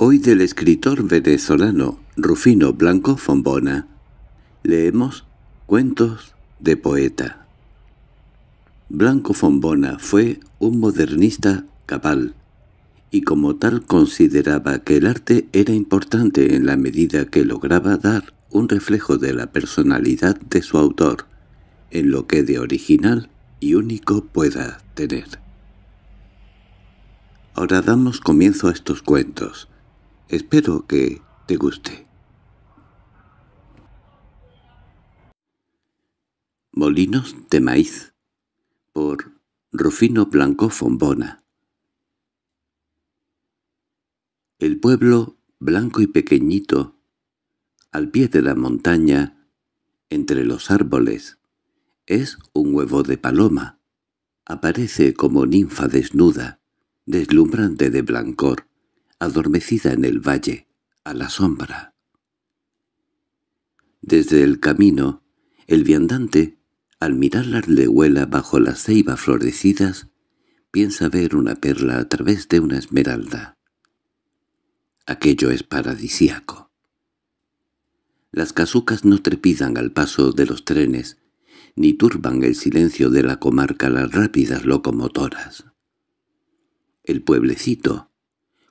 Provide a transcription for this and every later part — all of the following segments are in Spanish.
Hoy del escritor venezolano Rufino Blanco Fombona leemos Cuentos de poeta. Blanco Fombona fue un modernista cabal, y como tal consideraba que el arte era importante en la medida que lograba dar un reflejo de la personalidad de su autor, en lo que de original y único pueda tener. Ahora damos comienzo a estos cuentos Espero que te guste. Molinos de maíz por Rufino Blanco Fombona El pueblo, blanco y pequeñito, al pie de la montaña, entre los árboles, es un huevo de paloma. Aparece como ninfa desnuda, deslumbrante de blancor, adormecida en el valle, a la sombra. Desde el camino, el viandante, al mirar la lehuela bajo las ceibas florecidas, piensa ver una perla a través de una esmeralda. Aquello es paradisíaco. Las casucas no trepidan al paso de los trenes, ni turban el silencio de la comarca las rápidas locomotoras. El pueblecito,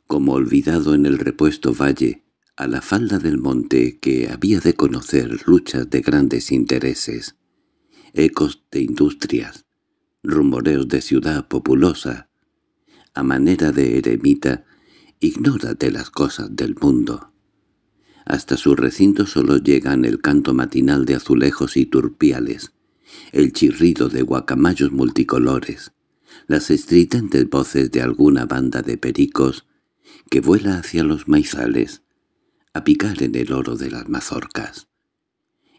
como olvidado en el repuesto valle, a la falda del monte que había de conocer luchas de grandes intereses, ecos de industrias, rumoreos de ciudad populosa. A manera de eremita, ignora de las cosas del mundo. Hasta su recinto solo llegan el canto matinal de azulejos y turpiales, el chirrido de guacamayos multicolores, las estridentes voces de alguna banda de pericos, que vuela hacia los maizales a picar en el oro de las mazorcas,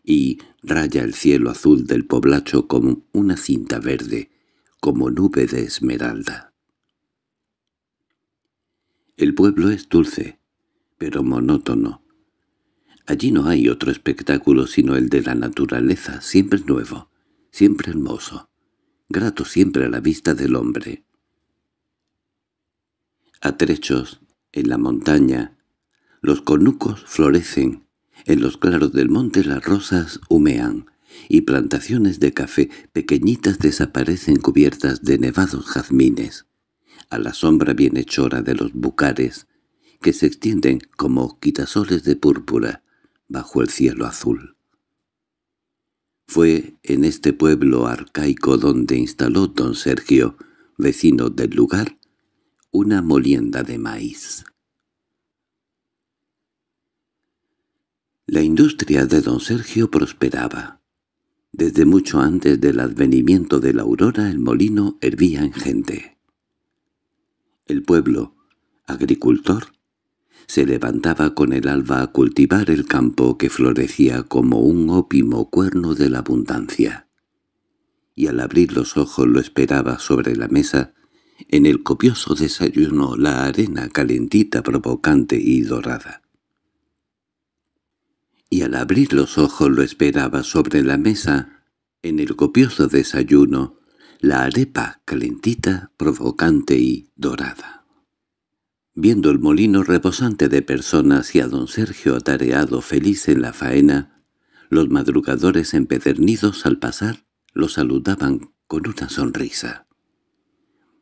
y raya el cielo azul del poblacho como una cinta verde, como nube de esmeralda. El pueblo es dulce, pero monótono. Allí no hay otro espectáculo sino el de la naturaleza, siempre nuevo, siempre hermoso, grato siempre a la vista del hombre. A trechos, en la montaña, los conucos florecen, en los claros del monte las rosas humean, y plantaciones de café pequeñitas desaparecen cubiertas de nevados jazmines. A la sombra bienhechora de los bucares, que se extienden como quitasoles de púrpura bajo el cielo azul. Fue en este pueblo arcaico donde instaló don Sergio, vecino del lugar, una molienda de maíz. La industria de don Sergio prosperaba. Desde mucho antes del advenimiento de la aurora el molino hervía en gente. El pueblo, agricultor, se levantaba con el alba a cultivar el campo que florecía como un ópimo cuerno de la abundancia. Y al abrir los ojos lo esperaba sobre la mesa en el copioso desayuno la arena calentita, provocante y dorada. Y al abrir los ojos lo esperaba sobre la mesa, en el copioso desayuno, la arepa calentita, provocante y dorada. Viendo el molino reposante de personas y a don Sergio atareado feliz en la faena, los madrugadores empedernidos al pasar lo saludaban con una sonrisa.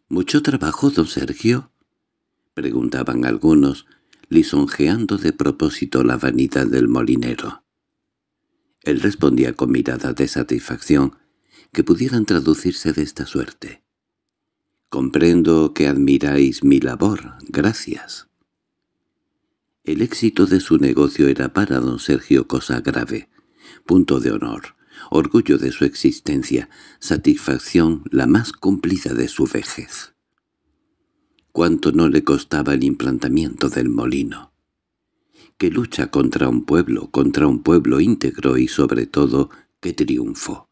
—¿Mucho trabajo, don Sergio? —preguntaban algunos, lisonjeando de propósito la vanidad del molinero. Él respondía con mirada de satisfacción que pudieran traducirse de esta suerte. «Comprendo que admiráis mi labor, gracias». El éxito de su negocio era para don Sergio cosa grave, punto de honor orgullo de su existencia, satisfacción la más cumplida de su vejez. Cuánto no le costaba el implantamiento del molino. Que lucha contra un pueblo, contra un pueblo íntegro y sobre todo qué triunfo?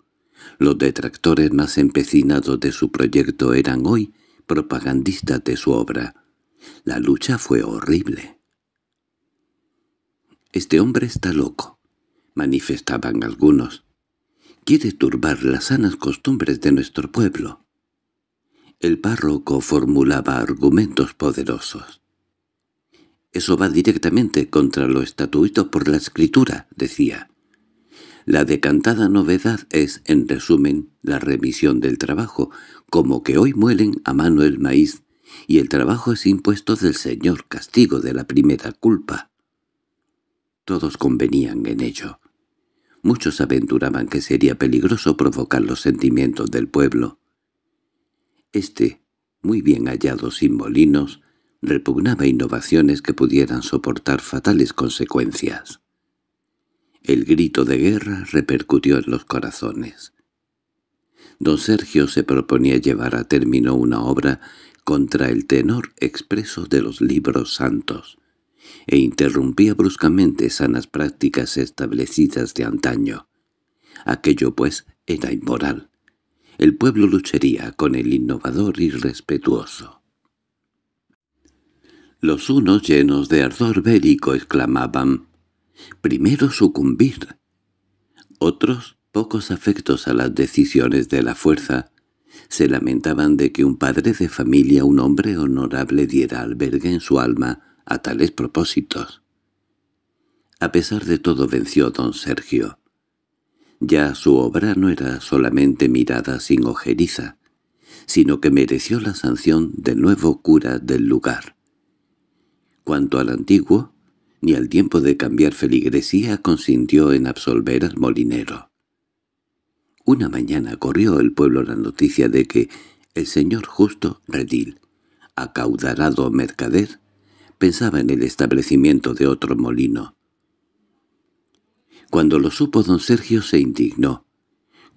Los detractores más empecinados de su proyecto eran hoy propagandistas de su obra. La lucha fue horrible. «Este hombre está loco», manifestaban algunos quiere turbar las sanas costumbres de nuestro pueblo. El párroco formulaba argumentos poderosos. Eso va directamente contra lo estatuito por la escritura, decía. La decantada novedad es, en resumen, la remisión del trabajo, como que hoy muelen a mano el maíz, y el trabajo es impuesto del Señor, castigo de la primera culpa. Todos convenían en ello. Muchos aventuraban que sería peligroso provocar los sentimientos del pueblo. Este, muy bien hallado sin molinos, repugnaba innovaciones que pudieran soportar fatales consecuencias. El grito de guerra repercutió en los corazones. Don Sergio se proponía llevar a término una obra contra el tenor expreso de los libros santos, e interrumpía bruscamente sanas prácticas establecidas de antaño. Aquello, pues, era inmoral. El pueblo lucharía con el innovador y respetuoso. Los unos, llenos de ardor bélico, exclamaban, «¡Primero sucumbir!» Otros, pocos afectos a las decisiones de la fuerza, se lamentaban de que un padre de familia, un hombre honorable, diera albergue en su alma a tales propósitos. A pesar de todo venció don Sergio. Ya su obra no era solamente mirada sin ojeriza, sino que mereció la sanción del nuevo cura del lugar. Cuanto al antiguo, ni al tiempo de cambiar feligresía consintió en absolver al molinero. Una mañana corrió el pueblo la noticia de que el señor justo Redil, acaudalado mercader, Pensaba en el establecimiento de otro molino. Cuando lo supo don Sergio se indignó.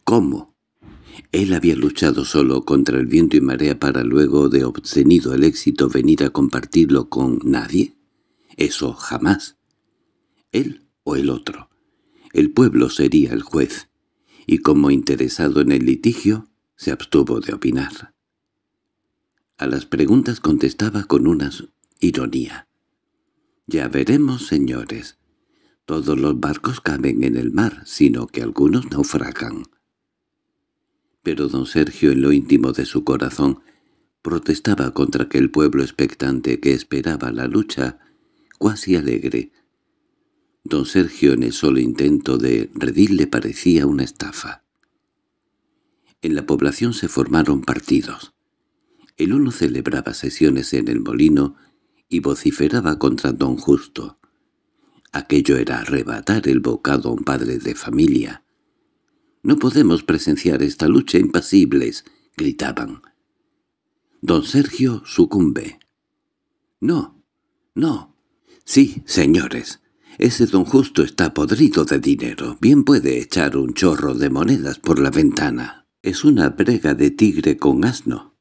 ¿Cómo? Él había luchado solo contra el viento y marea para luego de obtenido el éxito venir a compartirlo con nadie. Eso jamás. Él o el otro. El pueblo sería el juez, y como interesado en el litigio, se abstuvo de opinar. A las preguntas contestaba con unas ironía. Ya veremos, señores. Todos los barcos caben en el mar, sino que algunos naufragan. Pero don Sergio, en lo íntimo de su corazón, protestaba contra aquel pueblo expectante que esperaba la lucha, cuasi alegre. Don Sergio en el solo intento de redil le parecía una estafa. En la población se formaron partidos. El uno celebraba sesiones en el molino, y vociferaba contra don Justo. Aquello era arrebatar el bocado a un padre de familia. «No podemos presenciar esta lucha impasibles», gritaban. Don Sergio sucumbe. «No, no. Sí, señores». Ese don Justo está podrido de dinero. Bien puede echar un chorro de monedas por la ventana. Es una brega de tigre con asno.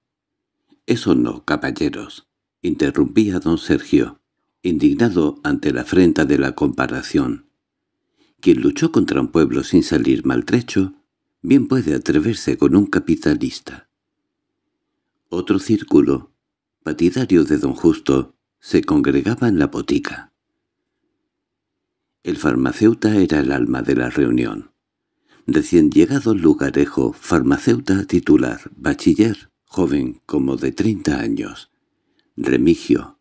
Eso no, caballeros interrumpía don Sergio, indignado ante la afrenta de la comparación. Quien luchó contra un pueblo sin salir maltrecho, bien puede atreverse con un capitalista. Otro círculo, patidario de don Justo, se congregaba en la botica. El farmaceuta era el alma de la reunión. Recién llegado lugarejo, farmaceuta titular, bachiller, joven como de treinta años, Remigio,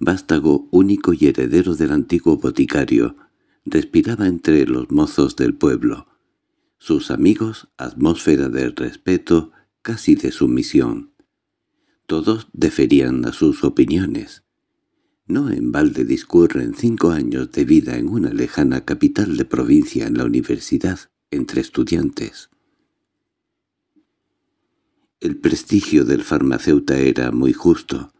vástago único y heredero del antiguo boticario, respiraba entre los mozos del pueblo. Sus amigos, atmósfera de respeto, casi de sumisión. Todos deferían a sus opiniones. No en balde discurren cinco años de vida en una lejana capital de provincia en la universidad, entre estudiantes. El prestigio del farmacéutico era muy justo,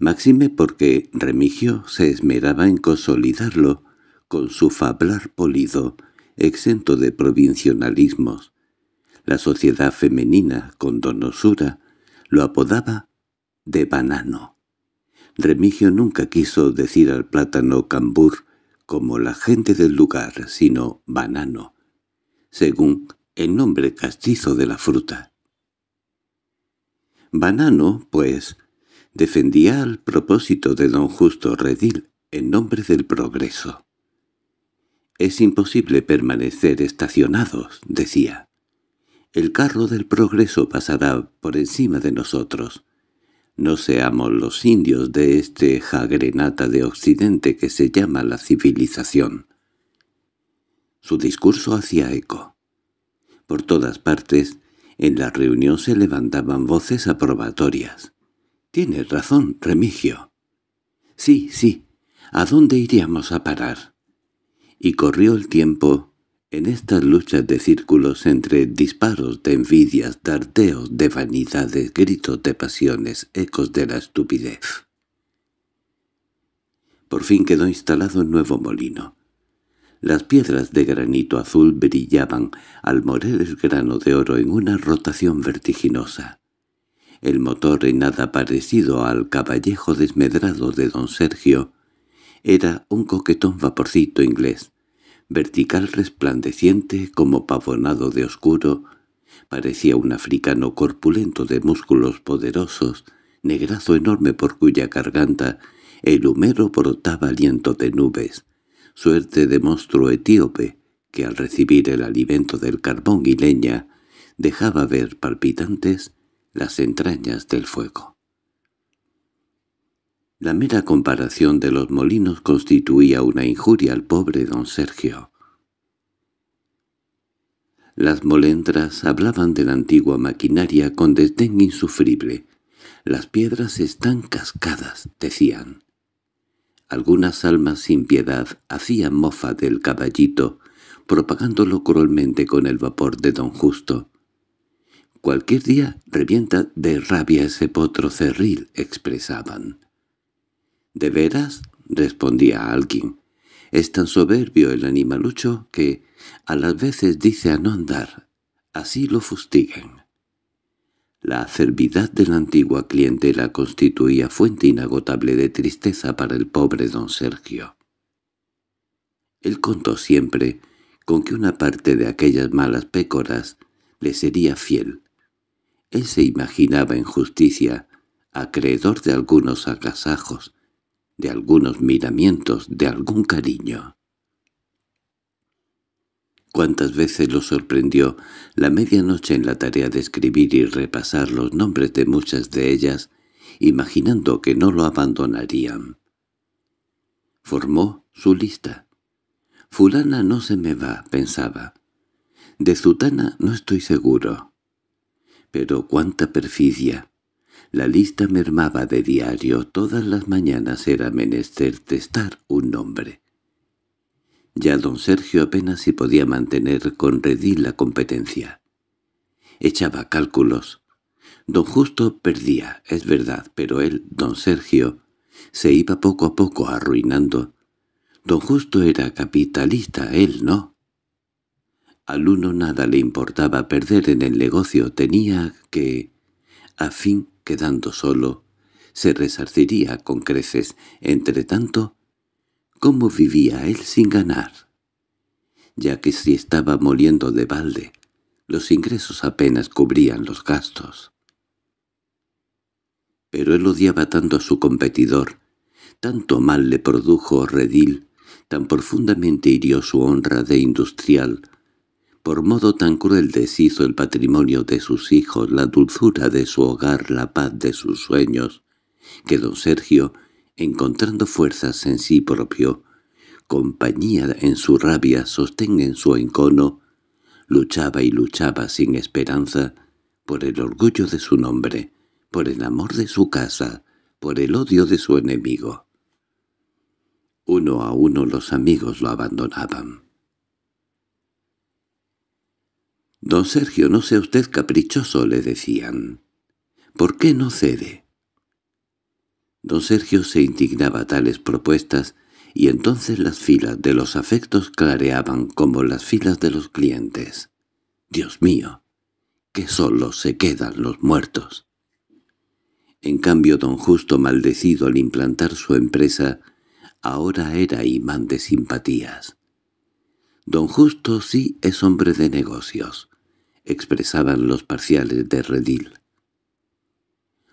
Máxime porque Remigio se esmeraba en consolidarlo con su fablar polido, exento de provincionalismos. La sociedad femenina, con donosura, lo apodaba de banano. Remigio nunca quiso decir al plátano cambur como la gente del lugar, sino banano, según el nombre castizo de la fruta. Banano, pues, defendía al propósito de don Justo Redil en nombre del progreso. «Es imposible permanecer estacionados», decía. «El carro del progreso pasará por encima de nosotros. No seamos los indios de este jagrenata de Occidente que se llama la civilización». Su discurso hacía eco. Por todas partes, en la reunión se levantaban voces aprobatorias. —Tienes razón, Remigio. —Sí, sí. ¿A dónde iríamos a parar? Y corrió el tiempo en estas luchas de círculos entre disparos de envidias, darteos de vanidades, gritos de pasiones, ecos de la estupidez. Por fin quedó instalado el nuevo molino. Las piedras de granito azul brillaban al morir el grano de oro en una rotación vertiginosa. El motor en nada parecido al caballejo desmedrado de don Sergio era un coquetón vaporcito inglés, vertical resplandeciente como pavonado de oscuro, parecía un africano corpulento de músculos poderosos, negrazo enorme por cuya garganta el humero brotaba aliento de nubes, suerte de monstruo etíope que al recibir el alimento del carbón y leña dejaba ver palpitantes las entrañas del fuego. La mera comparación de los molinos constituía una injuria al pobre don Sergio. Las molendras hablaban de la antigua maquinaria con desdén insufrible. «Las piedras están cascadas», decían. Algunas almas sin piedad hacían mofa del caballito, propagándolo cruelmente con el vapor de don Justo, Cualquier día revienta de rabia ese potro cerril, expresaban. —¿De veras? —respondía alguien. —Es tan soberbio el animalucho que a las veces dice a no andar. Así lo fustiguen». La acerbidad de la antigua clientela constituía fuente inagotable de tristeza para el pobre don Sergio. Él contó siempre con que una parte de aquellas malas pécoras le sería fiel, él se imaginaba en justicia, acreedor de algunos agasajos, de algunos miramientos, de algún cariño. Cuántas veces lo sorprendió la medianoche en la tarea de escribir y repasar los nombres de muchas de ellas, imaginando que no lo abandonarían. Formó su lista. «Fulana no se me va», pensaba. «De Zutana no estoy seguro». Pero cuánta perfidia. La lista mermaba de diario, todas las mañanas era menester testar un nombre. Ya don Sergio apenas se podía mantener con redil la competencia. Echaba cálculos. Don Justo perdía, es verdad, pero él, don Sergio, se iba poco a poco arruinando. Don Justo era capitalista, él no. Al uno nada le importaba perder en el negocio, tenía que, a fin quedando solo, se resarciría con creces. Entre tanto, ¿cómo vivía él sin ganar? Ya que si estaba moliendo de balde, los ingresos apenas cubrían los gastos. Pero él odiaba tanto a su competidor, tanto mal le produjo Redil, tan profundamente hirió su honra de industrial, por modo tan cruel deshizo el patrimonio de sus hijos, la dulzura de su hogar, la paz de sus sueños, que don Sergio, encontrando fuerzas en sí propio, compañía en su rabia, sostén en su encono, luchaba y luchaba sin esperanza por el orgullo de su nombre, por el amor de su casa, por el odio de su enemigo. Uno a uno los amigos lo abandonaban. «Don Sergio, no sea usted caprichoso», le decían. «¿Por qué no cede?» Don Sergio se indignaba a tales propuestas, y entonces las filas de los afectos clareaban como las filas de los clientes. «Dios mío, que solo se quedan los muertos». En cambio, don Justo, maldecido al implantar su empresa, ahora era imán de simpatías. Don Justo sí es hombre de negocios expresaban los parciales de Redil.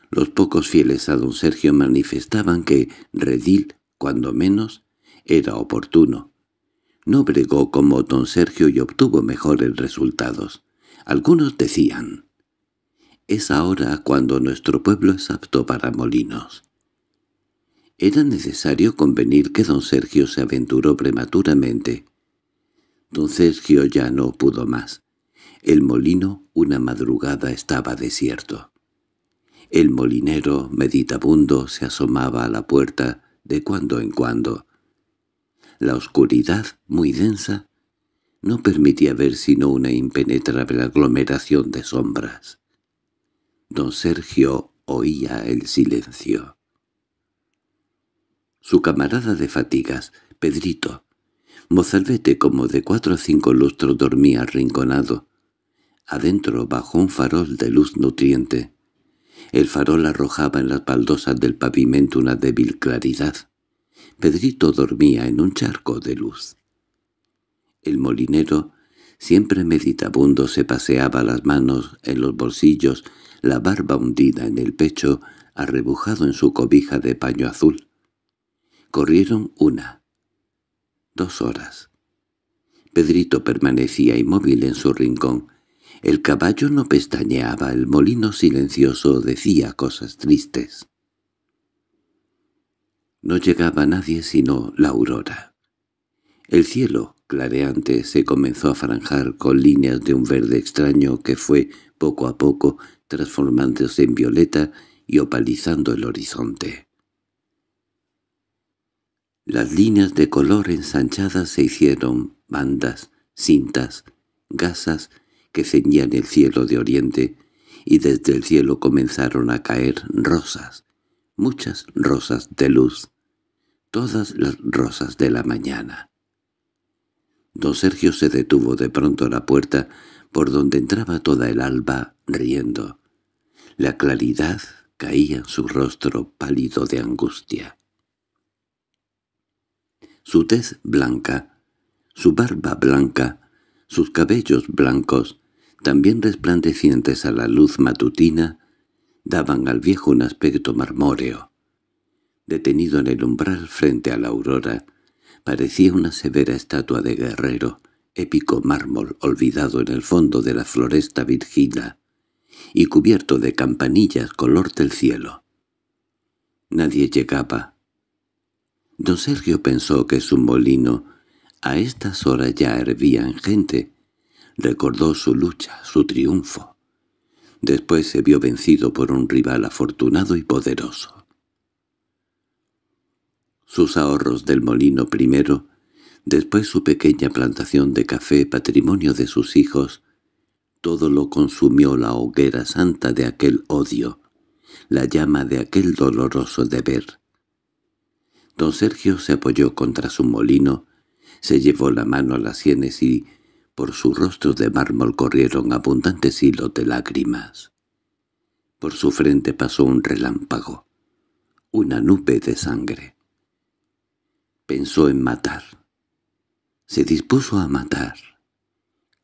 Los pocos fieles a don Sergio manifestaban que Redil, cuando menos, era oportuno. No bregó como don Sergio y obtuvo mejores resultados. Algunos decían, «Es ahora cuando nuestro pueblo es apto para molinos». Era necesario convenir que don Sergio se aventuró prematuramente. Don Sergio ya no pudo más. El molino una madrugada estaba desierto. El molinero meditabundo se asomaba a la puerta de cuando en cuando. La oscuridad, muy densa, no permitía ver sino una impenetrable aglomeración de sombras. Don Sergio oía el silencio. Su camarada de fatigas, Pedrito, mozalbete como de cuatro o cinco lustros dormía arrinconado, adentro bajo un farol de luz nutriente. El farol arrojaba en las baldosas del pavimento una débil claridad. Pedrito dormía en un charco de luz. El molinero, siempre meditabundo, se paseaba las manos en los bolsillos, la barba hundida en el pecho, arrebujado en su cobija de paño azul. Corrieron una, dos horas. Pedrito permanecía inmóvil en su rincón, el caballo no pestañeaba, el molino silencioso decía cosas tristes. No llegaba nadie sino la aurora. El cielo, clareante, se comenzó a franjar con líneas de un verde extraño que fue, poco a poco, transformándose en violeta y opalizando el horizonte. Las líneas de color ensanchadas se hicieron bandas, cintas, gasas que ceñían el cielo de oriente, y desde el cielo comenzaron a caer rosas, muchas rosas de luz, todas las rosas de la mañana. Don Sergio se detuvo de pronto a la puerta, por donde entraba toda el alba, riendo. La claridad caía en su rostro pálido de angustia. Su tez blanca, su barba blanca, sus cabellos blancos, también resplandecientes a la luz matutina, daban al viejo un aspecto marmóreo. Detenido en el umbral frente a la aurora, parecía una severa estatua de guerrero, épico mármol olvidado en el fondo de la floresta virgina y cubierto de campanillas color del cielo. Nadie llegaba. Don Sergio pensó que su molino a estas horas ya hervían en gente, Recordó su lucha, su triunfo. Después se vio vencido por un rival afortunado y poderoso. Sus ahorros del molino primero, después su pequeña plantación de café patrimonio de sus hijos, todo lo consumió la hoguera santa de aquel odio, la llama de aquel doloroso deber. Don Sergio se apoyó contra su molino, se llevó la mano a las sienes y por su rostro de mármol corrieron abundantes hilos de lágrimas. Por su frente pasó un relámpago, una nube de sangre. Pensó en matar. Se dispuso a matar.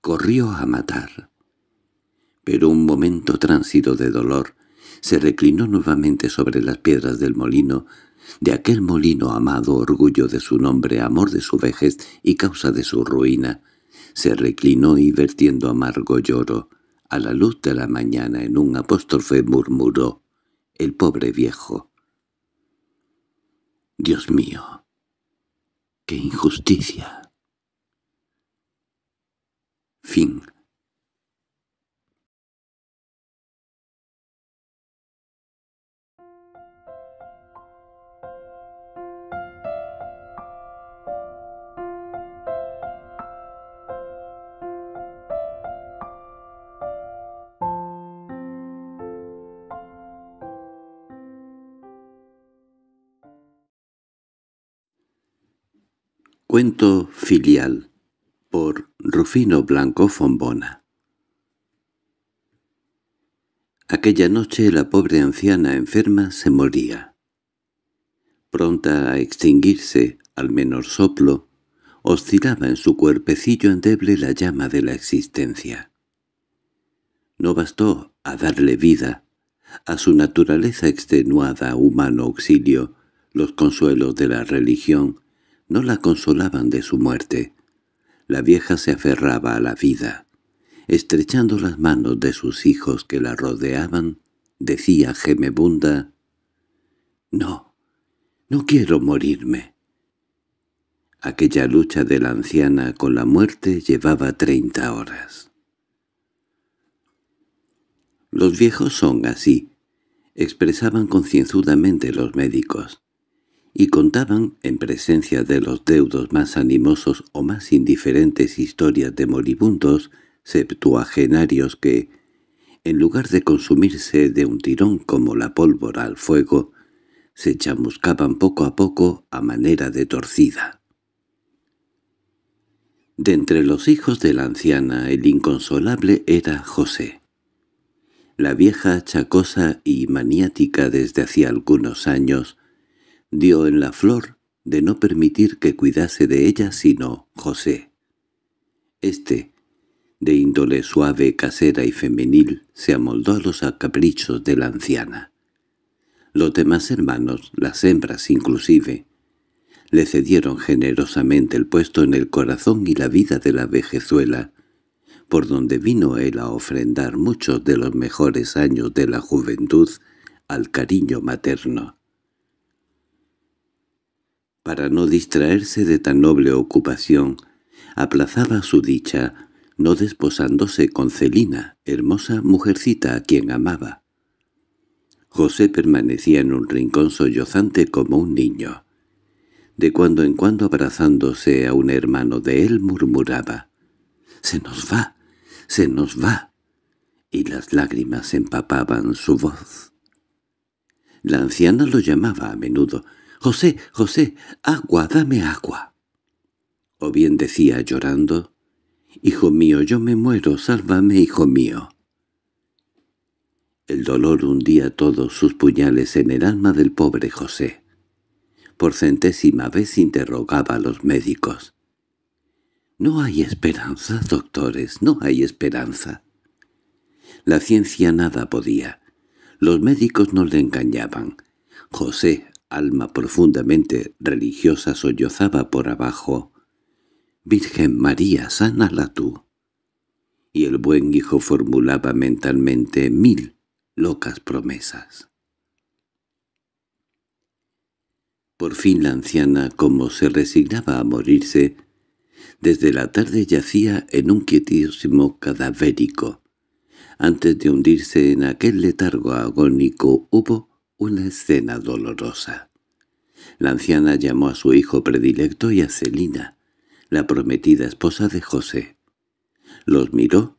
Corrió a matar. Pero un momento tránsito de dolor se reclinó nuevamente sobre las piedras del molino, de aquel molino amado orgullo de su nombre, amor de su vejez y causa de su ruina, se reclinó y vertiendo amargo lloro, a la luz de la mañana en un apóstrofe murmuró, el pobre viejo. Dios mío, qué injusticia. Fin Cuento filial por Rufino Blanco Fombona Aquella noche la pobre anciana enferma se moría. Pronta a extinguirse al menor soplo, oscilaba en su cuerpecillo endeble la llama de la existencia. No bastó a darle vida, a su naturaleza extenuada, humano auxilio, los consuelos de la religión, no la consolaban de su muerte. La vieja se aferraba a la vida. Estrechando las manos de sus hijos que la rodeaban, decía gemebunda, «No, no quiero morirme». Aquella lucha de la anciana con la muerte llevaba treinta horas. Los viejos son así, expresaban concienzudamente los médicos y contaban, en presencia de los deudos más animosos o más indiferentes historias de moribundos septuagenarios que, en lugar de consumirse de un tirón como la pólvora al fuego, se chamuscaban poco a poco a manera de torcida. De entre los hijos de la anciana el inconsolable era José. La vieja chacosa y maniática desde hacía algunos años dio en la flor de no permitir que cuidase de ella sino José. Este, de índole suave, casera y femenil, se amoldó a los caprichos de la anciana. Los demás hermanos, las hembras inclusive, le cedieron generosamente el puesto en el corazón y la vida de la vejezuela, por donde vino él a ofrendar muchos de los mejores años de la juventud al cariño materno. Para no distraerse de tan noble ocupación, aplazaba su dicha, no desposándose con Celina, hermosa mujercita a quien amaba. José permanecía en un rincón sollozante como un niño. De cuando en cuando abrazándose a un hermano de él murmuraba, «¡Se nos va! ¡Se nos va!» y las lágrimas empapaban su voz. La anciana lo llamaba a menudo, «José, José, agua, dame agua». O bien decía llorando, «Hijo mío, yo me muero, sálvame, hijo mío». El dolor hundía todos sus puñales en el alma del pobre José. Por centésima vez interrogaba a los médicos. «No hay esperanza, doctores, no hay esperanza». La ciencia nada podía. Los médicos no le engañaban. José alma profundamente religiosa sollozaba por abajo, «Virgen María, sánala tú». Y el buen hijo formulaba mentalmente mil locas promesas. Por fin la anciana, como se resignaba a morirse, desde la tarde yacía en un quietísimo cadavérico. Antes de hundirse en aquel letargo agónico hubo una escena dolorosa. La anciana llamó a su hijo predilecto y a Celina, la prometida esposa de José. Los miró,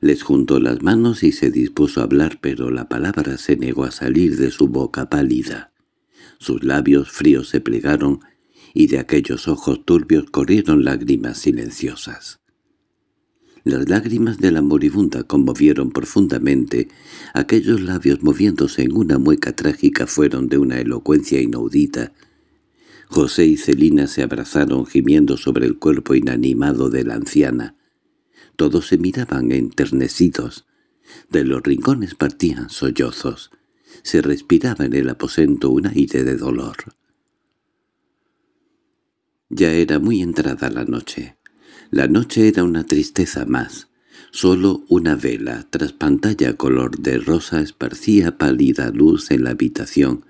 les juntó las manos y se dispuso a hablar, pero la palabra se negó a salir de su boca pálida. Sus labios fríos se plegaron y de aquellos ojos turbios corrieron lágrimas silenciosas. Las lágrimas de la moribunda conmovieron profundamente. Aquellos labios moviéndose en una mueca trágica fueron de una elocuencia inaudita. José y Celina se abrazaron gimiendo sobre el cuerpo inanimado de la anciana. Todos se miraban enternecidos. De los rincones partían sollozos. Se respiraba en el aposento un aire de dolor. Ya era muy entrada la noche. La noche era una tristeza más. Solo una vela tras pantalla color de rosa esparcía pálida luz en la habitación.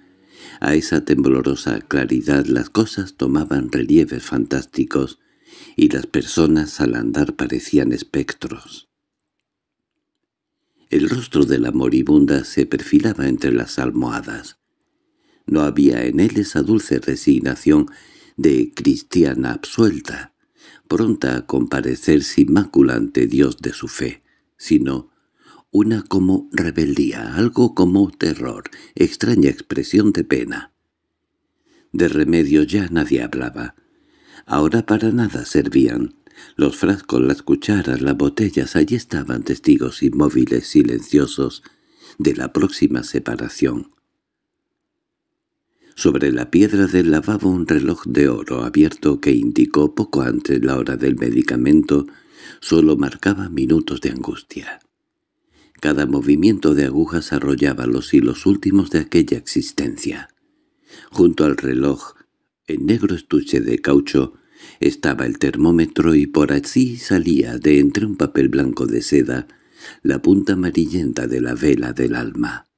A esa temblorosa claridad las cosas tomaban relieves fantásticos y las personas al andar parecían espectros. El rostro de la moribunda se perfilaba entre las almohadas. No había en él esa dulce resignación de cristiana absuelta, pronta a comparecer sin ante Dios de su fe, sino una como rebeldía, algo como terror, extraña expresión de pena. De remedio ya nadie hablaba. Ahora para nada servían. Los frascos, las cucharas, las botellas, allí estaban testigos inmóviles, silenciosos, de la próxima separación. Sobre la piedra del lavabo un reloj de oro abierto que indicó poco antes la hora del medicamento solo marcaba minutos de angustia. Cada movimiento de agujas arrollaba los hilos últimos de aquella existencia. Junto al reloj, en negro estuche de caucho, estaba el termómetro y por allí salía de entre un papel blanco de seda la punta amarillenta de la vela del alma.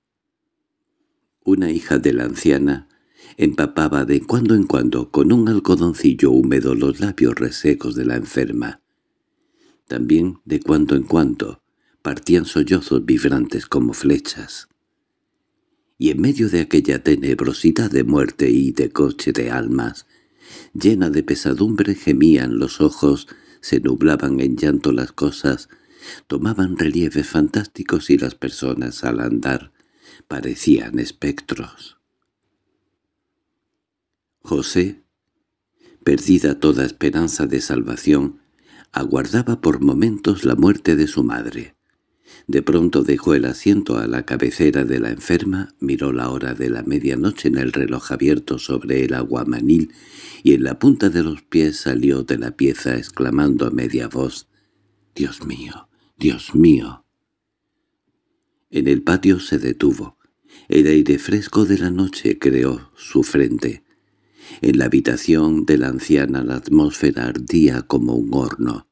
Una hija de la anciana, empapaba de cuando en cuando con un algodoncillo húmedo los labios resecos de la enferma. También de cuando en cuando partían sollozos vibrantes como flechas. Y en medio de aquella tenebrosidad de muerte y de coche de almas, llena de pesadumbre gemían los ojos, se nublaban en llanto las cosas, tomaban relieves fantásticos y las personas al andar parecían espectros. José, perdida toda esperanza de salvación, aguardaba por momentos la muerte de su madre. De pronto dejó el asiento a la cabecera de la enferma, miró la hora de la medianoche en el reloj abierto sobre el aguamanil y en la punta de los pies salió de la pieza exclamando a media voz «¡Dios mío! ¡Dios mío!». En el patio se detuvo. El aire fresco de la noche creó su frente. En la habitación de la anciana la atmósfera ardía como un horno.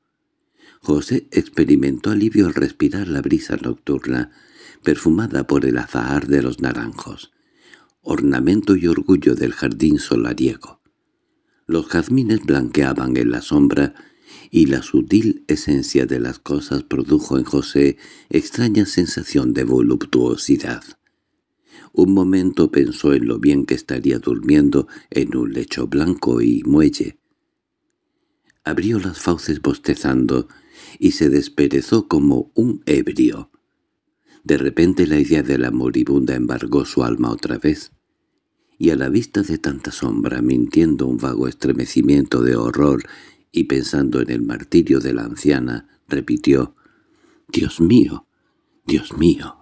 José experimentó alivio al respirar la brisa nocturna, perfumada por el azahar de los naranjos, ornamento y orgullo del jardín solariego. Los jazmines blanqueaban en la sombra y la sutil esencia de las cosas produjo en José extraña sensación de voluptuosidad. Un momento pensó en lo bien que estaría durmiendo en un lecho blanco y muelle. Abrió las fauces bostezando y se desperezó como un ebrio. De repente la idea de la moribunda embargó su alma otra vez, y a la vista de tanta sombra, mintiendo un vago estremecimiento de horror y pensando en el martirio de la anciana, repitió «Dios mío, Dios mío».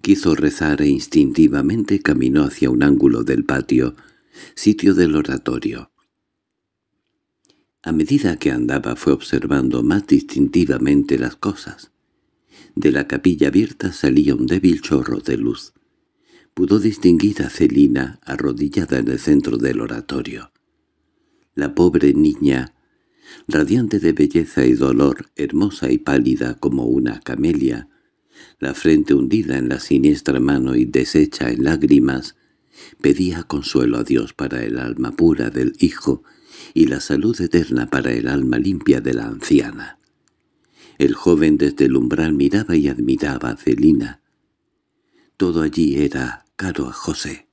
Quiso rezar e instintivamente caminó hacia un ángulo del patio, sitio del oratorio. A medida que andaba fue observando más distintivamente las cosas. De la capilla abierta salía un débil chorro de luz. Pudo distinguir a Celina arrodillada en el centro del oratorio. La pobre niña, radiante de belleza y dolor, hermosa y pálida como una camelia, la frente hundida en la siniestra mano y deshecha en lágrimas, pedía consuelo a Dios para el alma pura del hijo y la salud eterna para el alma limpia de la anciana. El joven desde el umbral miraba y admiraba a Celina. Todo allí era caro a José.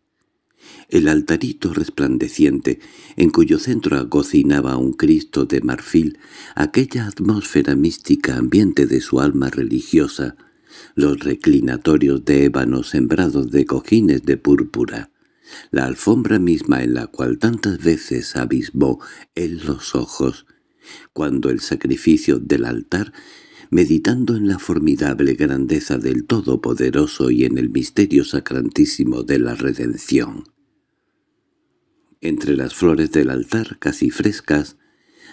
El altarito resplandeciente, en cuyo centro agocinaba un Cristo de marfil, aquella atmósfera mística ambiente de su alma religiosa, los reclinatorios de ébano sembrados de cojines de púrpura, la alfombra misma en la cual tantas veces abismó él los ojos, cuando el sacrificio del altar, meditando en la formidable grandeza del Todopoderoso y en el misterio sacrantísimo de la redención. Entre las flores del altar, casi frescas,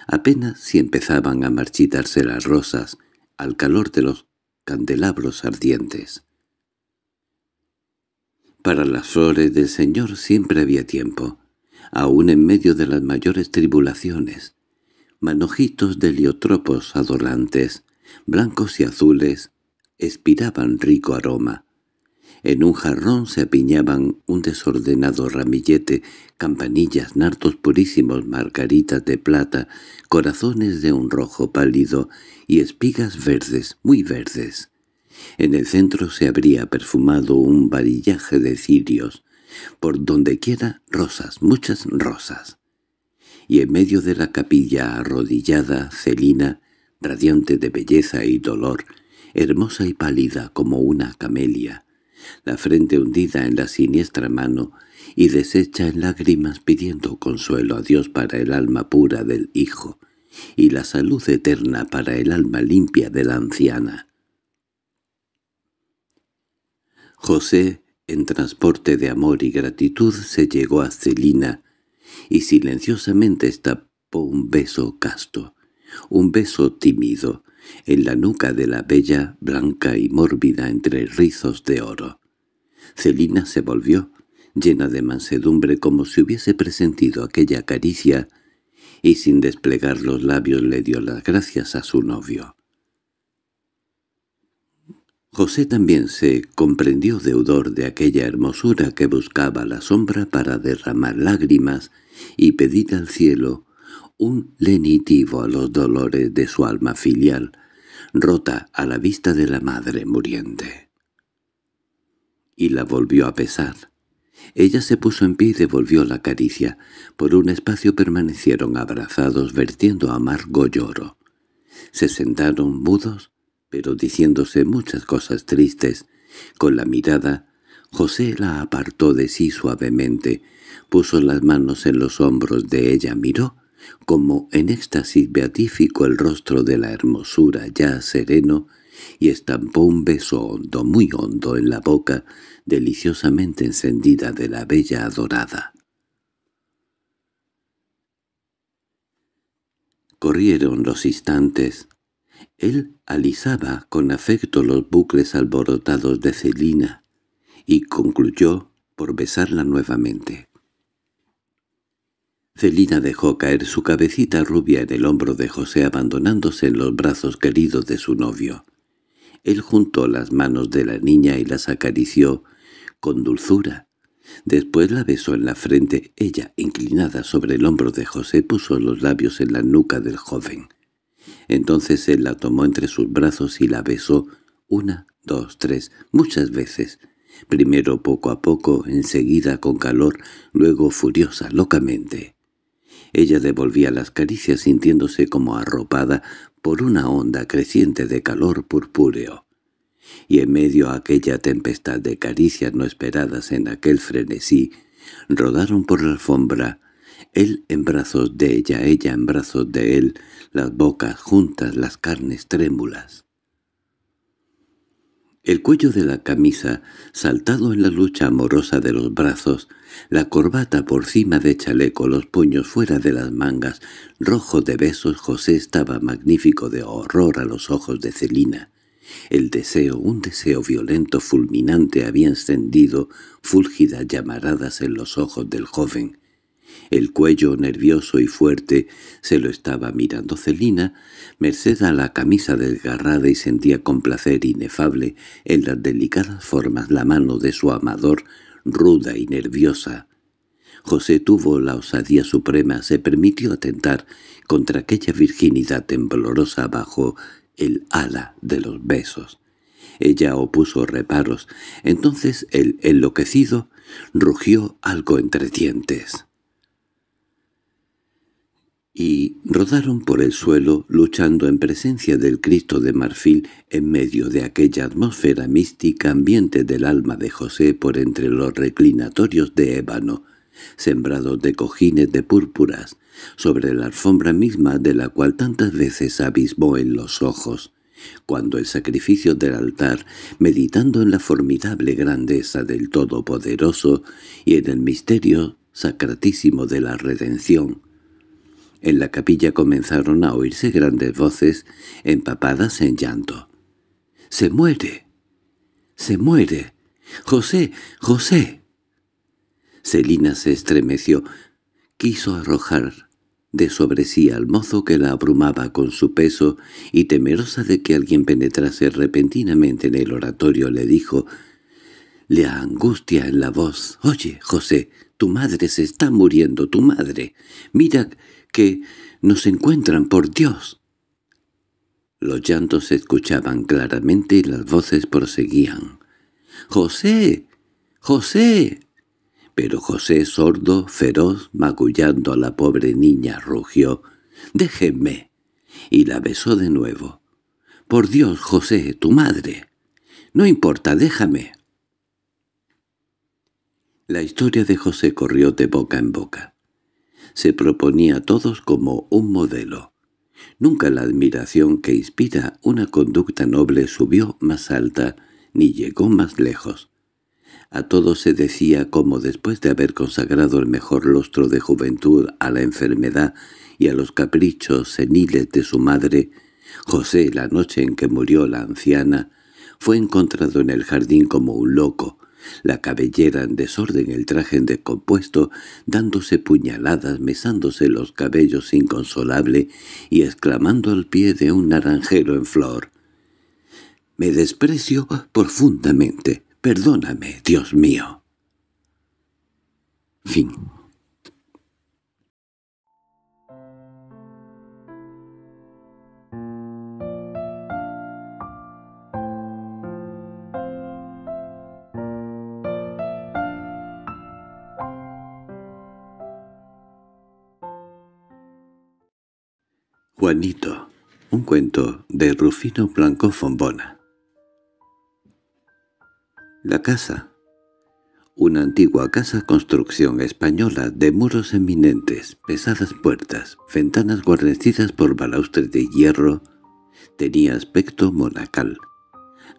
apenas si empezaban a marchitarse las rosas, al calor de los candelabros ardientes. Para las flores del Señor siempre había tiempo, aun en medio de las mayores tribulaciones. Manojitos de liotropos adorantes, blancos y azules, espiraban rico aroma. En un jarrón se apiñaban un desordenado ramillete, campanillas, nartos purísimos, margaritas de plata, corazones de un rojo pálido y espigas verdes, muy verdes. En el centro se habría perfumado un varillaje de cirios, por donde quiera, rosas, muchas rosas. Y en medio de la capilla arrodillada, Celina, radiante de belleza y dolor, hermosa y pálida como una camelia, la frente hundida en la siniestra mano y deshecha en lágrimas pidiendo consuelo a Dios para el alma pura del hijo y la salud eterna para el alma limpia de la anciana. José, en transporte de amor y gratitud, se llegó a Celina y silenciosamente estapó un beso casto, un beso tímido, en la nuca de la bella, blanca y mórbida entre rizos de oro. Celina se volvió, llena de mansedumbre como si hubiese presentido aquella caricia, y sin desplegar los labios le dio las gracias a su novio. José también se comprendió deudor de aquella hermosura que buscaba la sombra para derramar lágrimas y pedir al cielo un lenitivo a los dolores de su alma filial, rota a la vista de la madre muriente. Y la volvió a besar. Ella se puso en pie y devolvió la caricia. Por un espacio permanecieron abrazados, vertiendo amargo lloro. Se sentaron mudos, pero diciéndose muchas cosas tristes. Con la mirada, José la apartó de sí suavemente, puso las manos en los hombros de ella, miró como en éxtasis beatífico el rostro de la hermosura ya sereno, y estampó un beso hondo, muy hondo en la boca, deliciosamente encendida de la bella adorada. Corrieron los instantes. Él alisaba con afecto los bucles alborotados de Celina y concluyó por besarla nuevamente. Celina dejó caer su cabecita rubia en el hombro de José abandonándose en los brazos queridos de su novio. Él juntó las manos de la niña y las acarició con dulzura. Después la besó en la frente. Ella, inclinada sobre el hombro de José, puso los labios en la nuca del joven. Entonces él la tomó entre sus brazos y la besó una, dos, tres, muchas veces. Primero poco a poco, enseguida con calor, luego furiosa, locamente. Ella devolvía las caricias sintiéndose como arropada por una onda creciente de calor purpúreo. Y en medio a aquella tempestad de caricias no esperadas en aquel frenesí, rodaron por la alfombra, él en brazos de ella, ella en brazos de él, las bocas juntas, las carnes trémulas. El cuello de la camisa, saltado en la lucha amorosa de los brazos, la corbata por cima de chaleco, los puños fuera de las mangas, rojo de besos, José estaba magnífico de horror a los ojos de Celina. El deseo, un deseo violento, fulminante, había encendido fúlgidas llamaradas en los ojos del joven. El cuello nervioso y fuerte se lo estaba mirando Celina, merced a la camisa desgarrada y sentía con placer inefable en las delicadas formas la mano de su amador ruda y nerviosa. José tuvo la osadía suprema, se permitió atentar contra aquella virginidad temblorosa bajo el ala de los besos. Ella opuso reparos, entonces el enloquecido rugió algo entre dientes y rodaron por el suelo luchando en presencia del Cristo de marfil en medio de aquella atmósfera mística ambiente del alma de José por entre los reclinatorios de ébano, sembrados de cojines de púrpuras, sobre la alfombra misma de la cual tantas veces abismó en los ojos, cuando el sacrificio del altar, meditando en la formidable grandeza del Todopoderoso y en el misterio sacratísimo de la redención, en la capilla comenzaron a oírse grandes voces empapadas en llanto. —¡Se muere! ¡Se muere! ¡José! ¡José! Celina se estremeció. Quiso arrojar de sobre sí al mozo que la abrumaba con su peso y temerosa de que alguien penetrase repentinamente en el oratorio le dijo le angustia en la voz. «Oye, José, tu madre se está muriendo, tu madre. Mira que nos encuentran, por Dios. Los llantos se escuchaban claramente y las voces proseguían. —¡José! ¡José! Pero José, sordo, feroz, magullando a la pobre niña, rugió. —¡Déjenme! Y la besó de nuevo. —¡Por Dios, José, tu madre! —No importa, déjame. La historia de José corrió de boca en boca se proponía a todos como un modelo. Nunca la admiración que inspira una conducta noble subió más alta ni llegó más lejos. A todos se decía cómo después de haber consagrado el mejor lustro de juventud a la enfermedad y a los caprichos seniles de su madre, José, la noche en que murió la anciana, fue encontrado en el jardín como un loco, la cabellera en desorden, el traje en descompuesto, dándose puñaladas, mesándose los cabellos inconsolable y exclamando al pie de un naranjero en flor. «Me desprecio profundamente. Perdóname, Dios mío». Fin Juanito, un cuento de Rufino Blanco Fombona. La casa. Una antigua casa construcción española de muros eminentes, pesadas puertas, ventanas guarnecidas por balaustres de hierro, tenía aspecto monacal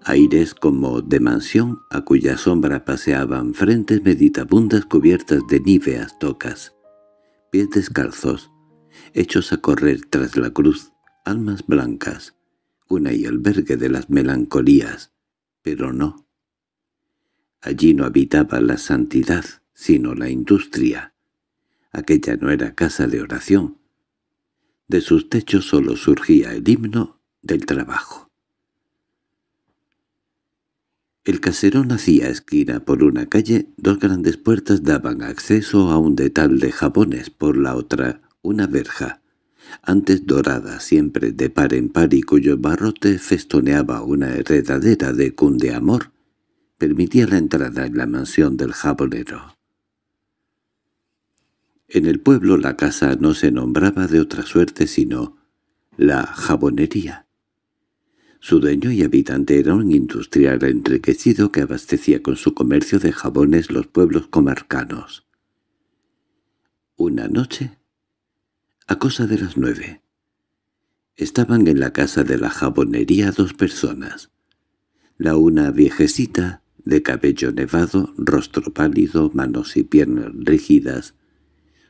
aires como de mansión a cuya sombra paseaban frentes meditabundas cubiertas de níveas tocas, pies descalzos, hechos a correr tras la cruz, almas blancas, una y albergue de las melancolías, pero no. Allí no habitaba la santidad, sino la industria. Aquella no era casa de oración. De sus techos solo surgía el himno del trabajo. El caserón hacía esquina por una calle, dos grandes puertas daban acceso a un detal de jabones por la otra, una verja, antes dorada siempre de par en par y cuyo barrote festoneaba una heredadera de amor, permitía la entrada en la mansión del jabonero. En el pueblo la casa no se nombraba de otra suerte sino la jabonería. Su dueño y habitante era un industrial enriquecido que abastecía con su comercio de jabones los pueblos comarcanos. Una noche a cosa de las nueve. Estaban en la casa de la jabonería dos personas. La una viejecita, de cabello nevado, rostro pálido, manos y piernas rígidas,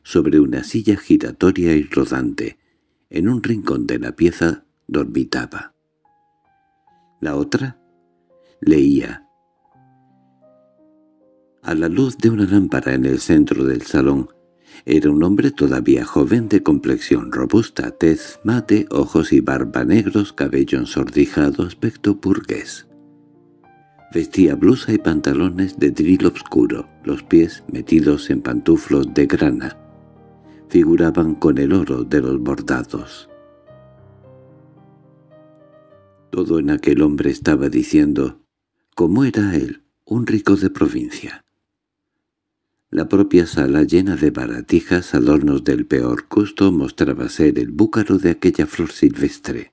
sobre una silla giratoria y rodante. En un rincón de la pieza dormitaba. La otra leía. A la luz de una lámpara en el centro del salón, era un hombre todavía joven de complexión robusta, tez mate, ojos y barba negros, cabello ensordijado, aspecto burgués. Vestía blusa y pantalones de drill oscuro, los pies metidos en pantuflos de grana. Figuraban con el oro de los bordados. Todo en aquel hombre estaba diciendo, ¿cómo era él, un rico de provincia? La propia sala llena de baratijas, adornos del peor gusto, mostraba ser el búcaro de aquella flor silvestre,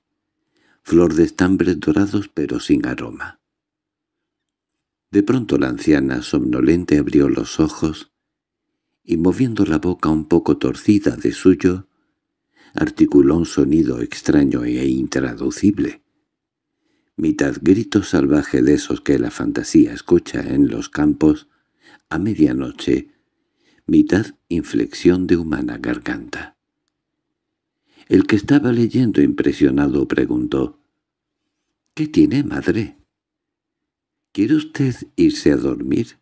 flor de estambres dorados pero sin aroma. De pronto la anciana somnolente abrió los ojos y moviendo la boca un poco torcida de suyo, articuló un sonido extraño e intraducible, mitad grito salvaje de esos que la fantasía escucha en los campos a medianoche mitad inflexión de humana garganta. El que estaba leyendo impresionado preguntó, —¿Qué tiene, madre? —¿Quiere usted irse a dormir?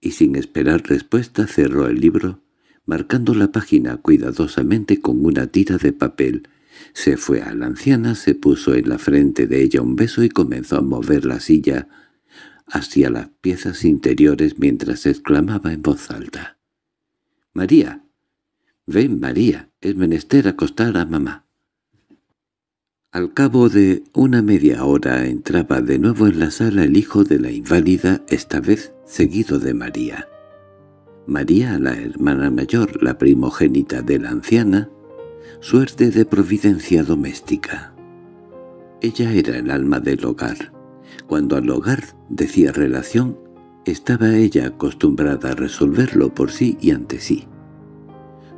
Y sin esperar respuesta cerró el libro, marcando la página cuidadosamente con una tira de papel. Se fue a la anciana, se puso en la frente de ella un beso y comenzó a mover la silla hacia las piezas interiores mientras exclamaba en voz alta. —¡María! —Ven, María, es menester acostar a mamá. Al cabo de una media hora entraba de nuevo en la sala el hijo de la inválida, esta vez seguido de María. María, la hermana mayor, la primogénita de la anciana, suerte de providencia doméstica. Ella era el alma del hogar, cuando al hogar decía relación, estaba ella acostumbrada a resolverlo por sí y ante sí.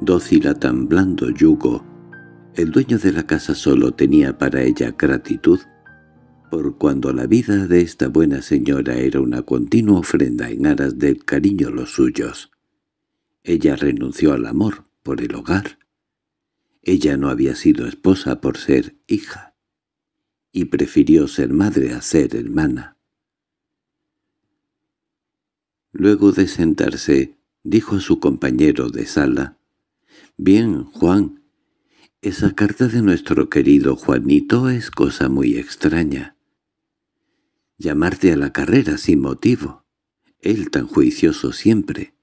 Dócil a tan blando yugo, el dueño de la casa solo tenía para ella gratitud, por cuando la vida de esta buena señora era una continua ofrenda en aras del cariño los suyos. Ella renunció al amor por el hogar. Ella no había sido esposa por ser hija y prefirió ser madre a ser hermana. Luego de sentarse, dijo a su compañero de sala, «Bien, Juan, esa carta de nuestro querido Juanito es cosa muy extraña. Llamarte a la carrera sin motivo. Él tan juicioso siempre.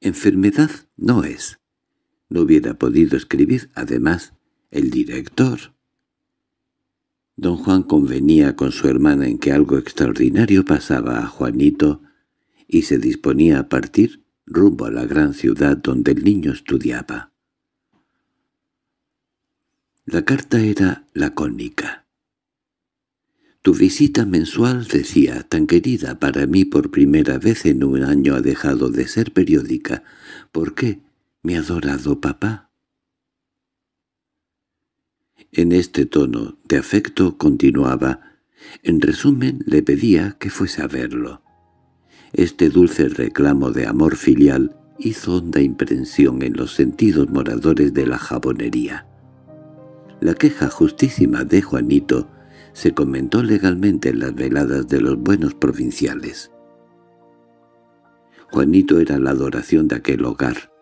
Enfermedad no es. No hubiera podido escribir, además, el director». Don Juan convenía con su hermana en que algo extraordinario pasaba a Juanito y se disponía a partir rumbo a la gran ciudad donde el niño estudiaba. La carta era lacónica. Tu visita mensual, decía, tan querida para mí por primera vez en un año ha dejado de ser periódica. ¿Por qué, mi adorado papá? En este tono de afecto continuaba. En resumen, le pedía que fuese a verlo. Este dulce reclamo de amor filial hizo honda impresión en los sentidos moradores de la jabonería. La queja justísima de Juanito se comentó legalmente en las veladas de los buenos provinciales. Juanito era la adoración de aquel hogar,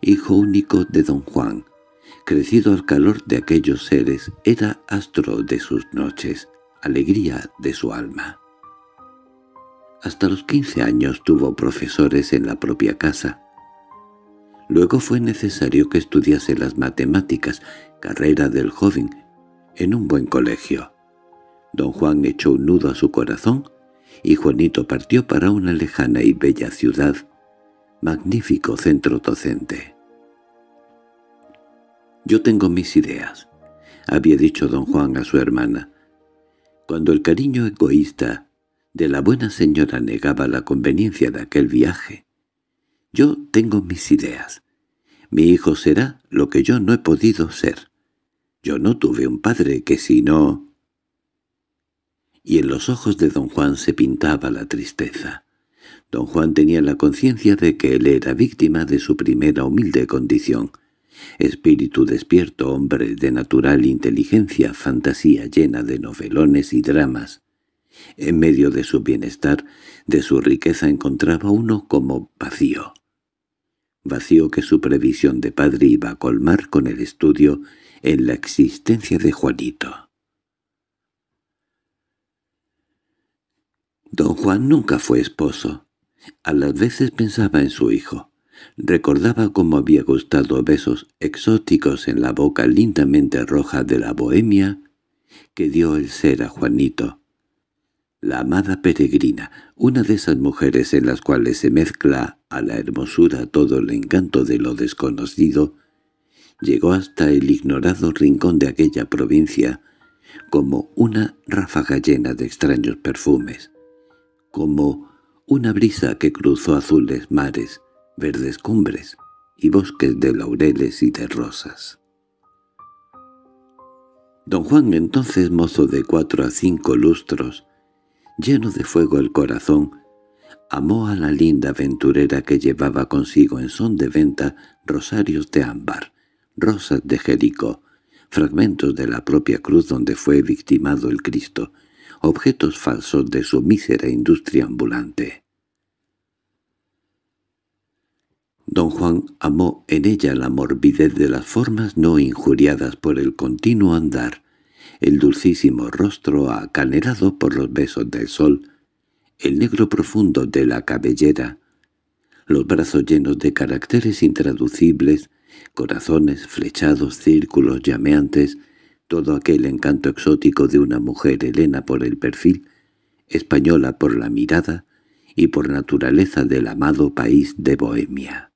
hijo único de don Juan, crecido al calor de aquellos seres, era astro de sus noches, alegría de su alma. Hasta los 15 años tuvo profesores en la propia casa. Luego fue necesario que estudiase las matemáticas, carrera del joven, en un buen colegio. Don Juan echó un nudo a su corazón y Juanito partió para una lejana y bella ciudad, magnífico centro docente. Yo tengo mis ideas, había dicho don Juan a su hermana. Cuando el cariño egoísta de la buena señora negaba la conveniencia de aquel viaje. Yo tengo mis ideas. Mi hijo será lo que yo no he podido ser. Yo no tuve un padre que si no... Y en los ojos de don Juan se pintaba la tristeza. Don Juan tenía la conciencia de que él era víctima de su primera humilde condición — Espíritu despierto, hombre de natural inteligencia, fantasía llena de novelones y dramas. En medio de su bienestar, de su riqueza encontraba uno como vacío. Vacío que su previsión de padre iba a colmar con el estudio en la existencia de Juanito. Don Juan nunca fue esposo. A las veces pensaba en su hijo. Recordaba cómo había gustado besos exóticos en la boca lindamente roja de la bohemia que dio el ser a Juanito. La amada peregrina, una de esas mujeres en las cuales se mezcla a la hermosura todo el encanto de lo desconocido, llegó hasta el ignorado rincón de aquella provincia como una ráfaga llena de extraños perfumes, como una brisa que cruzó azules mares, verdes cumbres y bosques de laureles y de rosas. Don Juan, entonces mozo de cuatro a cinco lustros, lleno de fuego el corazón, amó a la linda aventurera que llevaba consigo en son de venta rosarios de ámbar, rosas de Jericó, fragmentos de la propia cruz donde fue victimado el Cristo, objetos falsos de su mísera industria ambulante. Don Juan amó en ella la morbidez de las formas no injuriadas por el continuo andar, el dulcísimo rostro acanelado por los besos del sol, el negro profundo de la cabellera, los brazos llenos de caracteres intraducibles, corazones flechados, círculos llameantes, todo aquel encanto exótico de una mujer helena por el perfil, española por la mirada y por naturaleza del amado país de Bohemia.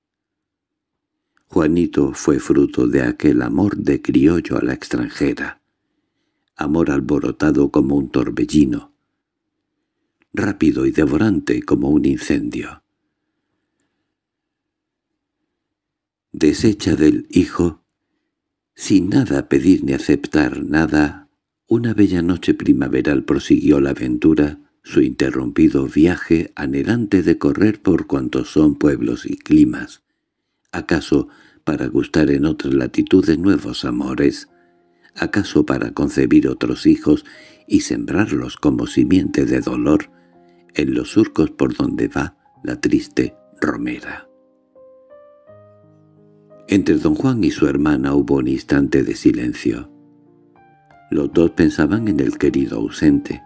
Juanito fue fruto de aquel amor de criollo a la extranjera, amor alborotado como un torbellino, rápido y devorante como un incendio. Deshecha del hijo, sin nada pedir ni aceptar nada, una bella noche primaveral prosiguió la aventura, su interrumpido viaje anhelante de correr por cuantos son pueblos y climas, acaso para gustar en otras latitudes nuevos amores, acaso para concebir otros hijos y sembrarlos como simiente de dolor en los surcos por donde va la triste romera. Entre don Juan y su hermana hubo un instante de silencio. Los dos pensaban en el querido ausente.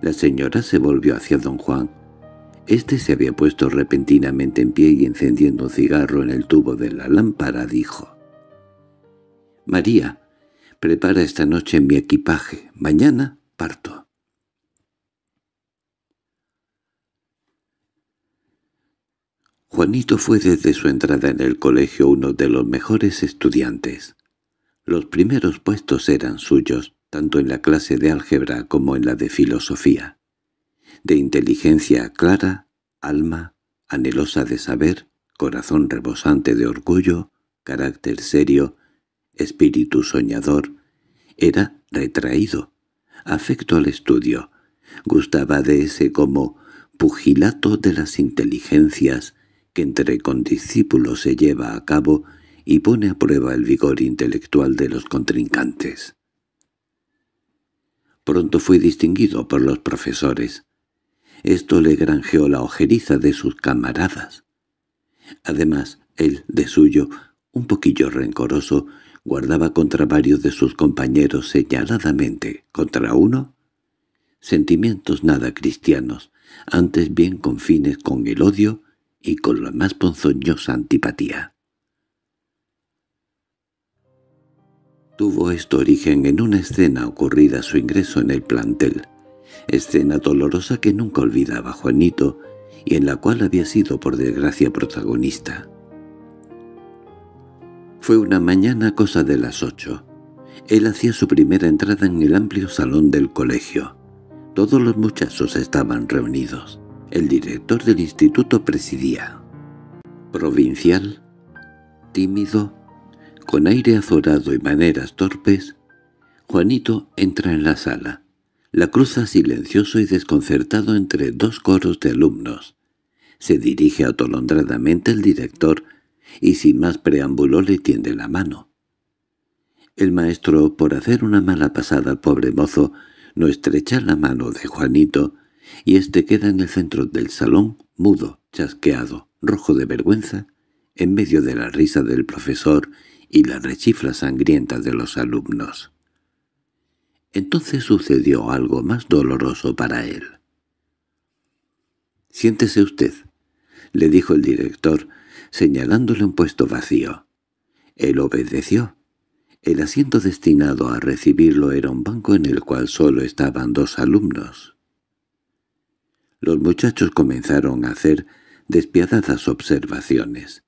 La señora se volvió hacia don Juan, este se había puesto repentinamente en pie y encendiendo un cigarro en el tubo de la lámpara dijo. «María, prepara esta noche mi equipaje. Mañana parto». Juanito fue desde su entrada en el colegio uno de los mejores estudiantes. Los primeros puestos eran suyos, tanto en la clase de álgebra como en la de filosofía de inteligencia clara, alma, anhelosa de saber, corazón rebosante de orgullo, carácter serio, espíritu soñador, era retraído, afecto al estudio, gustaba de ese como pugilato de las inteligencias que entre condiscípulos se lleva a cabo y pone a prueba el vigor intelectual de los contrincantes. Pronto fui distinguido por los profesores. Esto le granjeó la ojeriza de sus camaradas. Además, él, de suyo, un poquillo rencoroso, guardaba contra varios de sus compañeros señaladamente, contra uno, sentimientos nada cristianos, antes bien confines con el odio y con la más ponzoñosa antipatía. Tuvo esto origen en una escena ocurrida a su ingreso en el plantel, escena dolorosa que nunca olvidaba Juanito y en la cual había sido por desgracia protagonista. Fue una mañana cosa de las ocho. Él hacía su primera entrada en el amplio salón del colegio. Todos los muchachos estaban reunidos. El director del instituto presidía. Provincial, tímido, con aire azorado y maneras torpes, Juanito entra en la sala la cruza silencioso y desconcertado entre dos coros de alumnos. Se dirige atolondradamente el director y sin más preámbulo le tiende la mano. El maestro, por hacer una mala pasada al pobre mozo, no estrecha la mano de Juanito, y éste queda en el centro del salón, mudo, chasqueado, rojo de vergüenza, en medio de la risa del profesor y la rechifla sangrienta de los alumnos. Entonces sucedió algo más doloroso para él. «Siéntese usted», le dijo el director, señalándole un puesto vacío. Él obedeció. El asiento destinado a recibirlo era un banco en el cual solo estaban dos alumnos. Los muchachos comenzaron a hacer despiadadas observaciones.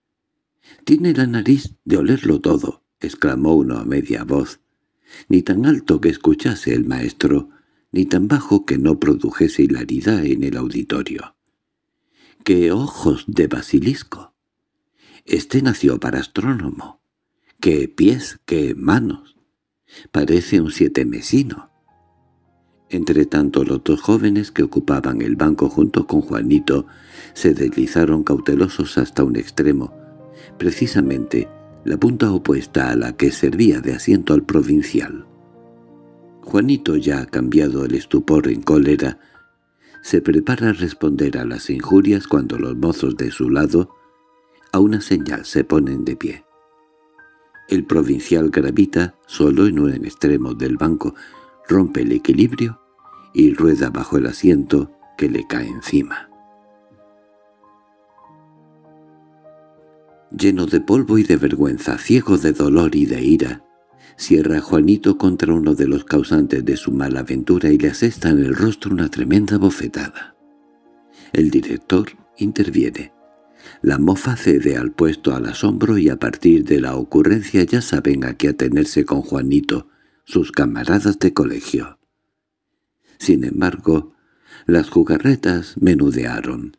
«Tiene la nariz de olerlo todo», exclamó uno a media voz, ni tan alto que escuchase el maestro, ni tan bajo que no produjese hilaridad en el auditorio. ¡Qué ojos de basilisco! Este nació para astrónomo. ¡Qué pies, qué manos! Parece un sietemesino. Entre tanto, los dos jóvenes que ocupaban el banco junto con Juanito se deslizaron cautelosos hasta un extremo, precisamente la punta opuesta a la que servía de asiento al provincial. Juanito ya ha cambiado el estupor en cólera, se prepara a responder a las injurias cuando los mozos de su lado, a una señal, se ponen de pie. El provincial gravita solo en un extremo del banco, rompe el equilibrio y rueda bajo el asiento que le cae encima. Lleno de polvo y de vergüenza, ciego de dolor y de ira, cierra Juanito contra uno de los causantes de su mala aventura y le asesta en el rostro una tremenda bofetada. El director interviene. La mofa cede al puesto al asombro y a partir de la ocurrencia ya saben a qué atenerse con Juanito, sus camaradas de colegio. Sin embargo, las jugarretas menudearon,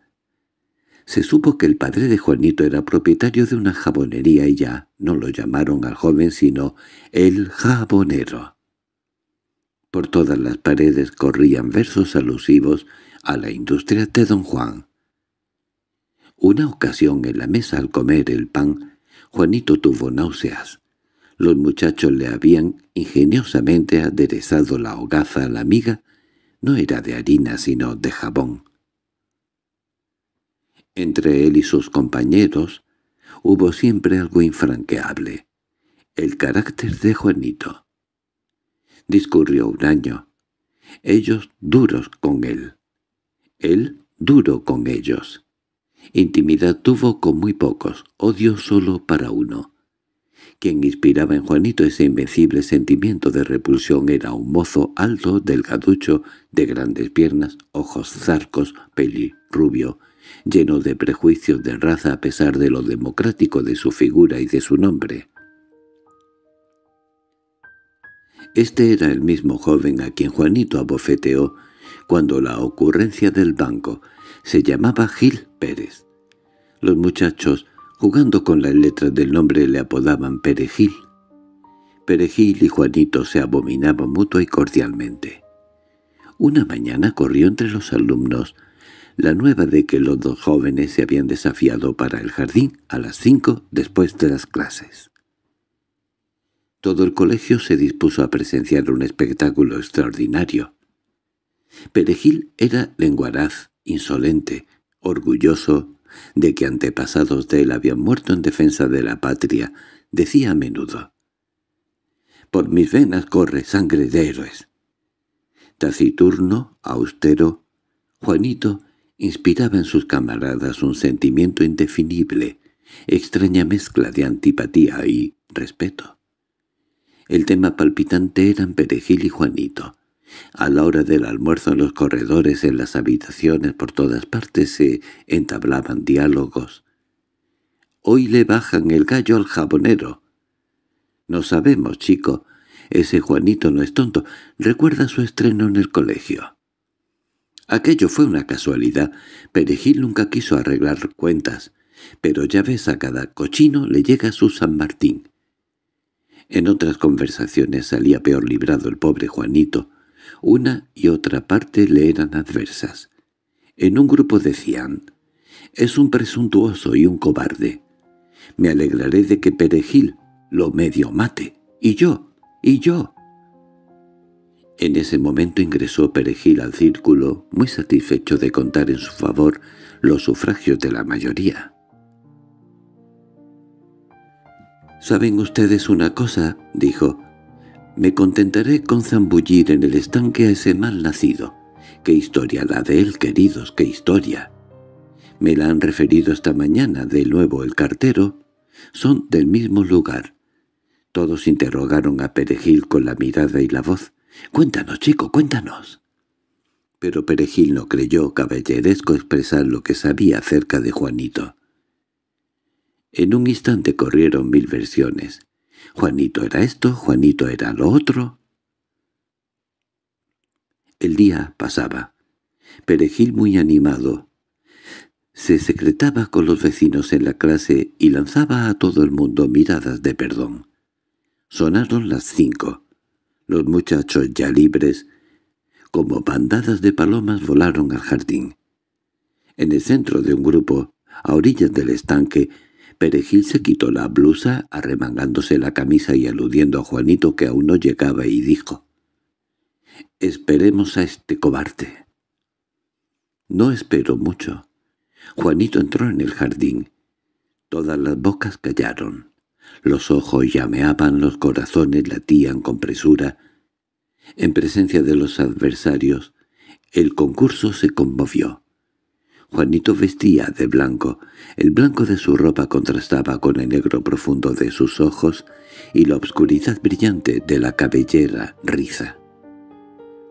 se supo que el padre de Juanito era propietario de una jabonería y ya no lo llamaron al joven sino el jabonero. Por todas las paredes corrían versos alusivos a la industria de don Juan. Una ocasión en la mesa al comer el pan, Juanito tuvo náuseas. Los muchachos le habían ingeniosamente aderezado la hogaza a la amiga. No era de harina sino de jabón. Entre él y sus compañeros hubo siempre algo infranqueable, el carácter de Juanito. Discurrió un año, ellos duros con él, él duro con ellos. Intimidad tuvo con muy pocos, odio solo para uno, quien inspiraba en Juanito ese invencible sentimiento de repulsión era un mozo alto, delgaducho, de grandes piernas, ojos zarcos, rubio, lleno de prejuicios de raza a pesar de lo democrático de su figura y de su nombre. Este era el mismo joven a quien Juanito abofeteó cuando la ocurrencia del banco se llamaba Gil Pérez. Los muchachos Jugando con las letras del nombre le apodaban Perejil. Perejil y Juanito se abominaban mutua y cordialmente. Una mañana corrió entre los alumnos la nueva de que los dos jóvenes se habían desafiado para el jardín a las cinco después de las clases. Todo el colegio se dispuso a presenciar un espectáculo extraordinario. Perejil era lenguaraz, insolente, orgulloso, de que antepasados de él habían muerto en defensa de la patria, decía a menudo. «Por mis venas corre sangre de héroes». Taciturno, austero, Juanito inspiraba en sus camaradas un sentimiento indefinible, extraña mezcla de antipatía y respeto. El tema palpitante eran Perejil y Juanito, a la hora del almuerzo en los corredores, en las habitaciones, por todas partes se entablaban diálogos. «Hoy le bajan el gallo al jabonero». «No sabemos, chico. Ese Juanito no es tonto. Recuerda su estreno en el colegio». Aquello fue una casualidad. Perejil nunca quiso arreglar cuentas, pero ya ves a cada cochino le llega su San Martín. En otras conversaciones salía peor librado el pobre Juanito, una y otra parte le eran adversas. En un grupo decían, «Es un presuntuoso y un cobarde. Me alegraré de que Perejil lo medio mate. Y yo, y yo». En ese momento ingresó Perejil al círculo, muy satisfecho de contar en su favor los sufragios de la mayoría. «¿Saben ustedes una cosa?» dijo. Me contentaré con zambullir en el estanque a ese mal nacido. —¡Qué historia la de él, queridos, qué historia! Me la han referido esta mañana de nuevo el cartero. Son del mismo lugar. Todos interrogaron a Perejil con la mirada y la voz. —¡Cuéntanos, chico, cuéntanos! Pero Perejil no creyó caballeresco expresar lo que sabía acerca de Juanito. En un instante corrieron mil versiones. Juanito era esto, Juanito era lo otro. El día pasaba. Perejil muy animado. Se secretaba con los vecinos en la clase y lanzaba a todo el mundo miradas de perdón. Sonaron las cinco. Los muchachos ya libres, como bandadas de palomas, volaron al jardín. En el centro de un grupo, a orillas del estanque, Perejil se quitó la blusa, arremangándose la camisa y aludiendo a Juanito que aún no llegaba, y dijo, «Esperemos a este cobarde». No esperó mucho. Juanito entró en el jardín. Todas las bocas callaron. Los ojos llameaban, los corazones latían con presura. En presencia de los adversarios, el concurso se conmovió. Juanito vestía de blanco. El blanco de su ropa contrastaba con el negro profundo de sus ojos y la obscuridad brillante de la cabellera riza.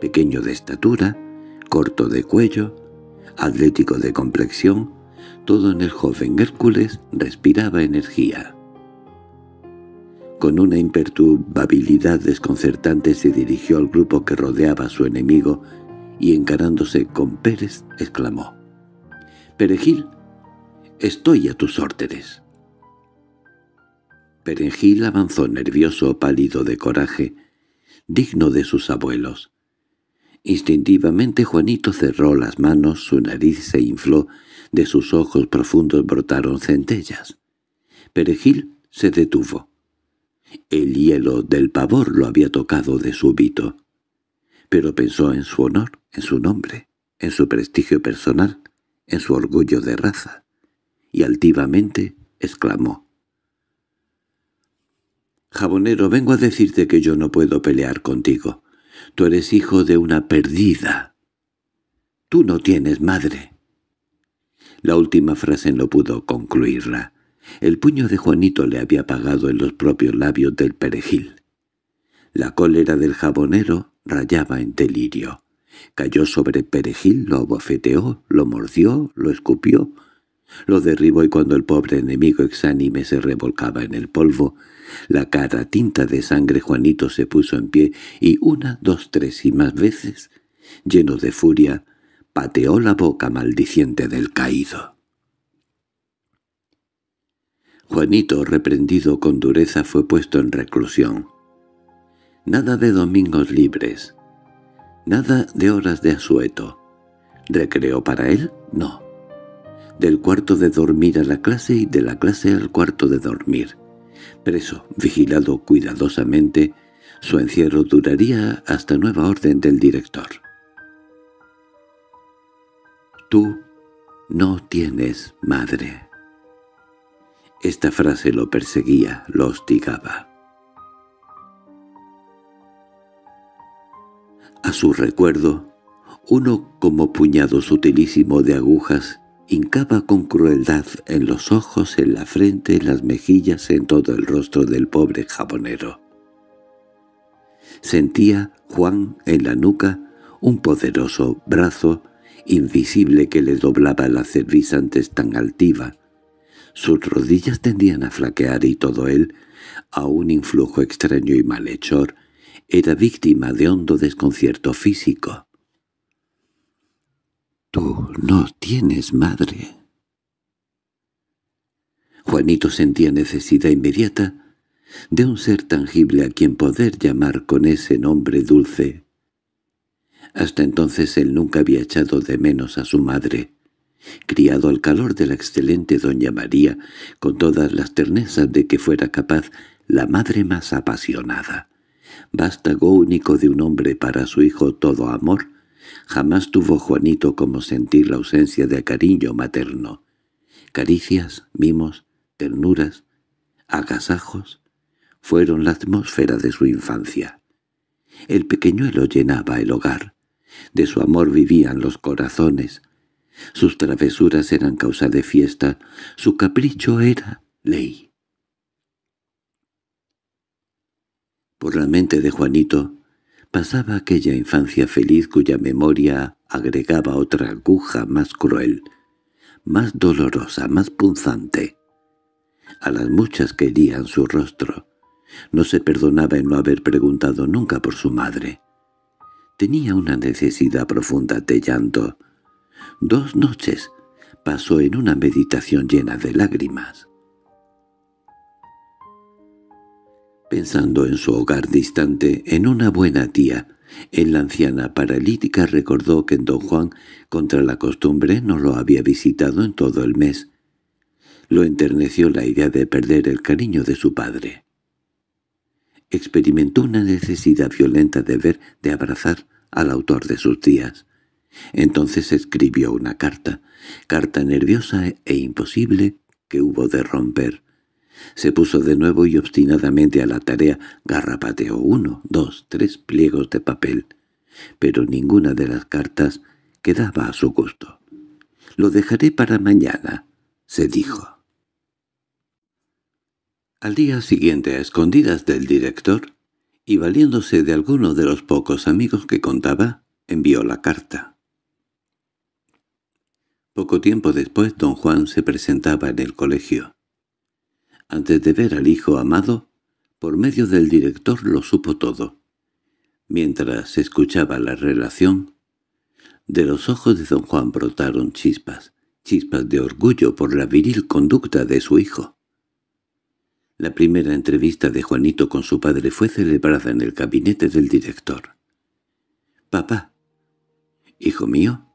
Pequeño de estatura, corto de cuello, atlético de complexión, todo en el joven Hércules respiraba energía. Con una imperturbabilidad desconcertante se dirigió al grupo que rodeaba a su enemigo y encarándose con Pérez exclamó Perejil, estoy a tus órdenes. Perejil avanzó nervioso pálido de coraje, digno de sus abuelos. Instintivamente Juanito cerró las manos, su nariz se infló, de sus ojos profundos brotaron centellas. Perejil se detuvo. El hielo del pavor lo había tocado de súbito. Pero pensó en su honor, en su nombre, en su prestigio personal en su orgullo de raza, y altivamente exclamó. «Jabonero, vengo a decirte que yo no puedo pelear contigo. Tú eres hijo de una perdida. Tú no tienes madre». La última frase no pudo concluirla. El puño de Juanito le había apagado en los propios labios del perejil. La cólera del jabonero rayaba en delirio. Cayó sobre Perejil, lo abofeteó, lo mordió, lo escupió, lo derribó y cuando el pobre enemigo exánime se revolcaba en el polvo, la cara tinta de sangre Juanito se puso en pie y una, dos, tres y más veces, lleno de furia, pateó la boca maldiciente del caído. Juanito, reprendido con dureza, fue puesto en reclusión. Nada de domingos libres. Nada de horas de asueto. ¿Recreo para él? No. Del cuarto de dormir a la clase y de la clase al cuarto de dormir. Preso, vigilado cuidadosamente, su encierro duraría hasta nueva orden del director. Tú no tienes madre. Esta frase lo perseguía, lo hostigaba. A su recuerdo, uno como puñado sutilísimo de agujas hincaba con crueldad en los ojos, en la frente, en las mejillas, en todo el rostro del pobre jabonero. Sentía Juan en la nuca un poderoso brazo invisible que le doblaba la cerviz antes tan altiva. Sus rodillas tendían a flaquear y todo él, a un influjo extraño y malhechor, era víctima de hondo desconcierto físico. «Tú no tienes madre». Juanito sentía necesidad inmediata de un ser tangible a quien poder llamar con ese nombre dulce. Hasta entonces él nunca había echado de menos a su madre, criado al calor de la excelente doña María, con todas las ternezas de que fuera capaz la madre más apasionada vástago único de un hombre para su hijo todo amor, jamás tuvo Juanito como sentir la ausencia de cariño materno. Caricias, mimos, ternuras, agasajos, fueron la atmósfera de su infancia. El pequeñuelo llenaba el hogar, de su amor vivían los corazones, sus travesuras eran causa de fiesta, su capricho era ley. Por la mente de Juanito pasaba aquella infancia feliz cuya memoria agregaba otra aguja más cruel, más dolorosa, más punzante. A las muchas que su rostro, no se perdonaba en no haber preguntado nunca por su madre. Tenía una necesidad profunda de llanto. Dos noches pasó en una meditación llena de lágrimas. pensando en su hogar distante, en una buena tía. En la anciana paralítica recordó que en don Juan, contra la costumbre, no lo había visitado en todo el mes. Lo enterneció la idea de perder el cariño de su padre. Experimentó una necesidad violenta de ver, de abrazar al autor de sus días. Entonces escribió una carta, carta nerviosa e imposible que hubo de romper. Se puso de nuevo y obstinadamente a la tarea. Garrapateó uno, dos, tres pliegos de papel, pero ninguna de las cartas quedaba a su gusto. «Lo dejaré para mañana», se dijo. Al día siguiente, a escondidas del director, y valiéndose de alguno de los pocos amigos que contaba, envió la carta. Poco tiempo después don Juan se presentaba en el colegio. Antes de ver al hijo amado, por medio del director lo supo todo. Mientras escuchaba la relación, de los ojos de don Juan brotaron chispas, chispas de orgullo por la viril conducta de su hijo. La primera entrevista de Juanito con su padre fue celebrada en el gabinete del director. «Papá, hijo mío»,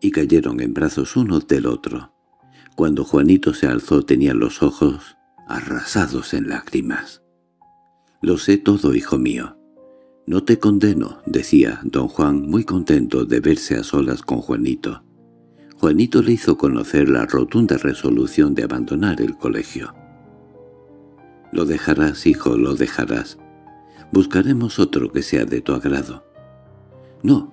y cayeron en brazos uno del otro. Cuando Juanito se alzó tenía los ojos arrasados en lágrimas. «Lo sé todo, hijo mío. No te condeno», decía don Juan, muy contento de verse a solas con Juanito. Juanito le hizo conocer la rotunda resolución de abandonar el colegio. «Lo dejarás, hijo, lo dejarás. Buscaremos otro que sea de tu agrado». «No,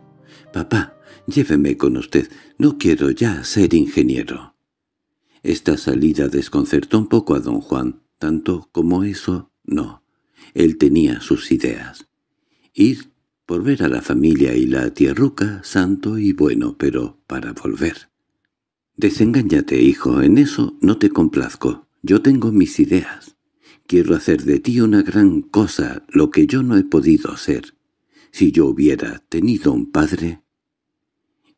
papá, lléveme con usted. No quiero ya ser ingeniero». Esta salida desconcertó un poco a don Juan, tanto como eso, no. Él tenía sus ideas. Ir por ver a la familia y la tierruca, santo y bueno, pero para volver. Desengáñate, hijo, en eso no te complazco. Yo tengo mis ideas. Quiero hacer de ti una gran cosa, lo que yo no he podido hacer. Si yo hubiera tenido un padre...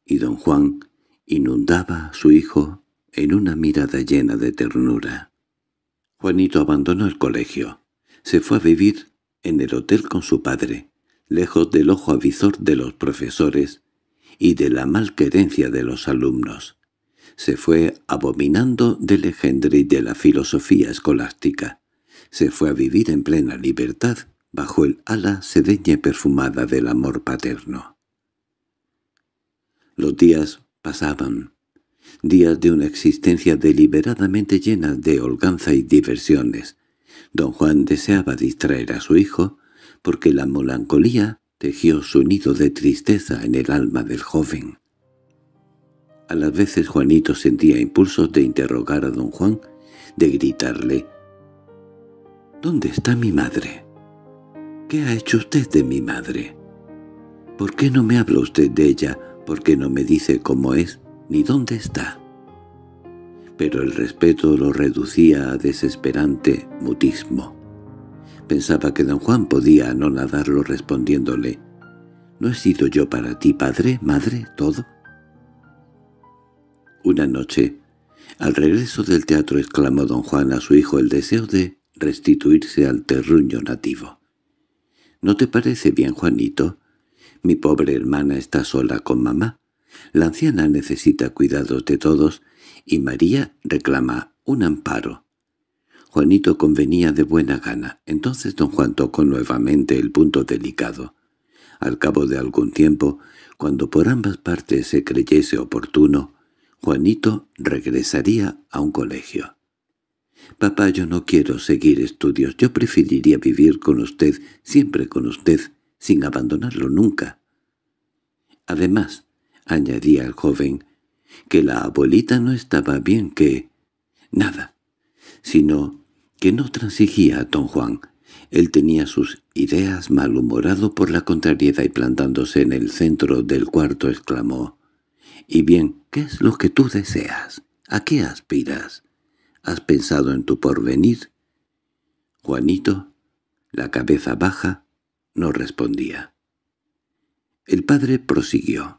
Y don Juan inundaba a su hijo en una mirada llena de ternura. Juanito abandonó el colegio. Se fue a vivir en el hotel con su padre, lejos del ojo avizor de los profesores y de la malquerencia de los alumnos. Se fue abominando del legendre y de la filosofía escolástica. Se fue a vivir en plena libertad bajo el ala sedeña y perfumada del amor paterno. Los días pasaban, días de una existencia deliberadamente llena de holganza y diversiones. Don Juan deseaba distraer a su hijo, porque la melancolía tejió su nido de tristeza en el alma del joven. A las veces Juanito sentía impulsos de interrogar a don Juan, de gritarle, «¿Dónde está mi madre? ¿Qué ha hecho usted de mi madre? ¿Por qué no me habla usted de ella? ¿Por qué no me dice cómo es?» ni dónde está. Pero el respeto lo reducía a desesperante mutismo. Pensaba que don Juan podía no nadarlo respondiéndole, ¿No he sido yo para ti, padre, madre, todo? Una noche, al regreso del teatro exclamó don Juan a su hijo el deseo de restituirse al terruño nativo. —¿No te parece bien, Juanito? Mi pobre hermana está sola con mamá. La anciana necesita cuidados de todos y María reclama un amparo. Juanito convenía de buena gana. Entonces don Juan tocó nuevamente el punto delicado. Al cabo de algún tiempo, cuando por ambas partes se creyese oportuno, Juanito regresaría a un colegio. «Papá, yo no quiero seguir estudios. Yo preferiría vivir con usted, siempre con usted, sin abandonarlo nunca. Además, —añadía el joven— que la abuelita no estaba bien, que... nada, sino que no transigía a don Juan. Él tenía sus ideas malhumorado por la contrariedad y plantándose en el centro del cuarto exclamó. —Y bien, ¿qué es lo que tú deseas? ¿A qué aspiras? ¿Has pensado en tu porvenir? Juanito, la cabeza baja, no respondía. El padre prosiguió.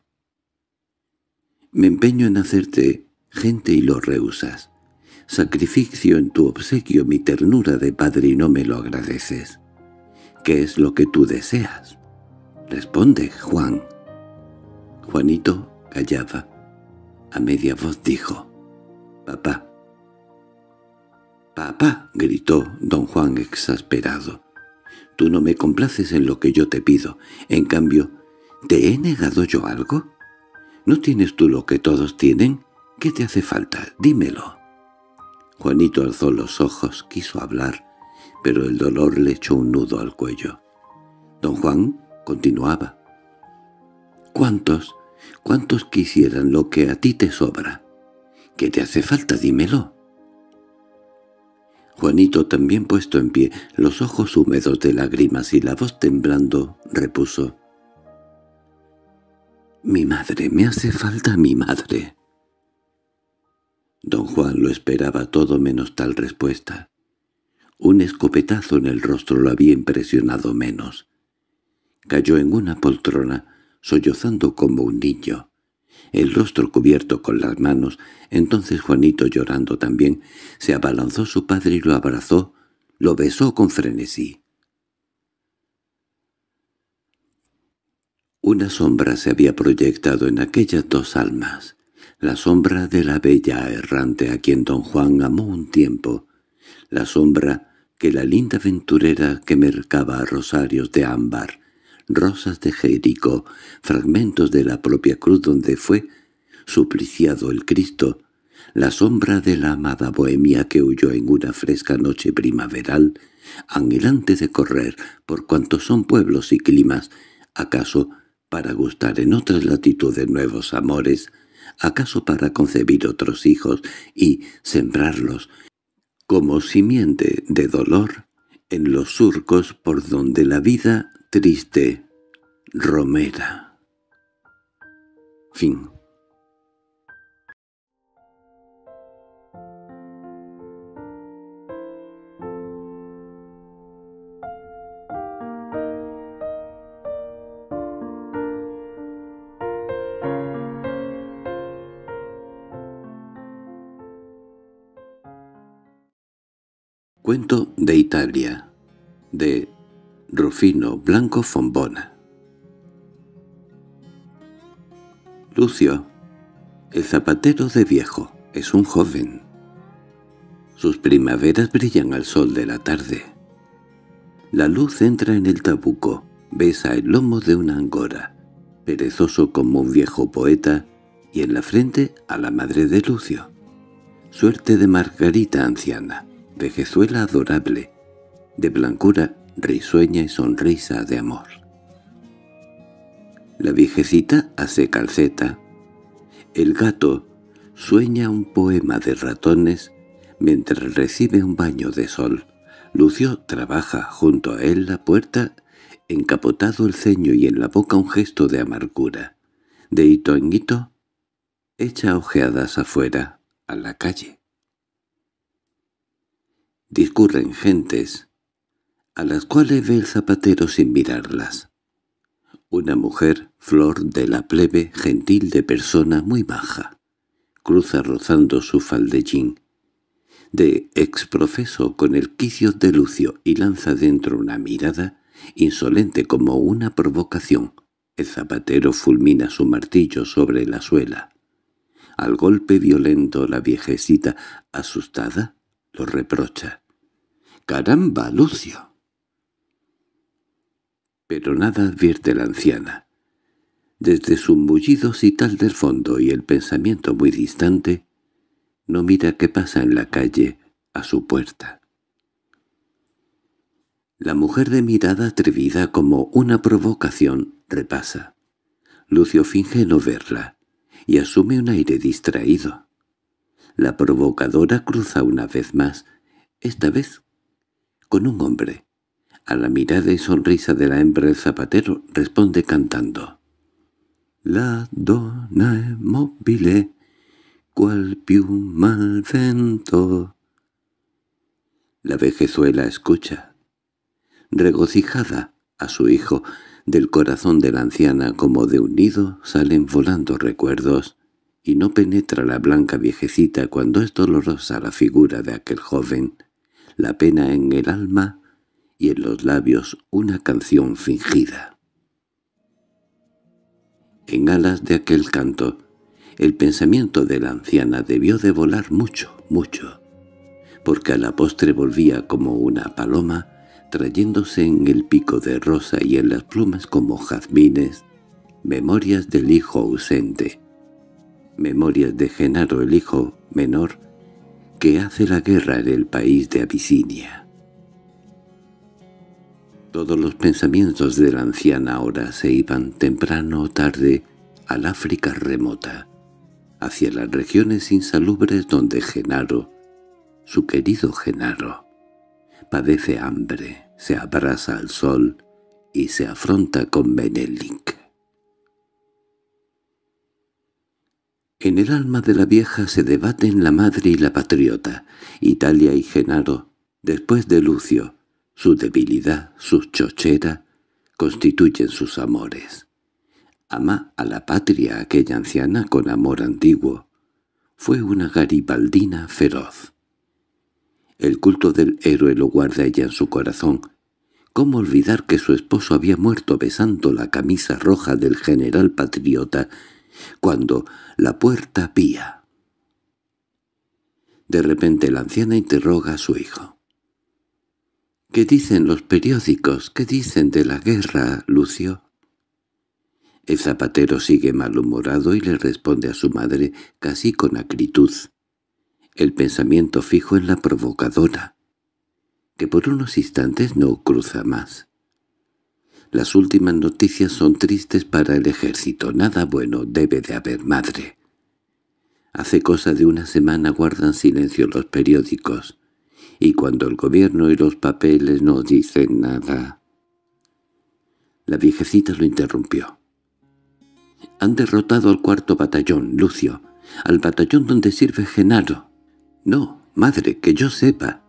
Me empeño en hacerte gente y lo rehusas. Sacrificio en tu obsequio mi ternura de padre y no me lo agradeces. ¿Qué es lo que tú deseas? Responde, Juan. Juanito callaba. A media voz dijo, «Papá». «¡Papá!» gritó don Juan exasperado. «Tú no me complaces en lo que yo te pido. En cambio, ¿te he negado yo algo?» ¿No tienes tú lo que todos tienen? ¿Qué te hace falta? Dímelo. Juanito alzó los ojos, quiso hablar, pero el dolor le echó un nudo al cuello. Don Juan continuaba. ¿Cuántos, cuántos quisieran lo que a ti te sobra? ¿Qué te hace falta? Dímelo. Juanito, también puesto en pie, los ojos húmedos de lágrimas y la voz temblando, repuso. Mi madre, me hace falta mi madre. Don Juan lo esperaba todo menos tal respuesta. Un escopetazo en el rostro lo había impresionado menos. Cayó en una poltrona, sollozando como un niño. El rostro cubierto con las manos, entonces Juanito llorando también, se abalanzó su padre y lo abrazó, lo besó con frenesí. Una sombra se había proyectado en aquellas dos almas, la sombra de la bella errante a quien don Juan amó un tiempo, la sombra que la linda aventurera que mercaba rosarios de ámbar, rosas de Jericó, fragmentos de la propia cruz donde fue supliciado el Cristo, la sombra de la amada bohemia que huyó en una fresca noche primaveral, anhelante de correr por cuantos son pueblos y climas, acaso para gustar en otras latitudes nuevos amores, acaso para concebir otros hijos y sembrarlos, como simiente de dolor, en los surcos por donde la vida triste romera. Fin Cuento de Italia de Rufino Blanco Fombona Lucio, el zapatero de viejo, es un joven. Sus primaveras brillan al sol de la tarde. La luz entra en el tabuco, besa el lomo de una angora, perezoso como un viejo poeta, y en la frente a la madre de Lucio. Suerte de Margarita anciana, vejezuela adorable, de blancura risueña y sonrisa de amor. La viejecita hace calceta. El gato sueña un poema de ratones mientras recibe un baño de sol. Lucio trabaja junto a él la puerta, encapotado el ceño y en la boca un gesto de amargura. De hito en hito, echa ojeadas afuera, a la calle discurren gentes, a las cuales ve el zapatero sin mirarlas. Una mujer, flor de la plebe, gentil de persona muy baja, cruza rozando su faldellín, de exprofeso con el quicio de Lucio y lanza dentro una mirada, insolente como una provocación. El zapatero fulmina su martillo sobre la suela. Al golpe violento la viejecita, asustada, lo reprocha. —¡Caramba, Lucio! Pero nada advierte la anciana. Desde su mullido y tal del fondo y el pensamiento muy distante, no mira qué pasa en la calle a su puerta. La mujer de mirada atrevida como una provocación repasa. Lucio finge no verla y asume un aire distraído. La provocadora cruza una vez más, esta vez con un hombre. A la mirada y sonrisa de la hembra del zapatero responde cantando. La dona è mobile, cual piuma mal vento. La vejezuela escucha, regocijada a su hijo, del corazón de la anciana como de un nido salen volando recuerdos, y no penetra la blanca viejecita cuando es dolorosa la figura de aquel joven la pena en el alma y en los labios una canción fingida. En alas de aquel canto, el pensamiento de la anciana debió de volar mucho, mucho, porque a la postre volvía como una paloma, trayéndose en el pico de rosa y en las plumas como jazmines, memorias del hijo ausente, memorias de Genaro el hijo menor, que hace la guerra en el país de Abisinia. Todos los pensamientos de la anciana ahora se iban temprano o tarde al África remota, hacia las regiones insalubres donde Genaro, su querido Genaro, padece hambre, se abraza al sol y se afronta con Menelik. En el alma de la vieja se debaten la madre y la patriota, Italia y Genaro, después de Lucio. Su debilidad, su chochera, constituyen sus amores. Ama a la patria aquella anciana con amor antiguo. Fue una garibaldina feroz. El culto del héroe lo guarda ella en su corazón. ¿Cómo olvidar que su esposo había muerto besando la camisa roja del general patriota cuando la puerta pía. De repente la anciana interroga a su hijo. —¿Qué dicen los periódicos? ¿Qué dicen de la guerra, Lucio? El zapatero sigue malhumorado y le responde a su madre casi con acritud, el pensamiento fijo en la provocadora, que por unos instantes no cruza más. Las últimas noticias son tristes para el ejército. Nada bueno debe de haber, madre. Hace cosa de una semana guardan silencio los periódicos, y cuando el gobierno y los papeles no dicen nada... La viejecita lo interrumpió. Han derrotado al cuarto batallón, Lucio, al batallón donde sirve Genaro. No, madre, que yo sepa.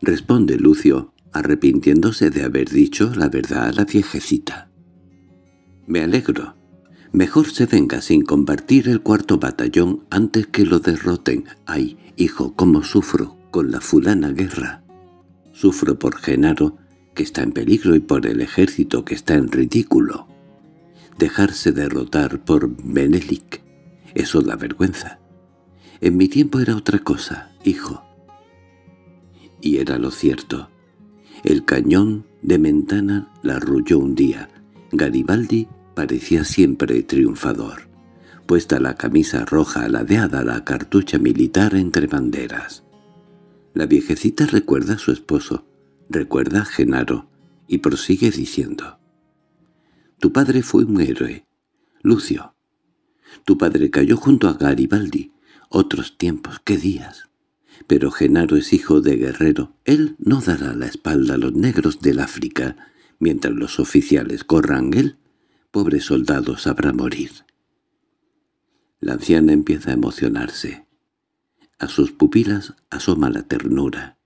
Responde Lucio, arrepintiéndose de haber dicho la verdad a la viejecita. —Me alegro. Mejor se venga sin compartir el cuarto batallón antes que lo derroten. Ay, hijo, cómo sufro con la fulana guerra. Sufro por Genaro, que está en peligro, y por el ejército, que está en ridículo. Dejarse derrotar por Menelik, eso da vergüenza. En mi tiempo era otra cosa, hijo. Y era lo cierto. El cañón de Mentana la arrulló un día. Garibaldi parecía siempre triunfador. Puesta la camisa roja aladeada la cartucha militar entre banderas. La viejecita recuerda a su esposo, recuerda a Genaro, y prosigue diciendo. Tu padre fue un héroe, Lucio. Tu padre cayó junto a Garibaldi. Otros tiempos, qué días pero Genaro es hijo de guerrero. Él no dará la espalda a los negros del África. Mientras los oficiales corran, él, pobre soldado, sabrá morir. La anciana empieza a emocionarse. A sus pupilas asoma la ternura.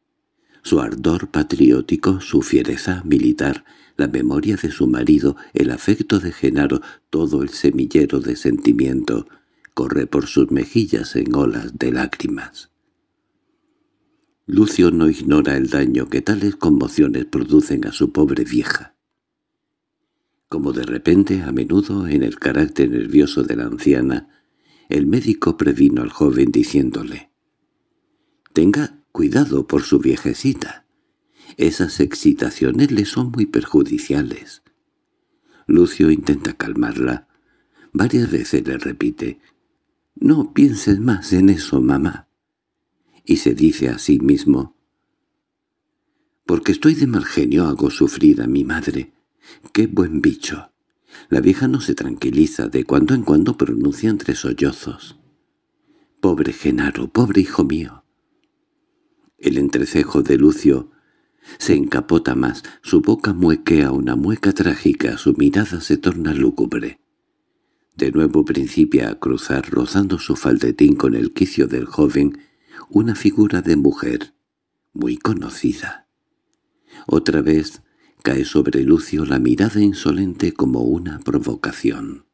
Su ardor patriótico, su fiereza militar, la memoria de su marido, el afecto de Genaro, todo el semillero de sentimiento, corre por sus mejillas en olas de lágrimas. Lucio no ignora el daño que tales conmociones producen a su pobre vieja. Como de repente, a menudo, en el carácter nervioso de la anciana, el médico previno al joven diciéndole «Tenga cuidado por su viejecita. Esas excitaciones le son muy perjudiciales». Lucio intenta calmarla. Varias veces le repite «No pienses más en eso, mamá» y se dice a sí mismo, «Porque estoy de mal genio hago sufrir a mi madre. ¡Qué buen bicho!». La vieja no se tranquiliza, de cuando en cuando pronuncia entre sollozos. «Pobre Genaro, pobre hijo mío». El entrecejo de Lucio se encapota más, su boca muequea una mueca trágica, su mirada se torna lúgubre. De nuevo principia a cruzar, rozando su faldetín con el quicio del joven, una figura de mujer, muy conocida. Otra vez cae sobre Lucio la mirada insolente como una provocación.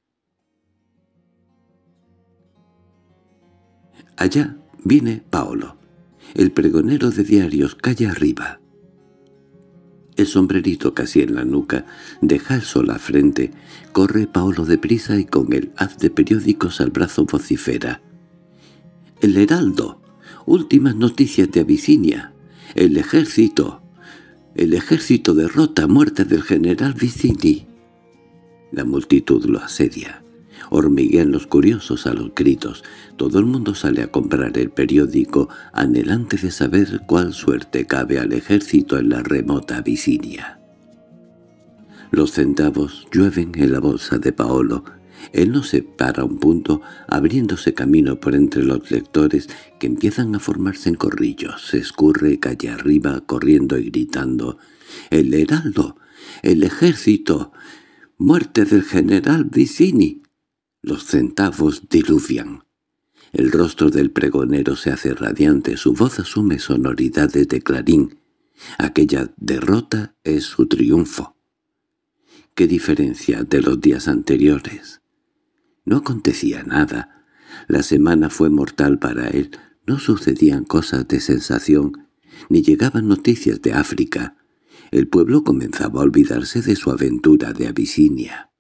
Allá viene Paolo, el pregonero de diarios calle arriba. El sombrerito casi en la nuca, deja el sol a frente, corre Paolo deprisa y con el haz de periódicos al brazo vocifera. —¡El heraldo! Últimas noticias de Abisinia. El ejército. El ejército derrota muerte del general Vicini. La multitud lo asedia. Hormiguean los curiosos a los gritos. Todo el mundo sale a comprar el periódico, anhelante de saber cuál suerte cabe al ejército en la remota Abisinia. Los centavos llueven en la bolsa de Paolo, él no se para un punto, abriéndose camino por entre los lectores que empiezan a formarse en corrillos. Se escurre calle arriba, corriendo y gritando. —¡El heraldo! ¡El ejército! ¡Muerte del general Vicini! Los centavos diluvian. El rostro del pregonero se hace radiante, su voz asume sonoridades de clarín. Aquella derrota es su triunfo. ¿Qué diferencia de los días anteriores? No acontecía nada. La semana fue mortal para él. No sucedían cosas de sensación, ni llegaban noticias de África. El pueblo comenzaba a olvidarse de su aventura de Abisinia.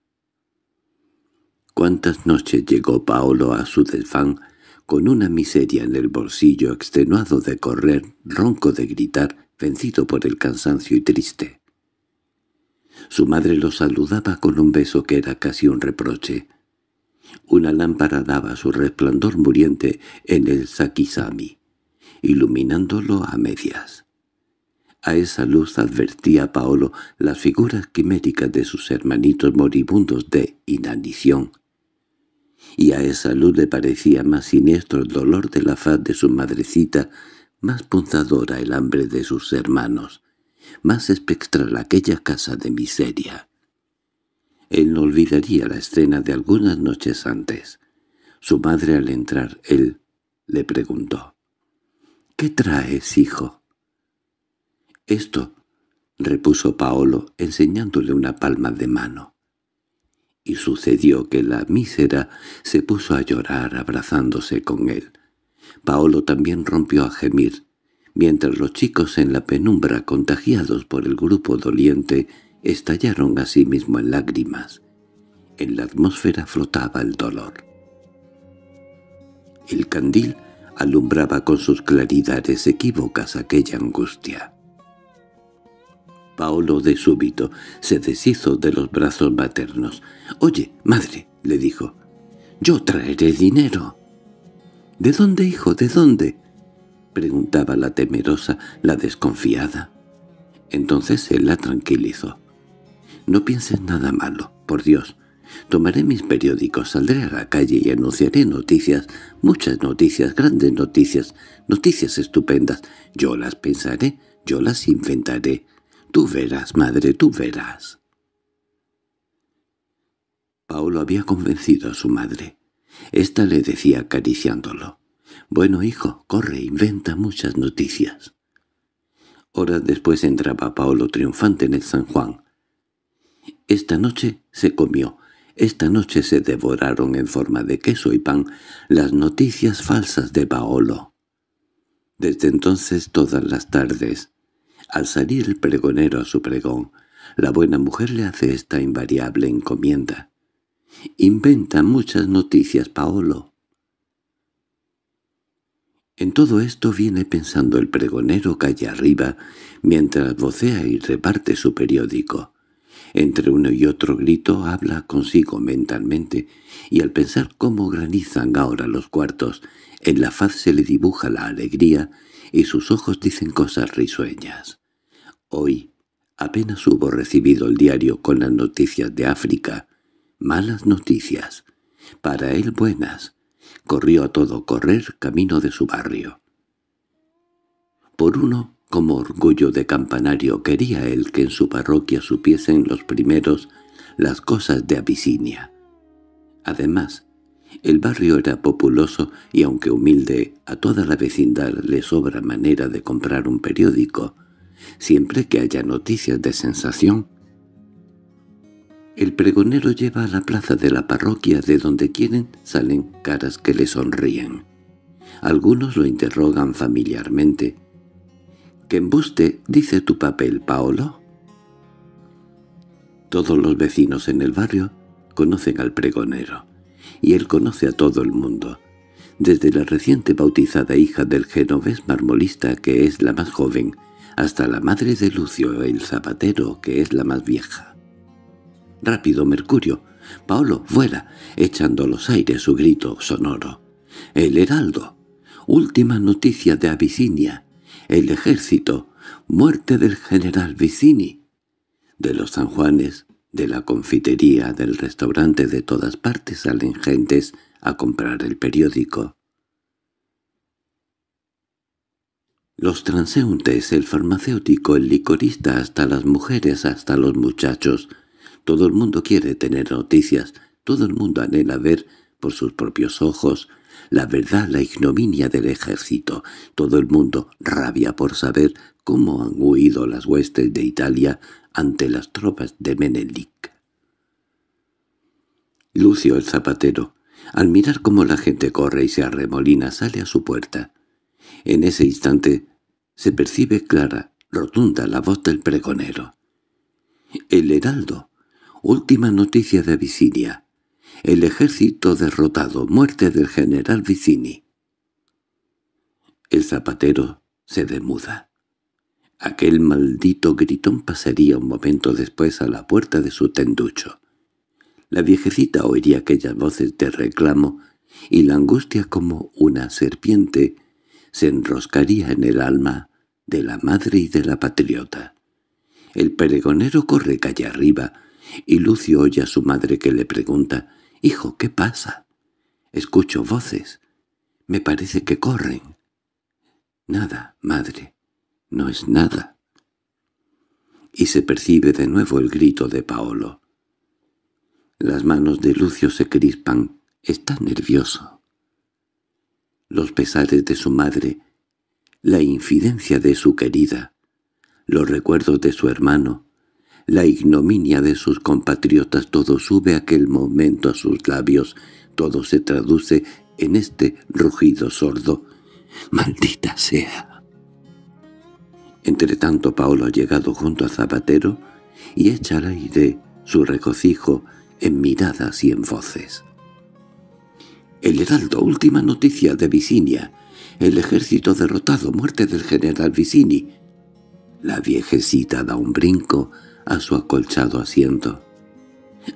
Cuántas noches llegó Paolo a su desfán con una miseria en el bolsillo, extenuado de correr, ronco de gritar, vencido por el cansancio y triste. Su madre lo saludaba con un beso que era casi un reproche. Una lámpara daba su resplandor muriente en el Sakisami, iluminándolo a medias. A esa luz advertía Paolo las figuras quiméricas de sus hermanitos moribundos de inanición, y a esa luz le parecía más siniestro el dolor de la faz de su madrecita, más punzadora el hambre de sus hermanos, más espectral aquella casa de miseria. Él no olvidaría la escena de algunas noches antes. Su madre al entrar, él, le preguntó. —¿Qué traes, hijo? —Esto —repuso Paolo, enseñándole una palma de mano. Y sucedió que la mísera se puso a llorar abrazándose con él. Paolo también rompió a gemir, mientras los chicos en la penumbra, contagiados por el grupo doliente, estallaron a sí en lágrimas. En la atmósfera flotaba el dolor. El candil alumbraba con sus claridades equívocas aquella angustia. Paolo de súbito se deshizo de los brazos maternos. «Oye, madre», le dijo, «yo traeré dinero». «¿De dónde, hijo, de dónde?» preguntaba la temerosa, la desconfiada. Entonces él la tranquilizó. No pienses nada malo, por Dios. Tomaré mis periódicos, saldré a la calle y anunciaré noticias, muchas noticias, grandes noticias, noticias estupendas. Yo las pensaré, yo las inventaré. Tú verás, madre, tú verás. Paolo había convencido a su madre. Esta le decía acariciándolo. «Bueno, hijo, corre, inventa muchas noticias». Horas después entraba Paolo triunfante en el San Juan, esta noche se comió, esta noche se devoraron en forma de queso y pan las noticias falsas de Paolo. Desde entonces todas las tardes, al salir el pregonero a su pregón, la buena mujer le hace esta invariable encomienda. Inventa muchas noticias, Paolo. En todo esto viene pensando el pregonero calle arriba, mientras vocea y reparte su periódico. Entre uno y otro grito habla consigo mentalmente, y al pensar cómo granizan ahora los cuartos, en la faz se le dibuja la alegría y sus ojos dicen cosas risueñas. Hoy apenas hubo recibido el diario con las noticias de África. Malas noticias. Para él buenas. Corrió a todo correr camino de su barrio. Por uno como orgullo de campanario quería él que en su parroquia supiesen los primeros las cosas de Abisinia. Además, el barrio era populoso y aunque humilde, a toda la vecindad le sobra manera de comprar un periódico, siempre que haya noticias de sensación. El pregonero lleva a la plaza de la parroquia de donde quieren salen caras que le sonríen. Algunos lo interrogan familiarmente, —¡Qué embuste! —dice tu papel, Paolo. Todos los vecinos en el barrio conocen al pregonero, y él conoce a todo el mundo, desde la reciente bautizada hija del genovés marmolista, que es la más joven, hasta la madre de Lucio, el zapatero, que es la más vieja. —¡Rápido, Mercurio! —¡Paolo, vuela! —echando a los aires su grito sonoro. —¡El heraldo! —¡Última noticia de Abisinia! el ejército, muerte del general Vicini, de los San Juanes, de la confitería, del restaurante, de todas partes salen gentes a comprar el periódico. Los transeúntes, el farmacéutico, el licorista, hasta las mujeres, hasta los muchachos. Todo el mundo quiere tener noticias, todo el mundo anhela ver por sus propios ojos la verdad, la ignominia del ejército. Todo el mundo rabia por saber cómo han huido las huestes de Italia ante las tropas de Menelik. Lucio el zapatero, al mirar cómo la gente corre y se arremolina, sale a su puerta. En ese instante se percibe clara, rotunda la voz del pregonero. El heraldo, última noticia de Abisinia, el ejército derrotado, muerte del general Vicini. El zapatero se demuda. Aquel maldito gritón pasaría un momento después a la puerta de su tenducho. La viejecita oiría aquellas voces de reclamo y la angustia como una serpiente se enroscaría en el alma de la madre y de la patriota. El peregonero corre calle arriba y Lucio oye a su madre que le pregunta «Hijo, ¿qué pasa?» Escucho voces. Me parece que corren. Nada, madre. No es nada. Y se percibe de nuevo el grito de Paolo. Las manos de Lucio se crispan. Está nervioso. Los pesares de su madre, la infidencia de su querida, los recuerdos de su hermano, la ignominia de sus compatriotas todo sube aquel momento a sus labios, todo se traduce en este rugido sordo. ¡Maldita sea! Entretanto Paolo ha llegado junto a Zapatero y echa al aire su regocijo en miradas y en voces. El heraldo, última noticia de Vicinia. El ejército derrotado, muerte del general Vicini. La viejecita da un brinco a su acolchado asiento.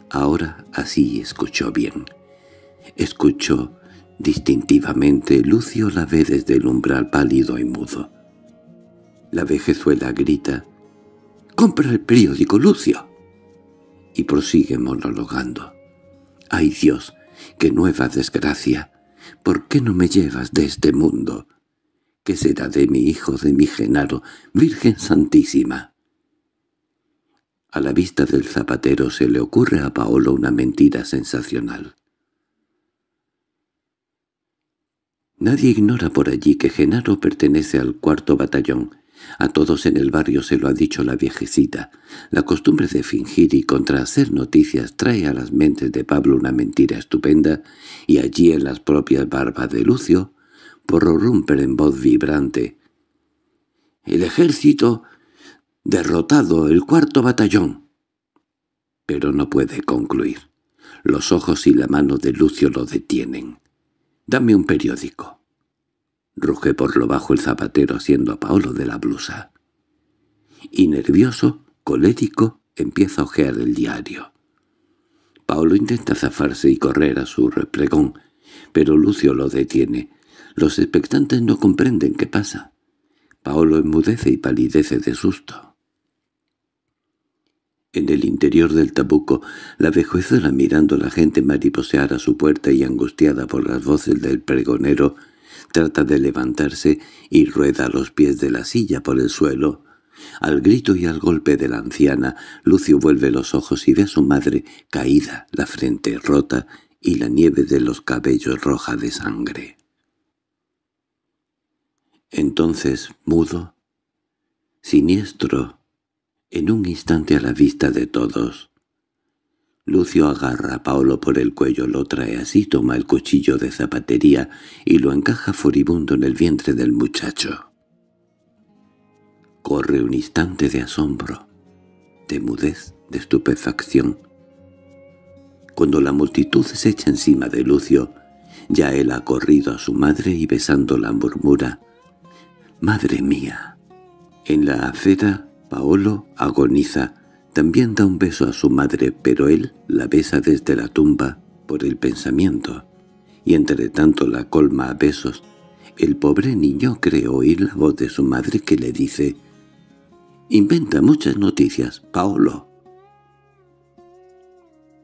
Ahora así escuchó bien. Escuchó distintivamente Lucio la ve desde el umbral pálido y mudo. La vejezuela grita «¡Compra el periódico, Lucio!» y prosigue monologando. «¡Ay Dios, qué nueva desgracia! ¿Por qué no me llevas de este mundo? ¿Qué será de mi hijo, de mi Genaro, Virgen Santísima?» A la vista del zapatero se le ocurre a Paolo una mentira sensacional. Nadie ignora por allí que Genaro pertenece al cuarto batallón. A todos en el barrio se lo ha dicho la viejecita. La costumbre de fingir y contrahacer noticias trae a las mentes de Pablo una mentira estupenda, y allí en las propias barbas de Lucio, romper en voz vibrante. «El ejército derrotado el cuarto batallón. Pero no puede concluir. Los ojos y la mano de Lucio lo detienen. Dame un periódico. Ruge por lo bajo el zapatero haciendo a Paolo de la blusa. Y nervioso, colérico, empieza a ojear el diario. Paolo intenta zafarse y correr a su replegón, pero Lucio lo detiene. Los expectantes no comprenden qué pasa. Paolo enmudece y palidece de susto. En el interior del tabuco, la vejuezora mirando a la gente mariposear a su puerta y angustiada por las voces del pregonero, trata de levantarse y rueda los pies de la silla por el suelo. Al grito y al golpe de la anciana, Lucio vuelve los ojos y ve a su madre caída, la frente rota y la nieve de los cabellos roja de sangre. Entonces, mudo, siniestro, en un instante a la vista de todos. Lucio agarra a Paolo por el cuello, lo trae así, toma el cuchillo de zapatería y lo encaja furibundo en el vientre del muchacho. Corre un instante de asombro, de mudez, de estupefacción. Cuando la multitud se echa encima de Lucio, ya él ha corrido a su madre y besándola murmura, «Madre mía, en la acera Paolo agoniza. También da un beso a su madre, pero él la besa desde la tumba por el pensamiento. Y entre tanto la colma a besos. El pobre niño cree oír la voz de su madre que le dice «Inventa muchas noticias, Paolo».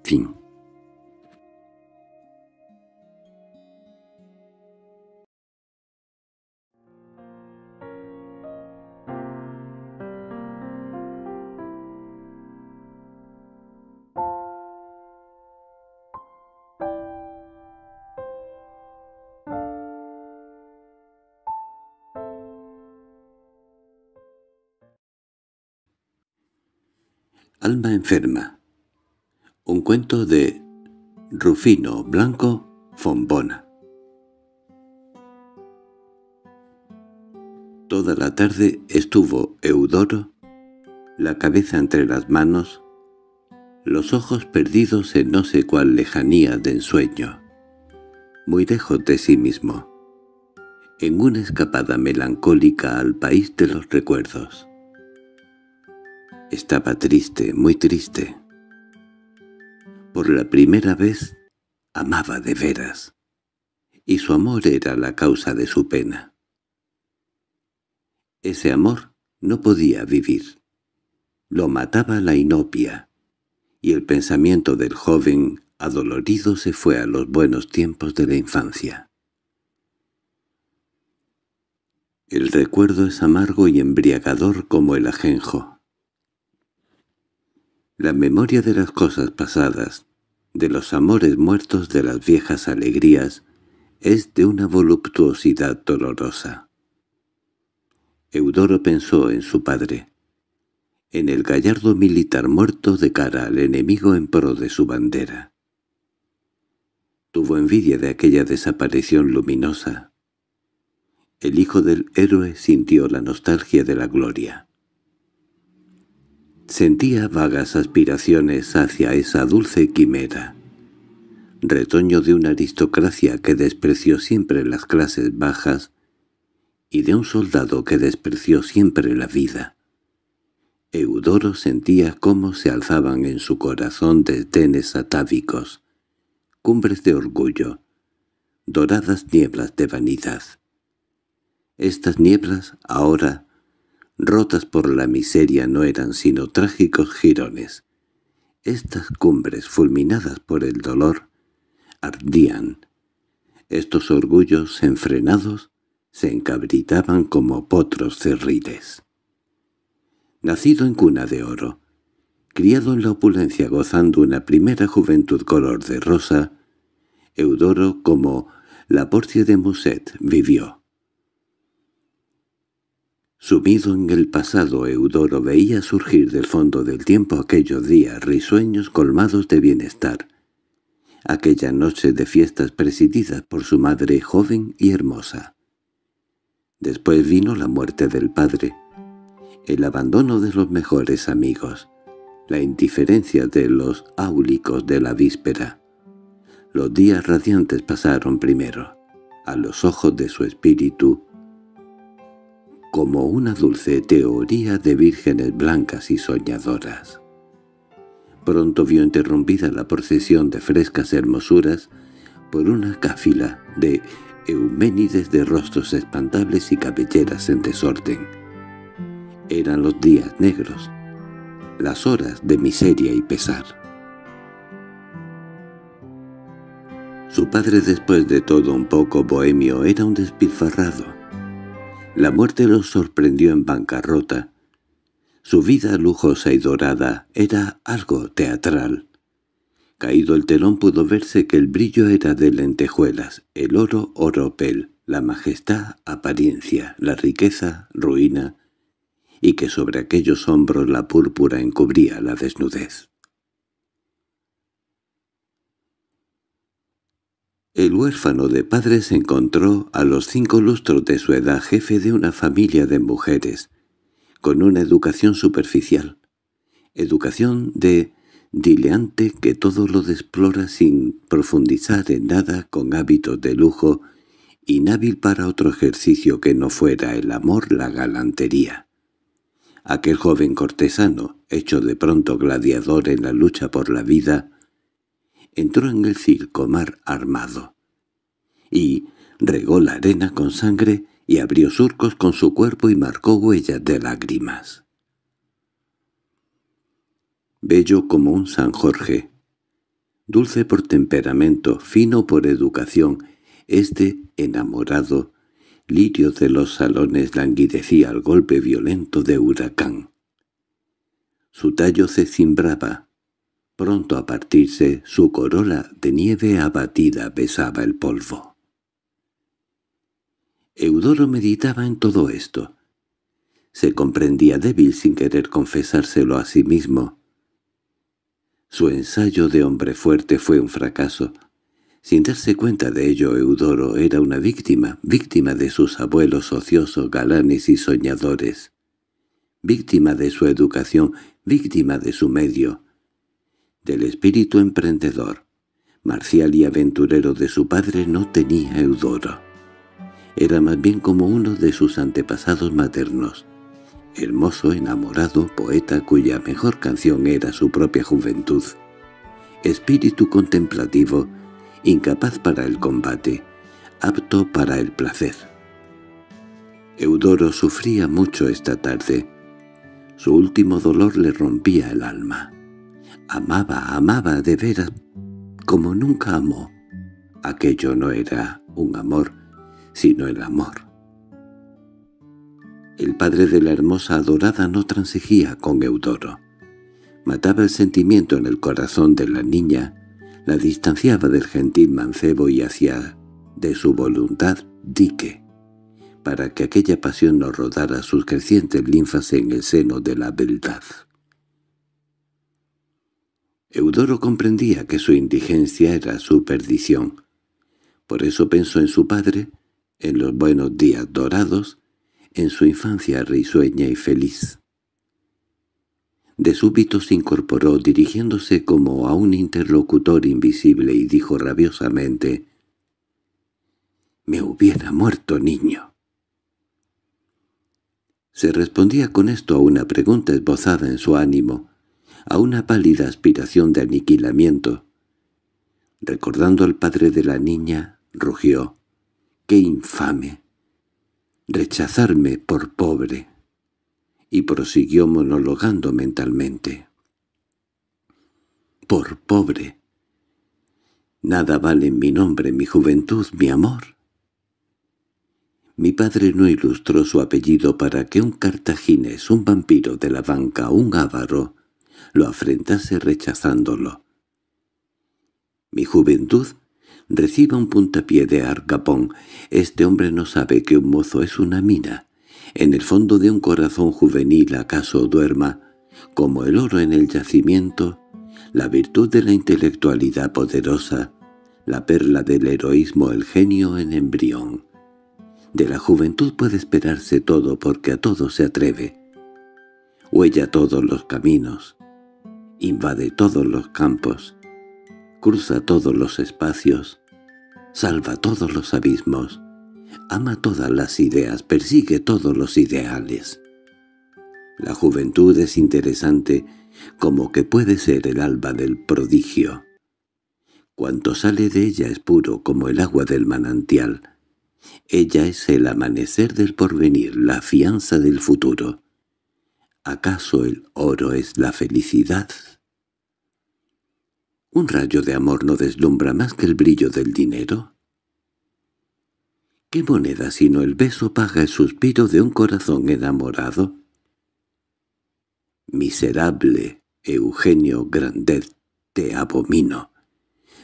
Fin enferma. Un cuento de Rufino Blanco Fombona. Toda la tarde estuvo Eudoro, la cabeza entre las manos, los ojos perdidos en no sé cuál lejanía de ensueño, muy lejos de sí mismo, en una escapada melancólica al país de los recuerdos. Estaba triste, muy triste. Por la primera vez amaba de veras, y su amor era la causa de su pena. Ese amor no podía vivir. Lo mataba la inopia, y el pensamiento del joven adolorido se fue a los buenos tiempos de la infancia. El recuerdo es amargo y embriagador como el ajenjo. La memoria de las cosas pasadas, de los amores muertos, de las viejas alegrías, es de una voluptuosidad dolorosa. Eudoro pensó en su padre, en el gallardo militar muerto de cara al enemigo en pro de su bandera. Tuvo envidia de aquella desaparición luminosa. El hijo del héroe sintió la nostalgia de la gloria. Sentía vagas aspiraciones hacia esa dulce quimera, retoño de una aristocracia que despreció siempre las clases bajas y de un soldado que despreció siempre la vida. Eudoro sentía cómo se alzaban en su corazón desdenes atávicos, cumbres de orgullo, doradas nieblas de vanidad. Estas nieblas ahora rotas por la miseria no eran sino trágicos jirones. Estas cumbres fulminadas por el dolor ardían. Estos orgullos enfrenados se encabritaban como potros cerriles. Nacido en cuna de oro, criado en la opulencia gozando una primera juventud color de rosa, Eudoro como la Porcia de Muset vivió Sumido en el pasado, Eudoro veía surgir del fondo del tiempo aquellos días risueños colmados de bienestar, aquella noche de fiestas presididas por su madre joven y hermosa. Después vino la muerte del padre, el abandono de los mejores amigos, la indiferencia de los áulicos de la víspera. Los días radiantes pasaron primero. A los ojos de su espíritu, como una dulce teoría de vírgenes blancas y soñadoras. Pronto vio interrumpida la procesión de frescas hermosuras por una cáfila de euménides de rostros espantables y cabelleras en desorden. Eran los días negros, las horas de miseria y pesar. Su padre, después de todo un poco bohemio, era un despilfarrado la muerte los sorprendió en bancarrota. Su vida lujosa y dorada era algo teatral. Caído el telón pudo verse que el brillo era de lentejuelas, el oro oropel, la majestad apariencia, la riqueza ruina, y que sobre aquellos hombros la púrpura encubría la desnudez. El huérfano de padres encontró a los cinco lustros de su edad jefe de una familia de mujeres, con una educación superficial, educación de dileante que todo lo desplora sin profundizar en nada con hábitos de lujo, inhábil para otro ejercicio que no fuera el amor, la galantería. Aquel joven cortesano, hecho de pronto gladiador en la lucha por la vida, entró en el circo mar armado y regó la arena con sangre y abrió surcos con su cuerpo y marcó huellas de lágrimas. Bello como un San Jorge, dulce por temperamento, fino por educación, este enamorado, lirio de los salones languidecía al golpe violento de huracán. Su tallo se cimbraba, Pronto a partirse, su corola de nieve abatida besaba el polvo. Eudoro meditaba en todo esto. Se comprendía débil sin querer confesárselo a sí mismo. Su ensayo de hombre fuerte fue un fracaso. Sin darse cuenta de ello, Eudoro era una víctima, víctima de sus abuelos ociosos, galanes y soñadores, víctima de su educación, víctima de su medio, el espíritu emprendedor, marcial y aventurero de su padre no tenía Eudoro. Era más bien como uno de sus antepasados maternos, hermoso, enamorado, poeta cuya mejor canción era su propia juventud. Espíritu contemplativo, incapaz para el combate, apto para el placer. Eudoro sufría mucho esta tarde. Su último dolor le rompía el alma. Amaba, amaba de veras, como nunca amó. Aquello no era un amor, sino el amor. El padre de la hermosa adorada no transigía con Eudoro. Mataba el sentimiento en el corazón de la niña, la distanciaba del gentil mancebo y hacía de su voluntad dique, para que aquella pasión no rodara sus crecientes linfas en el seno de la beldad. Eudoro comprendía que su indigencia era su perdición. Por eso pensó en su padre, en los buenos días dorados, en su infancia risueña y feliz. De súbito se incorporó dirigiéndose como a un interlocutor invisible y dijo rabiosamente «¡Me hubiera muerto, niño!». Se respondía con esto a una pregunta esbozada en su ánimo, a una pálida aspiración de aniquilamiento. Recordando al padre de la niña, rugió. ¡Qué infame! Rechazarme por pobre. Y prosiguió monologando mentalmente. Por pobre. Nada vale en mi nombre, mi juventud, mi amor. Mi padre no ilustró su apellido para que un cartagines, un vampiro de la banca, un avaro, lo afrentase rechazándolo. Mi juventud reciba un puntapié de arcapón. Este hombre no sabe que un mozo es una mina. En el fondo de un corazón juvenil acaso duerma, como el oro en el yacimiento, la virtud de la intelectualidad poderosa, la perla del heroísmo, el genio en embrión. De la juventud puede esperarse todo porque a todo se atreve. Huella todos los caminos, invade todos los campos, cruza todos los espacios, salva todos los abismos, ama todas las ideas, persigue todos los ideales. La juventud es interesante como que puede ser el alba del prodigio. Cuanto sale de ella es puro como el agua del manantial. Ella es el amanecer del porvenir, la fianza del futuro. ¿Acaso el oro es la felicidad? ¿Un rayo de amor no deslumbra más que el brillo del dinero? ¿Qué moneda sino el beso paga el suspiro de un corazón enamorado? Miserable Eugenio Grandez, te abomino.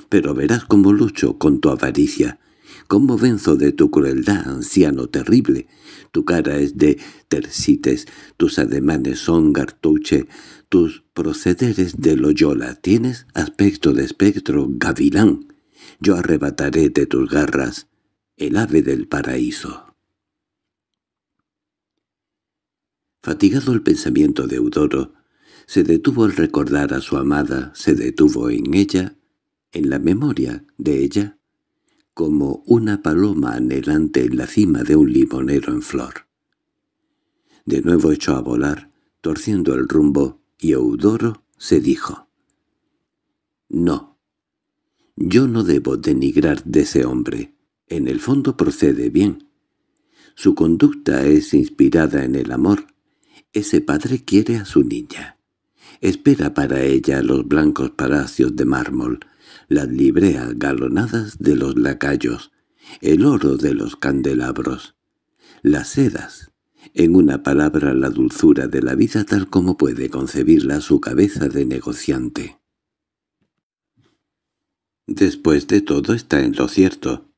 Pero verás cómo lucho con tu avaricia, cómo venzo de tu crueldad, anciano terrible. Tu cara es de tercites, tus ademanes son gartuche, tus procederes de Loyola tienes aspecto de espectro gavilán. Yo arrebataré de tus garras el ave del paraíso. Fatigado el pensamiento de Eudoro, se detuvo al recordar a su amada, se detuvo en ella, en la memoria de ella, como una paloma anhelante en la cima de un limonero en flor. De nuevo echó a volar, torciendo el rumbo, y Eudoro se dijo. «No, yo no debo denigrar de ese hombre. En el fondo procede bien. Su conducta es inspirada en el amor. Ese padre quiere a su niña. Espera para ella los blancos palacios de mármol, las libreas galonadas de los lacayos, el oro de los candelabros, las sedas, en una palabra la dulzura de la vida tal como puede concebirla su cabeza de negociante. Después de todo está en lo cierto.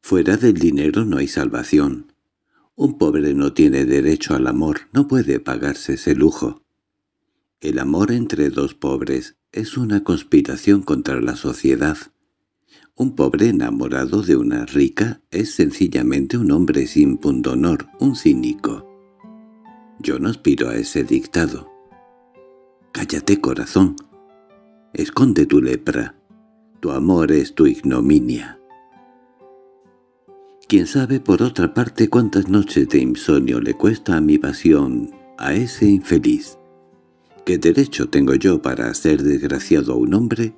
Fuera del dinero no hay salvación. Un pobre no tiene derecho al amor, no puede pagarse ese lujo. El amor entre dos pobres es una conspiración contra la sociedad. Un pobre enamorado de una rica es sencillamente un hombre sin pundonor, un cínico. Yo no aspiro a ese dictado. Cállate, corazón. Esconde tu lepra. Tu amor es tu ignominia. Quién sabe por otra parte cuántas noches de insomnio le cuesta a mi pasión, a ese infeliz. ¿Qué derecho tengo yo para hacer desgraciado a un hombre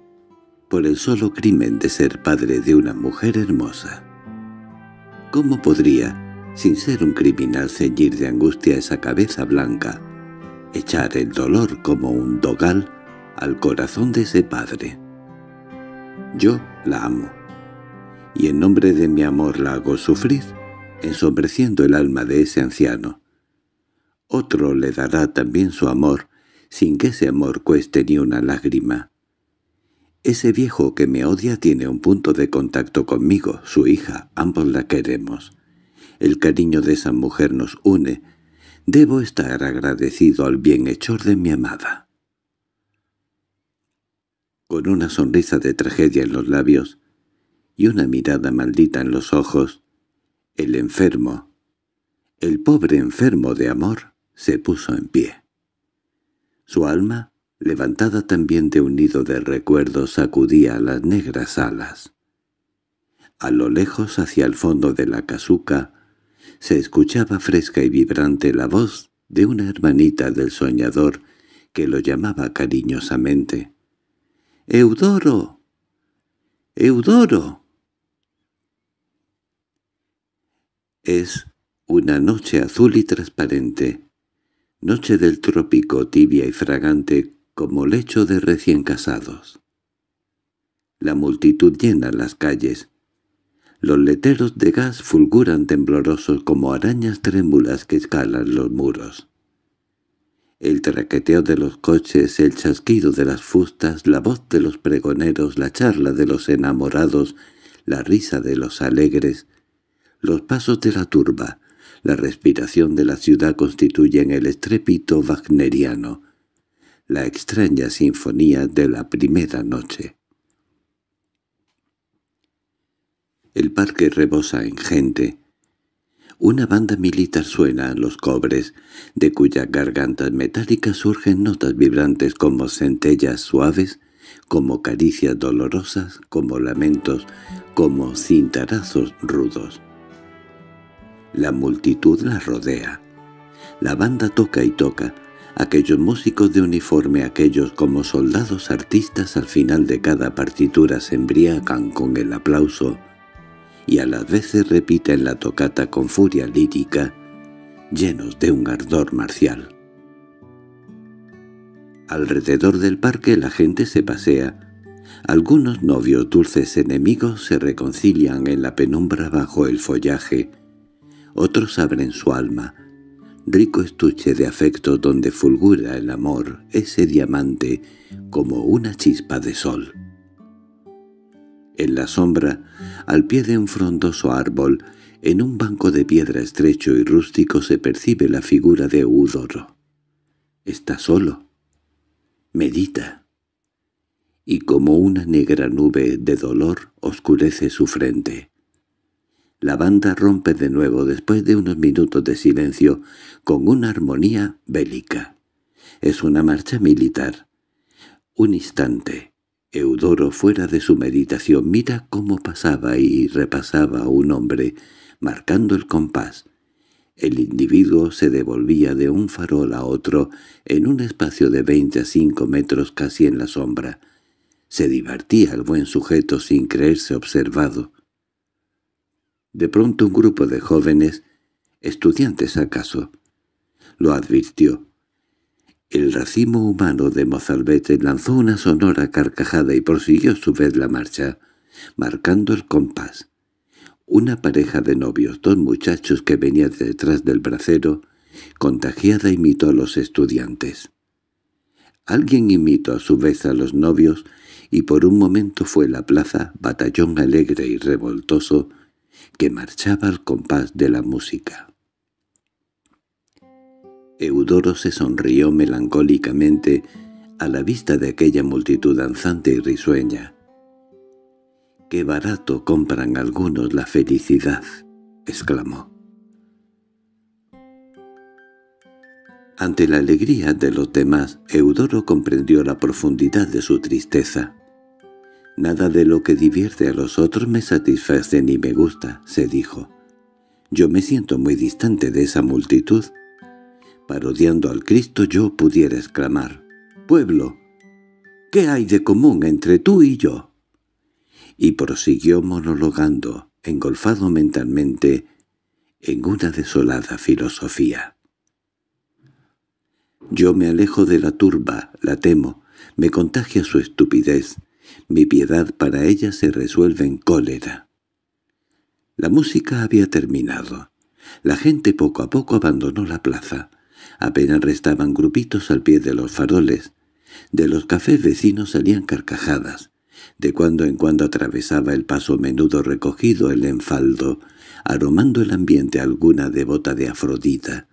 por el solo crimen de ser padre de una mujer hermosa. ¿Cómo podría, sin ser un criminal, ceñir de angustia esa cabeza blanca, echar el dolor como un dogal al corazón de ese padre? Yo la amo, y en nombre de mi amor la hago sufrir, ensombreciendo el alma de ese anciano. Otro le dará también su amor, sin que ese amor cueste ni una lágrima. Ese viejo que me odia tiene un punto de contacto conmigo, su hija, ambos la queremos. El cariño de esa mujer nos une. Debo estar agradecido al bienhechor de mi amada. Con una sonrisa de tragedia en los labios y una mirada maldita en los ojos, el enfermo, el pobre enfermo de amor, se puso en pie. Su alma levantada también de un nido de recuerdos, sacudía las negras alas. A lo lejos, hacia el fondo de la casuca, se escuchaba fresca y vibrante la voz de una hermanita del soñador que lo llamaba cariñosamente. —¡Eudoro! ¡Eudoro! Es una noche azul y transparente, noche del trópico tibia y fragante como lecho de recién casados. La multitud llena las calles. Los leteros de gas fulguran temblorosos como arañas trémulas que escalan los muros. El traqueteo de los coches, el chasquido de las fustas, la voz de los pregoneros, la charla de los enamorados, la risa de los alegres, los pasos de la turba, la respiración de la ciudad constituyen el estrépito wagneriano, la extraña sinfonía de la primera noche. El parque rebosa en gente. Una banda militar suena a los cobres, de cuyas gargantas metálicas surgen notas vibrantes como centellas suaves, como caricias dolorosas, como lamentos, como cintarazos rudos. La multitud la rodea. La banda toca y toca, aquellos músicos de uniforme, aquellos como soldados artistas al final de cada partitura se embriagan con el aplauso y a las veces repiten la tocata con furia lírica, llenos de un ardor marcial. Alrededor del parque la gente se pasea. Algunos novios dulces enemigos se reconcilian en la penumbra bajo el follaje. Otros abren su alma, rico estuche de afecto donde fulgura el amor, ese diamante, como una chispa de sol. En la sombra, al pie de un frondoso árbol, en un banco de piedra estrecho y rústico se percibe la figura de Udoro. Está solo. Medita. Y como una negra nube de dolor oscurece su frente. La banda rompe de nuevo después de unos minutos de silencio con una armonía bélica. Es una marcha militar. Un instante. Eudoro, fuera de su meditación, mira cómo pasaba y repasaba a un hombre, marcando el compás. El individuo se devolvía de un farol a otro en un espacio de veinte a cinco metros casi en la sombra. Se divertía el buen sujeto sin creerse observado. De pronto un grupo de jóvenes, estudiantes acaso, lo advirtió. El racimo humano de Mozalbete lanzó una sonora carcajada y prosiguió a su vez la marcha, marcando el compás. Una pareja de novios, dos muchachos que venía detrás del bracero, contagiada imitó a los estudiantes. Alguien imitó a su vez a los novios, y por un momento fue la plaza, batallón alegre y revoltoso, que marchaba al compás de la música. Eudoro se sonrió melancólicamente a la vista de aquella multitud danzante y risueña. «¡Qué barato compran algunos la felicidad!» exclamó. Ante la alegría de los demás, Eudoro comprendió la profundidad de su tristeza. Nada de lo que divierte a los otros me satisface ni me gusta, se dijo. Yo me siento muy distante de esa multitud. Parodiando al Cristo yo pudiera exclamar, «¡Pueblo! ¿Qué hay de común entre tú y yo?» Y prosiguió monologando, engolfado mentalmente, en una desolada filosofía. Yo me alejo de la turba, la temo, me contagia su estupidez, mi piedad para ella se resuelve en cólera. La música había terminado. La gente poco a poco abandonó la plaza. Apenas restaban grupitos al pie de los faroles. De los cafés vecinos salían carcajadas. De cuando en cuando atravesaba el paso menudo recogido el enfaldo, aromando el ambiente alguna devota de Afrodita.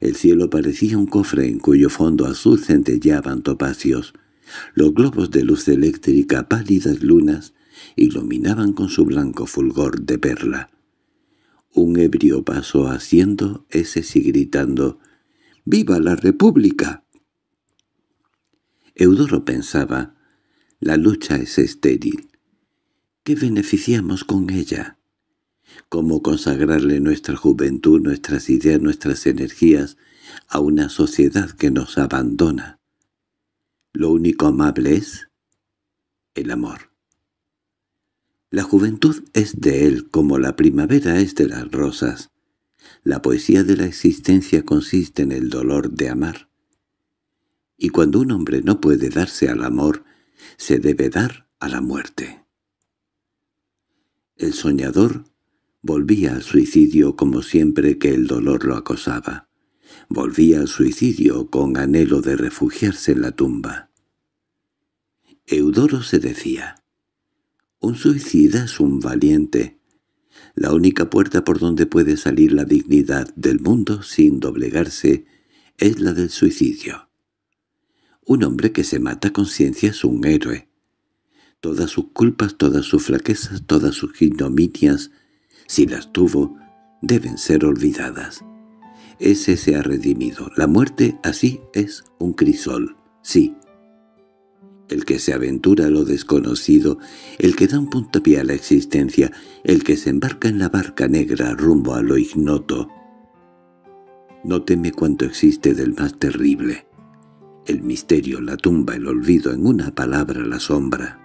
El cielo parecía un cofre en cuyo fondo azul centelleaban topacios. Los globos de luz eléctrica, pálidas lunas, iluminaban con su blanco fulgor de perla. Un ebrio pasó haciendo ese y gritando «¡Viva la República!». Eudoro pensaba «La lucha es estéril. ¿Qué beneficiamos con ella? ¿Cómo consagrarle nuestra juventud, nuestras ideas, nuestras energías a una sociedad que nos abandona?» Lo único amable es el amor. La juventud es de él como la primavera es de las rosas. La poesía de la existencia consiste en el dolor de amar. Y cuando un hombre no puede darse al amor, se debe dar a la muerte. El soñador volvía al suicidio como siempre que el dolor lo acosaba. Volvía al suicidio con anhelo de refugiarse en la tumba. Eudoro se decía, «Un suicida es un valiente. La única puerta por donde puede salir la dignidad del mundo sin doblegarse es la del suicidio. Un hombre que se mata con ciencia es un héroe. Todas sus culpas, todas sus flaquezas, todas sus ignominias, si las tuvo, deben ser olvidadas. Ese se ha redimido. La muerte así es un crisol. Sí, el que se aventura a lo desconocido, el que da un puntapié a la existencia, el que se embarca en la barca negra rumbo a lo ignoto. No teme cuanto existe del más terrible. El misterio, la tumba, el olvido, en una palabra la sombra.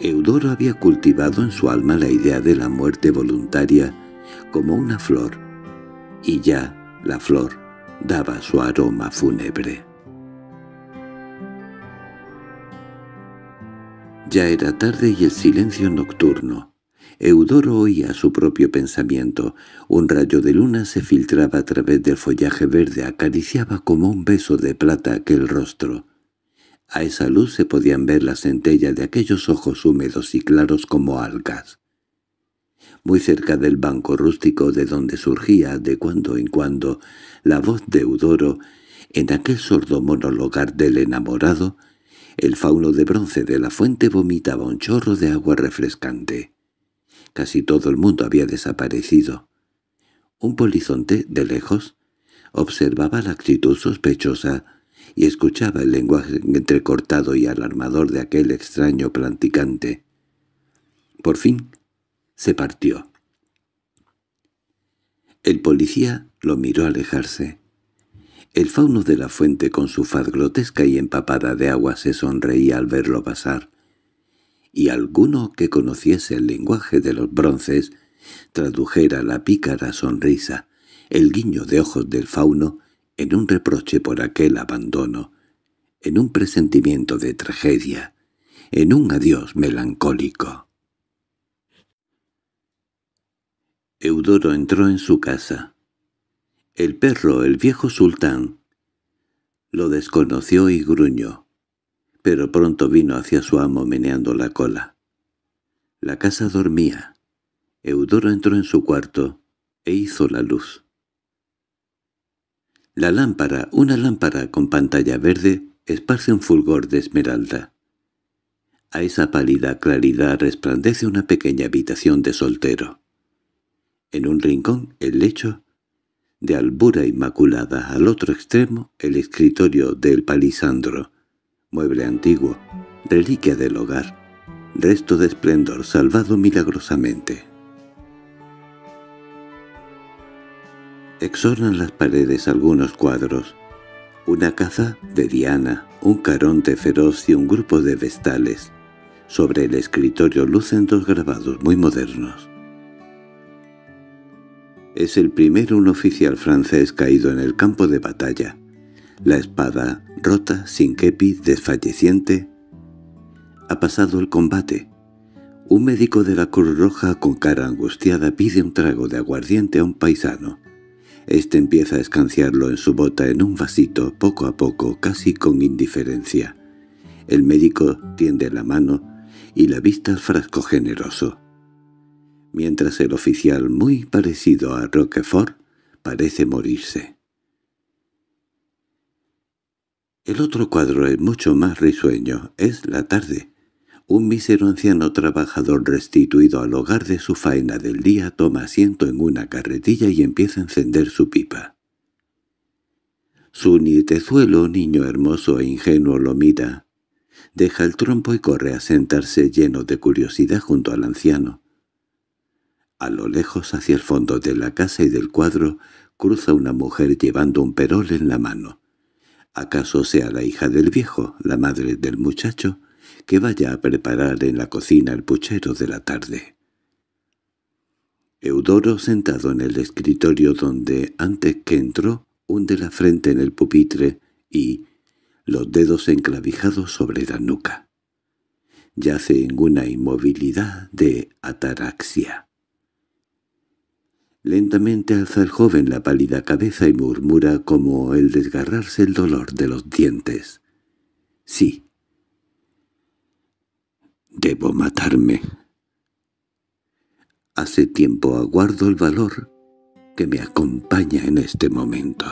Eudoro había cultivado en su alma la idea de la muerte voluntaria como una flor, y ya la flor daba su aroma fúnebre. Ya era tarde y el silencio nocturno. Eudoro oía su propio pensamiento. Un rayo de luna se filtraba a través del follaje verde, acariciaba como un beso de plata aquel rostro. A esa luz se podían ver las centellas de aquellos ojos húmedos y claros como algas. Muy cerca del banco rústico de donde surgía de cuando en cuando la voz de Eudoro, en aquel sordo monologar del enamorado, el fauno de bronce de la fuente vomitaba un chorro de agua refrescante. Casi todo el mundo había desaparecido. Un polizonte, de lejos, observaba la actitud sospechosa y escuchaba el lenguaje entrecortado y alarmador de aquel extraño planticante. Por fin se partió. El policía lo miró alejarse. El fauno de la fuente con su faz grotesca y empapada de agua se sonreía al verlo pasar, y alguno que conociese el lenguaje de los bronces tradujera la pícara sonrisa, el guiño de ojos del fauno, en un reproche por aquel abandono, en un presentimiento de tragedia, en un adiós melancólico. Eudoro entró en su casa. El perro, el viejo sultán, lo desconoció y gruñó, pero pronto vino hacia su amo meneando la cola. La casa dormía. Eudoro entró en su cuarto e hizo la luz. La lámpara, una lámpara con pantalla verde, esparce un fulgor de esmeralda. A esa pálida claridad resplandece una pequeña habitación de soltero. En un rincón, el lecho, de albura inmaculada. Al otro extremo, el escritorio del palisandro, mueble antiguo, reliquia del hogar, resto de esplendor salvado milagrosamente. Exornan las paredes algunos cuadros, una caza de Diana, un caronte feroz y un grupo de vestales. Sobre el escritorio lucen dos grabados muy modernos. Es el primero un oficial francés caído en el campo de batalla. La espada, rota, sin kepi, desfalleciente, ha pasado el combate. Un médico de la Cruz Roja con cara angustiada pide un trago de aguardiente a un paisano. Este empieza a escanciarlo en su bota en un vasito, poco a poco, casi con indiferencia. El médico tiende la mano y la vista al frasco generoso mientras el oficial, muy parecido a Roquefort, parece morirse. El otro cuadro es mucho más risueño, es la tarde. Un mísero anciano trabajador restituido al hogar de su faena del día toma asiento en una carretilla y empieza a encender su pipa. Su nietezuelo, niño hermoso e ingenuo, lo mira. Deja el trompo y corre a sentarse lleno de curiosidad junto al anciano. A lo lejos, hacia el fondo de la casa y del cuadro, cruza una mujer llevando un perol en la mano. ¿Acaso sea la hija del viejo, la madre del muchacho, que vaya a preparar en la cocina el puchero de la tarde? Eudoro, sentado en el escritorio donde, antes que entró, hunde la frente en el pupitre y, los dedos enclavijados sobre la nuca. Yace en una inmovilidad de ataraxia. Lentamente alza el joven la pálida cabeza y murmura como el desgarrarse el dolor de los dientes. «Sí». «Debo matarme». Hace tiempo aguardo el valor que me acompaña en este momento.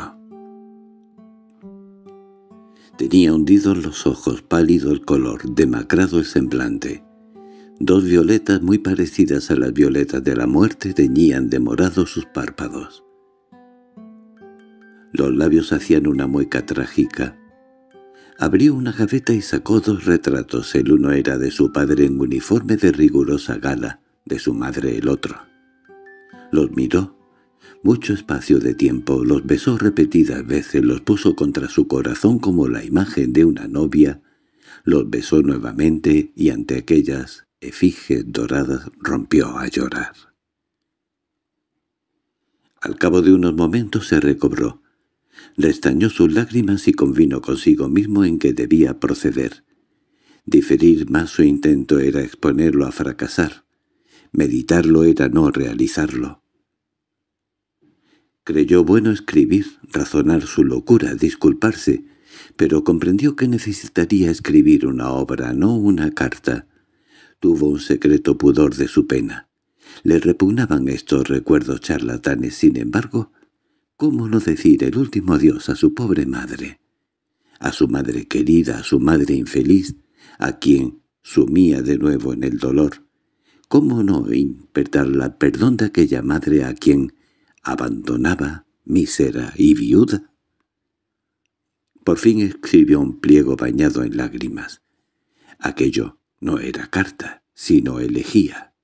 Tenía hundidos los ojos, pálido el color, demacrado el semblante. Dos violetas muy parecidas a las violetas de la muerte teñían de morado sus párpados. Los labios hacían una mueca trágica. Abrió una gaveta y sacó dos retratos. El uno era de su padre en uniforme de rigurosa gala, de su madre el otro. Los miró. Mucho espacio de tiempo, los besó repetidas veces, los puso contra su corazón como la imagen de una novia, los besó nuevamente y ante aquellas efigie dorada rompió a llorar. Al cabo de unos momentos se recobró. Restañó sus lágrimas y convino consigo mismo en que debía proceder. Diferir más su intento era exponerlo a fracasar. Meditarlo era no realizarlo. Creyó bueno escribir, razonar su locura, disculparse, pero comprendió que necesitaría escribir una obra, no una carta tuvo un secreto pudor de su pena. Le repugnaban estos recuerdos charlatanes, sin embargo, ¿cómo no decir el último adiós a su pobre madre? A su madre querida, a su madre infeliz, a quien sumía de nuevo en el dolor. ¿Cómo no la perdón de aquella madre a quien abandonaba, mísera y viuda? Por fin escribió un pliego bañado en lágrimas. Aquello no era carta, sino elegía.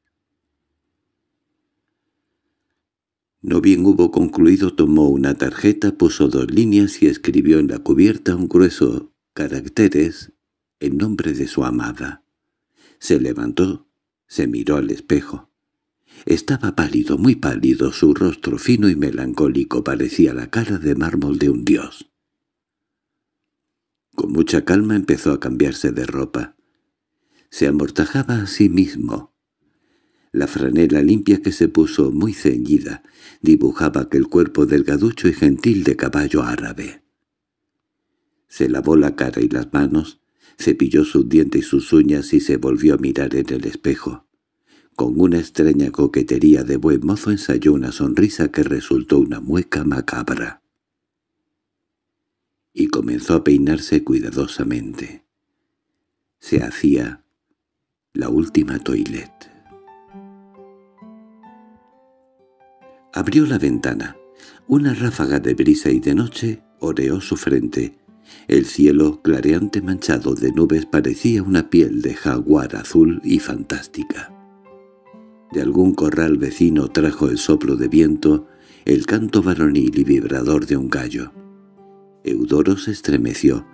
No bien hubo concluido, tomó una tarjeta, puso dos líneas y escribió en la cubierta un grueso caracteres en nombre de su amada. Se levantó, se miró al espejo. Estaba pálido, muy pálido, su rostro fino y melancólico parecía la cara de mármol de un dios. Con mucha calma empezó a cambiarse de ropa. Se amortajaba a sí mismo. La franela limpia que se puso muy ceñida dibujaba aquel cuerpo delgaducho y gentil de caballo árabe. Se lavó la cara y las manos, cepilló sus dientes y sus uñas y se volvió a mirar en el espejo. Con una extraña coquetería de buen mozo ensayó una sonrisa que resultó una mueca macabra. Y comenzó a peinarse cuidadosamente. Se hacía la última toilette. Abrió la ventana. Una ráfaga de brisa y de noche oreó su frente. El cielo clareante manchado de nubes parecía una piel de jaguar azul y fantástica. De algún corral vecino trajo el soplo de viento, el canto varonil y vibrador de un gallo. Eudoro se estremeció.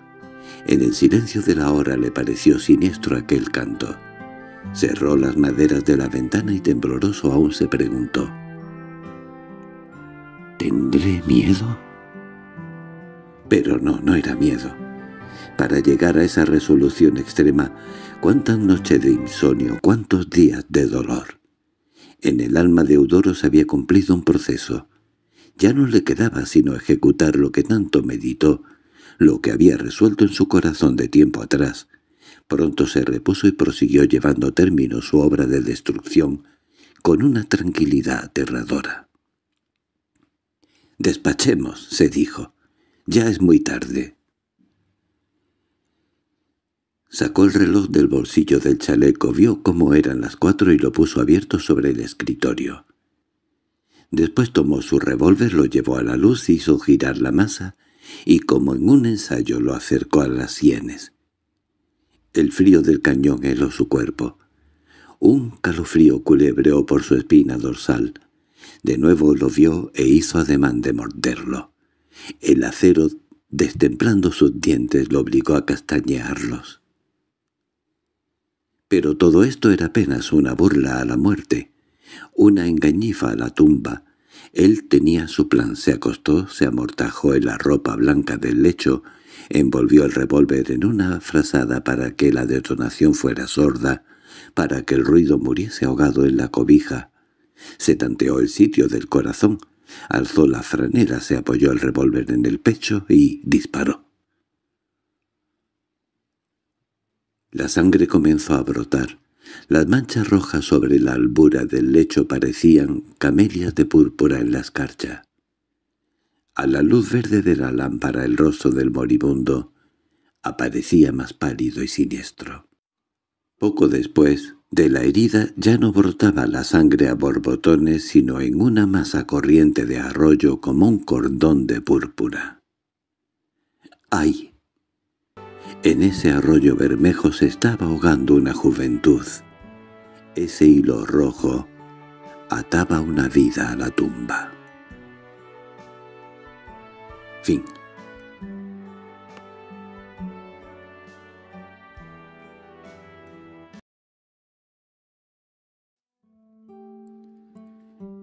En el silencio de la hora le pareció siniestro aquel canto. Cerró las maderas de la ventana y tembloroso aún se preguntó. ¿Tendré miedo? Pero no, no era miedo. Para llegar a esa resolución extrema, cuántas noches de insomnio, cuántos días de dolor. En el alma de Eudoro se había cumplido un proceso. Ya no le quedaba sino ejecutar lo que tanto meditó, lo que había resuelto en su corazón de tiempo atrás, Pronto se repuso y prosiguió llevando a término su obra de destrucción con una tranquilidad aterradora. «Despachemos», se dijo. «Ya es muy tarde». Sacó el reloj del bolsillo del chaleco, vio cómo eran las cuatro y lo puso abierto sobre el escritorio. Después tomó su revólver, lo llevó a la luz, hizo girar la masa y como en un ensayo lo acercó a las sienes. El frío del cañón heló su cuerpo. Un calofrío culebreó por su espina dorsal. De nuevo lo vio e hizo ademán de morderlo. El acero, destemplando sus dientes, lo obligó a castañearlos. Pero todo esto era apenas una burla a la muerte, una engañifa a la tumba. Él tenía su plan, se acostó, se amortajó en la ropa blanca del lecho envolvió el revólver en una frazada para que la detonación fuera sorda, para que el ruido muriese ahogado en la cobija. Se tanteó el sitio del corazón, alzó la franera, se apoyó el revólver en el pecho y disparó. La sangre comenzó a brotar. Las manchas rojas sobre la albura del lecho parecían camelias de púrpura en la escarcha. A la luz verde de la lámpara el rostro del moribundo aparecía más pálido y siniestro. Poco después, de la herida ya no brotaba la sangre a borbotones, sino en una masa corriente de arroyo como un cordón de púrpura. ¡Ay! En ese arroyo bermejo se estaba ahogando una juventud. Ese hilo rojo ataba una vida a la tumba.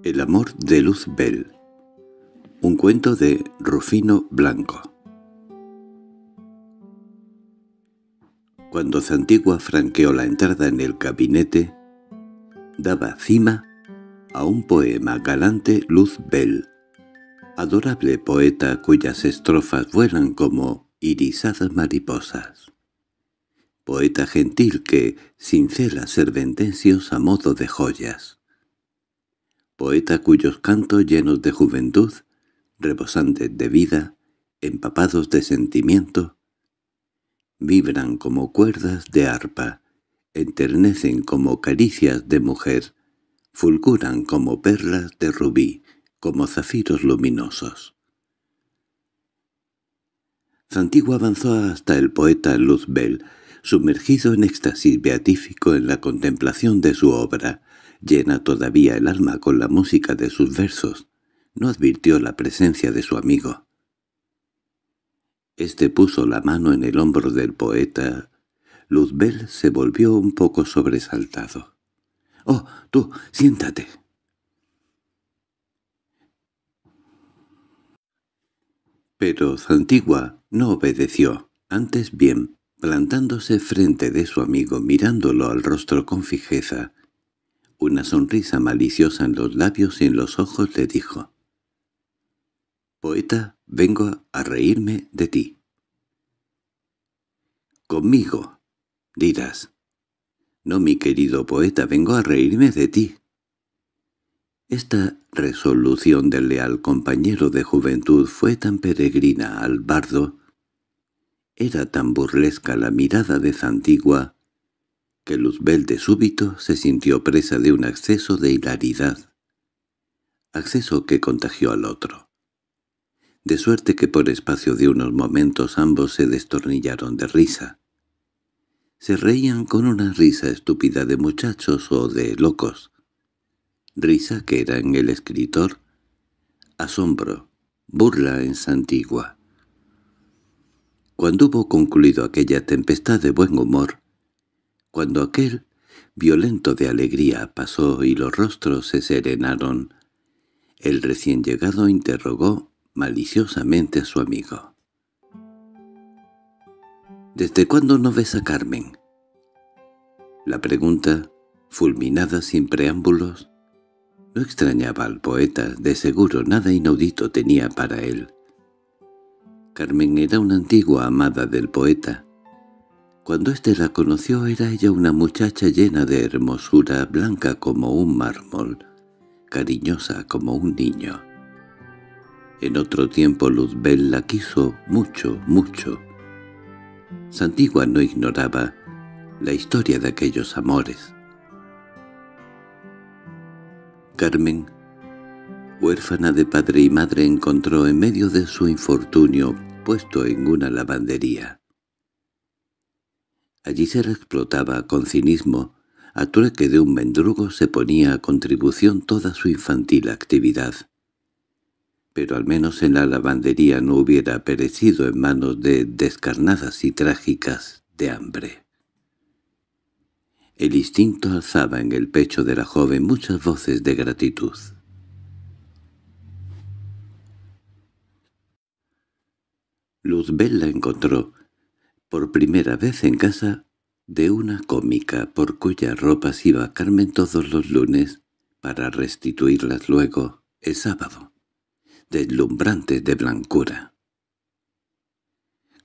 El amor de Luz Bell Un cuento de Rufino Blanco Cuando Zantigua franqueó la entrada en el gabinete, daba cima a un poema galante Luz Bell adorable poeta cuyas estrofas vuelan como irisadas mariposas. Poeta gentil que cincela serventencios a modo de joyas. Poeta cuyos cantos llenos de juventud, rebosantes de vida, empapados de sentimiento, vibran como cuerdas de arpa, enternecen como caricias de mujer, fulguran como perlas de rubí, como zafiros luminosos. Santiago avanzó hasta el poeta Luzbel, sumergido en éxtasis beatífico en la contemplación de su obra, llena todavía el alma con la música de sus versos. No advirtió la presencia de su amigo. Este puso la mano en el hombro del poeta. Luzbel se volvió un poco sobresaltado. —¡Oh, tú, siéntate! Pero Zantigua no obedeció, antes bien, plantándose frente de su amigo mirándolo al rostro con fijeza. Una sonrisa maliciosa en los labios y en los ojos le dijo. «Poeta, vengo a reírme de ti». «Conmigo», dirás. «No, mi querido poeta, vengo a reírme de ti. Esta resolución del leal compañero de juventud fue tan peregrina al bardo, era tan burlesca la mirada de Zantigua, que Luzbel de súbito se sintió presa de un acceso de hilaridad, acceso que contagió al otro. De suerte que por espacio de unos momentos ambos se destornillaron de risa. Se reían con una risa estúpida de muchachos o de locos, risa que era en el escritor, asombro, burla en Santigua. Cuando hubo concluido aquella tempestad de buen humor, cuando aquel, violento de alegría, pasó y los rostros se serenaron, el recién llegado interrogó maliciosamente a su amigo. —¿Desde cuándo no ves a Carmen? La pregunta, fulminada sin preámbulos, no extrañaba al poeta, de seguro nada inaudito tenía para él. Carmen era una antigua amada del poeta. Cuando éste la conoció era ella una muchacha llena de hermosura, blanca como un mármol, cariñosa como un niño. En otro tiempo Luzbel la quiso mucho, mucho. Santigua no ignoraba la historia de aquellos amores. Carmen, huérfana de padre y madre, encontró en medio de su infortunio puesto en una lavandería. Allí se la explotaba con cinismo, a trueque de un mendrugo se ponía a contribución toda su infantil actividad. Pero al menos en la lavandería no hubiera perecido en manos de descarnadas y trágicas de hambre. El instinto alzaba en el pecho de la joven muchas voces de gratitud. Luzbel la encontró, por primera vez en casa, de una cómica por cuyas ropas iba Carmen todos los lunes para restituirlas luego el sábado, deslumbrantes de blancura.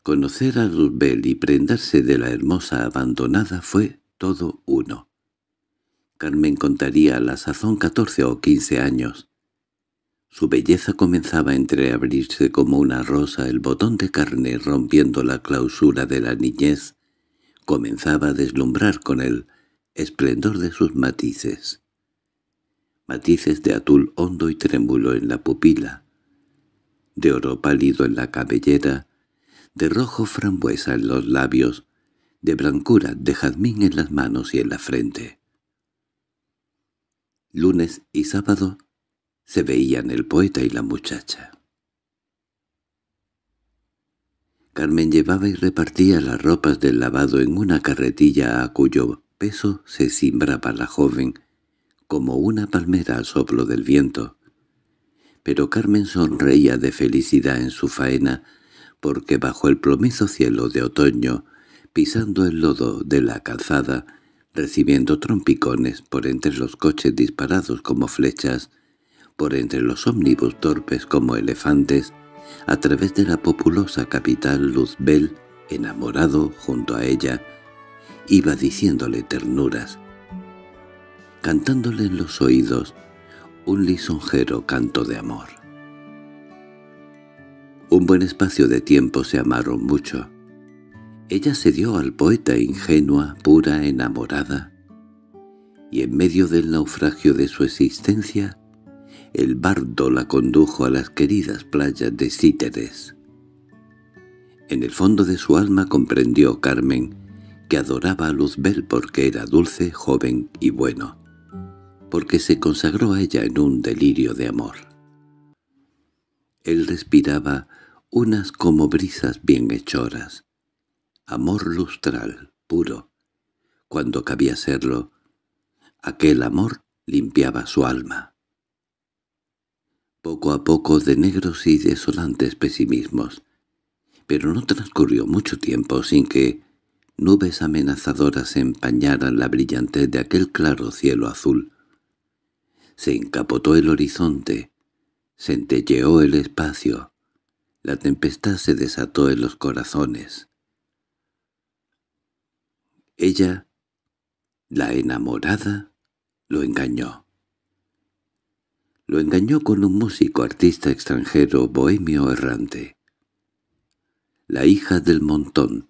Conocer a Luzbel y prendarse de la hermosa abandonada fue todo uno. Carmen contaría a la sazón catorce o quince años. Su belleza comenzaba a entreabrirse como una rosa, el botón de carne rompiendo la clausura de la niñez comenzaba a deslumbrar con el esplendor de sus matices. Matices de atul hondo y trémulo en la pupila, de oro pálido en la cabellera, de rojo frambuesa en los labios, de blancura, de jazmín en las manos y en la frente. Lunes y sábado se veían el poeta y la muchacha. Carmen llevaba y repartía las ropas del lavado en una carretilla a cuyo peso se cimbraba la joven, como una palmera al soplo del viento. Pero Carmen sonreía de felicidad en su faena, porque bajo el plomizo cielo de otoño pisando el lodo de la calzada, recibiendo trompicones por entre los coches disparados como flechas, por entre los ómnibus torpes como elefantes, a través de la populosa capital Luzbel, enamorado junto a ella, iba diciéndole ternuras, cantándole en los oídos un lisonjero canto de amor. Un buen espacio de tiempo se amaron mucho, ella se dio al poeta ingenua, pura, enamorada, y en medio del naufragio de su existencia, el bardo la condujo a las queridas playas de Cíteres. En el fondo de su alma comprendió Carmen que adoraba a Luzbel porque era dulce, joven y bueno, porque se consagró a ella en un delirio de amor. Él respiraba unas como brisas bienhechoras, amor lustral, puro, cuando cabía serlo. Aquel amor limpiaba su alma. Poco a poco de negros y desolantes pesimismos, pero no transcurrió mucho tiempo sin que nubes amenazadoras empañaran la brillantez de aquel claro cielo azul. Se encapotó el horizonte, centelleó el espacio, la tempestad se desató en los corazones, ella, la enamorada, lo engañó. Lo engañó con un músico artista extranjero bohemio errante. La hija del montón,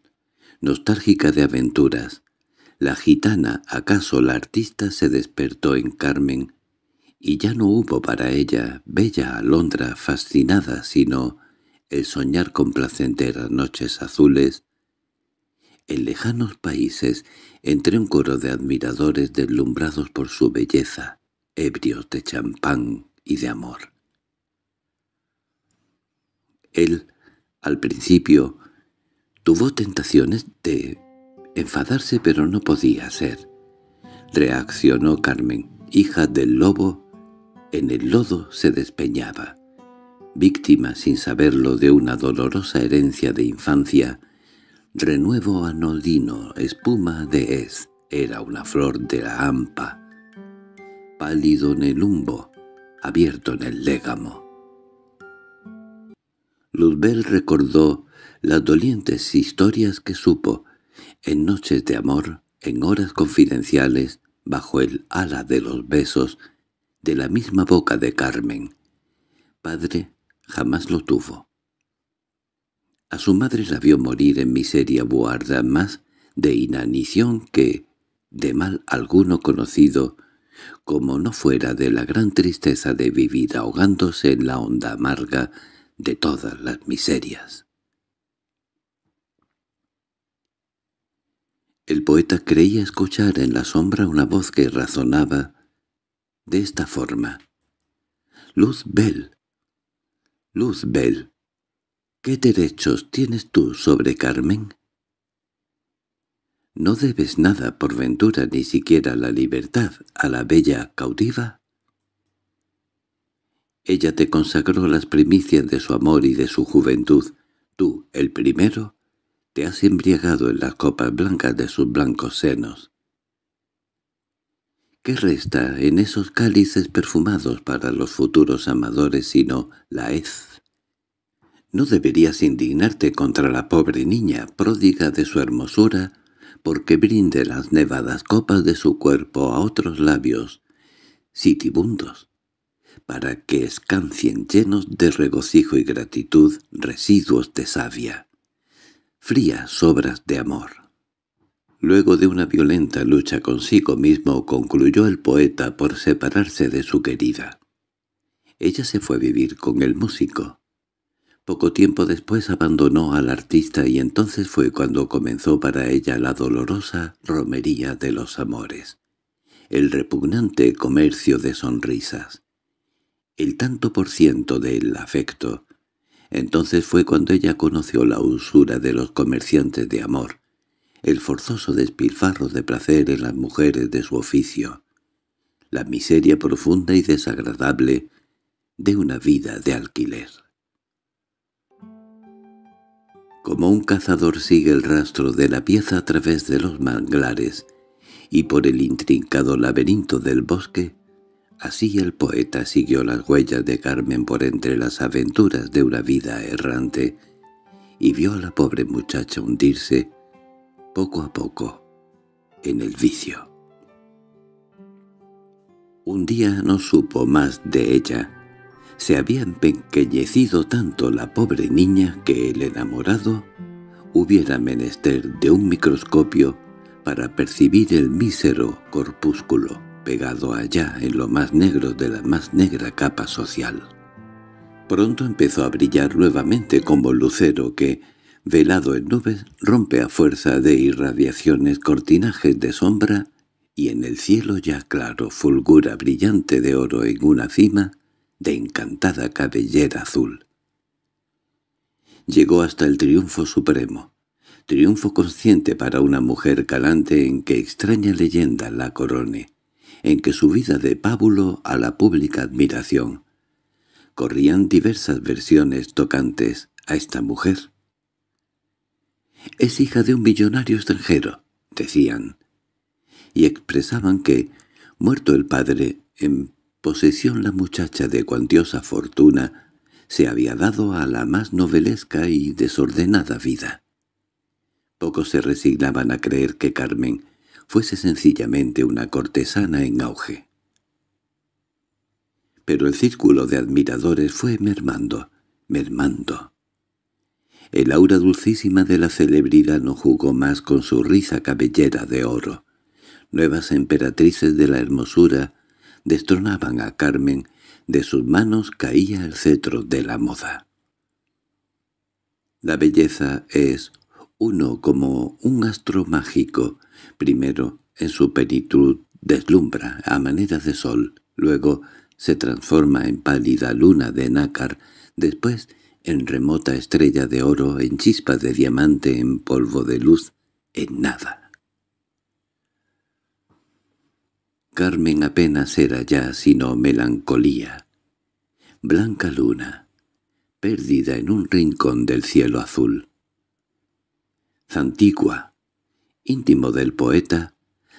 nostálgica de aventuras, la gitana, acaso la artista, se despertó en Carmen, y ya no hubo para ella, bella alondra, fascinada, sino el soñar con placenteras noches azules, en lejanos países, entre un coro de admiradores deslumbrados por su belleza, ebrios de champán y de amor. Él, al principio, tuvo tentaciones de enfadarse, pero no podía ser. Reaccionó Carmen, hija del lobo, en el lodo se despeñaba. Víctima, sin saberlo, de una dolorosa herencia de infancia, Renuevo anodino, espuma de es. era una flor de la hampa, pálido en el humbo, abierto en el légamo. Luzbel recordó las dolientes historias que supo, en noches de amor, en horas confidenciales, bajo el ala de los besos, de la misma boca de Carmen. Padre jamás lo tuvo. A su madre la vio morir en miseria buarda más de inanición que de mal alguno conocido, como no fuera de la gran tristeza de vivir ahogándose en la onda amarga de todas las miserias. El poeta creía escuchar en la sombra una voz que razonaba de esta forma. «Luzbel, Luz luz bell ¿Qué derechos tienes tú sobre Carmen? ¿No debes nada por ventura, ni siquiera la libertad, a la bella cautiva? Ella te consagró las primicias de su amor y de su juventud. Tú, el primero, te has embriagado en las copas blancas de sus blancos senos. ¿Qué resta en esos cálices perfumados para los futuros amadores sino la hez? No deberías indignarte contra la pobre niña, pródiga de su hermosura, porque brinde las nevadas copas de su cuerpo a otros labios, sitibundos, para que escancien llenos de regocijo y gratitud residuos de savia, frías obras de amor. Luego de una violenta lucha consigo mismo concluyó el poeta por separarse de su querida. Ella se fue a vivir con el músico, poco tiempo después abandonó al artista y entonces fue cuando comenzó para ella la dolorosa romería de los amores, el repugnante comercio de sonrisas, el tanto por ciento del afecto. Entonces fue cuando ella conoció la usura de los comerciantes de amor, el forzoso despilfarro de placer en las mujeres de su oficio, la miseria profunda y desagradable de una vida de alquiler como un cazador sigue el rastro de la pieza a través de los manglares y por el intrincado laberinto del bosque, así el poeta siguió las huellas de Carmen por entre las aventuras de una vida errante y vio a la pobre muchacha hundirse poco a poco en el vicio. Un día no supo más de ella, se había empequeñecido tanto la pobre niña que el enamorado hubiera menester de un microscopio para percibir el mísero corpúsculo pegado allá en lo más negro de la más negra capa social. Pronto empezó a brillar nuevamente como lucero que, velado en nubes, rompe a fuerza de irradiaciones cortinajes de sombra, y en el cielo ya claro fulgura brillante de oro en una cima, de encantada cabellera azul. Llegó hasta el triunfo supremo, triunfo consciente para una mujer galante en que extraña leyenda la corone, en que su vida de pábulo a la pública admiración. Corrían diversas versiones tocantes a esta mujer. «Es hija de un millonario extranjero», decían, y expresaban que, muerto el padre, en posesión la muchacha de cuantiosa fortuna se había dado a la más novelesca y desordenada vida. Pocos se resignaban a creer que Carmen fuese sencillamente una cortesana en auge. Pero el círculo de admiradores fue mermando, mermando. El aura dulcísima de la celebridad no jugó más con su risa cabellera de oro. Nuevas emperatrices de la hermosura destronaban a Carmen, de sus manos caía el cetro de la moda. La belleza es uno como un astro mágico. Primero, en su plenitud, deslumbra a manera de sol, luego se transforma en pálida luna de nácar, después en remota estrella de oro, en chispa de diamante, en polvo de luz, en nada. Carmen apenas era ya sino melancolía. Blanca luna, perdida en un rincón del cielo azul. Zantigua, íntimo del poeta,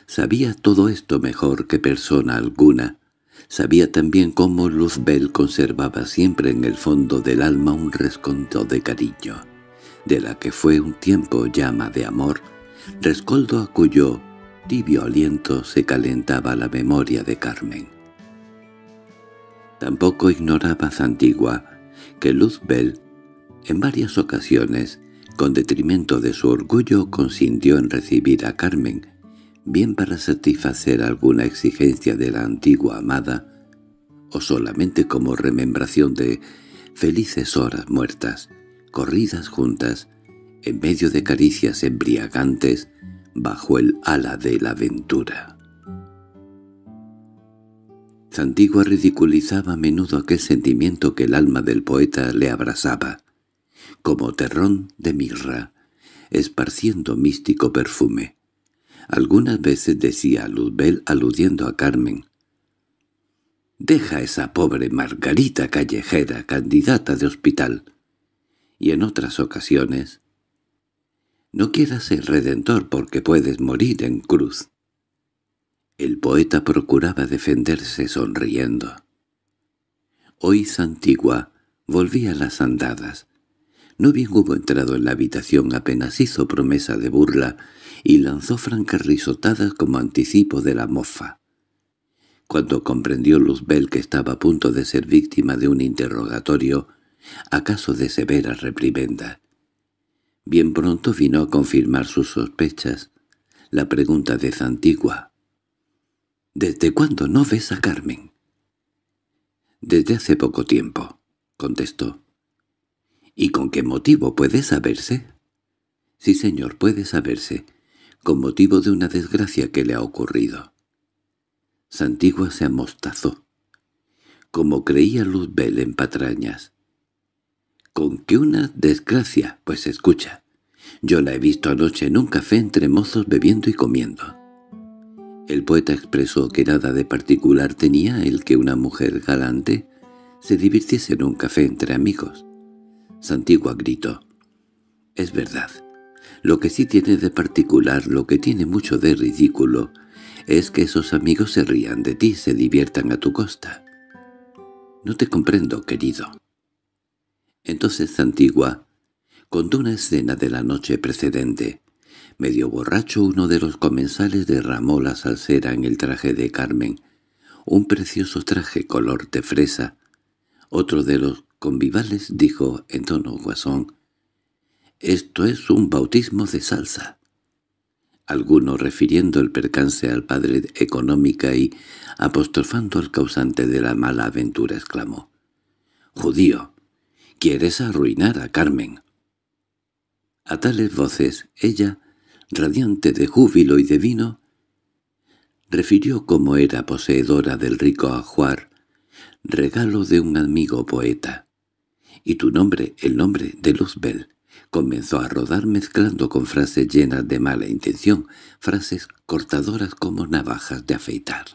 sabía todo esto mejor que persona alguna. Sabía también cómo Luzbel conservaba siempre en el fondo del alma un rescondo de cariño, de la que fue un tiempo llama de amor, rescoldo a cuyo tibio aliento se calentaba la memoria de Carmen. Tampoco ignoraba Zantigua que Luzbel, en varias ocasiones, con detrimento de su orgullo, consintió en recibir a Carmen, bien para satisfacer alguna exigencia de la antigua amada, o solamente como remembración de felices horas muertas, corridas juntas, en medio de caricias embriagantes, bajo el ala de la aventura. Santigua ridiculizaba a menudo aquel sentimiento que el alma del poeta le abrazaba, como terrón de mirra, esparciendo místico perfume. Algunas veces decía a Luzbel aludiendo a Carmen, «Deja esa pobre Margarita callejera, candidata de hospital». Y en otras ocasiones, no quieras ser redentor porque puedes morir en cruz. El poeta procuraba defenderse sonriendo. Hoy Santigua volvía a las andadas. No bien hubo entrado en la habitación apenas hizo promesa de burla y lanzó francas risotadas como anticipo de la mofa. Cuando comprendió Luzbel que estaba a punto de ser víctima de un interrogatorio, acaso de severa reprimenda, bien pronto vino a confirmar sus sospechas. La pregunta de Santigua. —¿Desde cuándo no ves a Carmen? —Desde hace poco tiempo —contestó. —¿Y con qué motivo puede saberse? —Sí, señor, puede saberse, con motivo de una desgracia que le ha ocurrido. Santigua se amostazó. Como creía Luzbel en patrañas, con qué una desgracia, pues escucha. Yo la he visto anoche en un café entre mozos bebiendo y comiendo. El poeta expresó que nada de particular tenía el que una mujer galante se divirtiese en un café entre amigos. Santigua gritó. Es verdad. Lo que sí tiene de particular, lo que tiene mucho de ridículo, es que esos amigos se rían de ti, se diviertan a tu costa. No te comprendo, querido entonces antigua, contó una escena de la noche precedente. Medio borracho uno de los comensales derramó la salsera en el traje de Carmen, un precioso traje color de fresa. Otro de los convivales dijo en tono guasón, «Esto es un bautismo de salsa». Alguno, refiriendo el percance al padre económica y apostrofando al causante de la mala aventura exclamó, «¡Judío! «Quieres arruinar a Carmen». A tales voces, ella, radiante de júbilo y de vino, refirió cómo era poseedora del rico ajuar, regalo de un amigo poeta. Y tu nombre, el nombre de Luzbel, comenzó a rodar mezclando con frases llenas de mala intención, frases cortadoras como navajas de afeitar.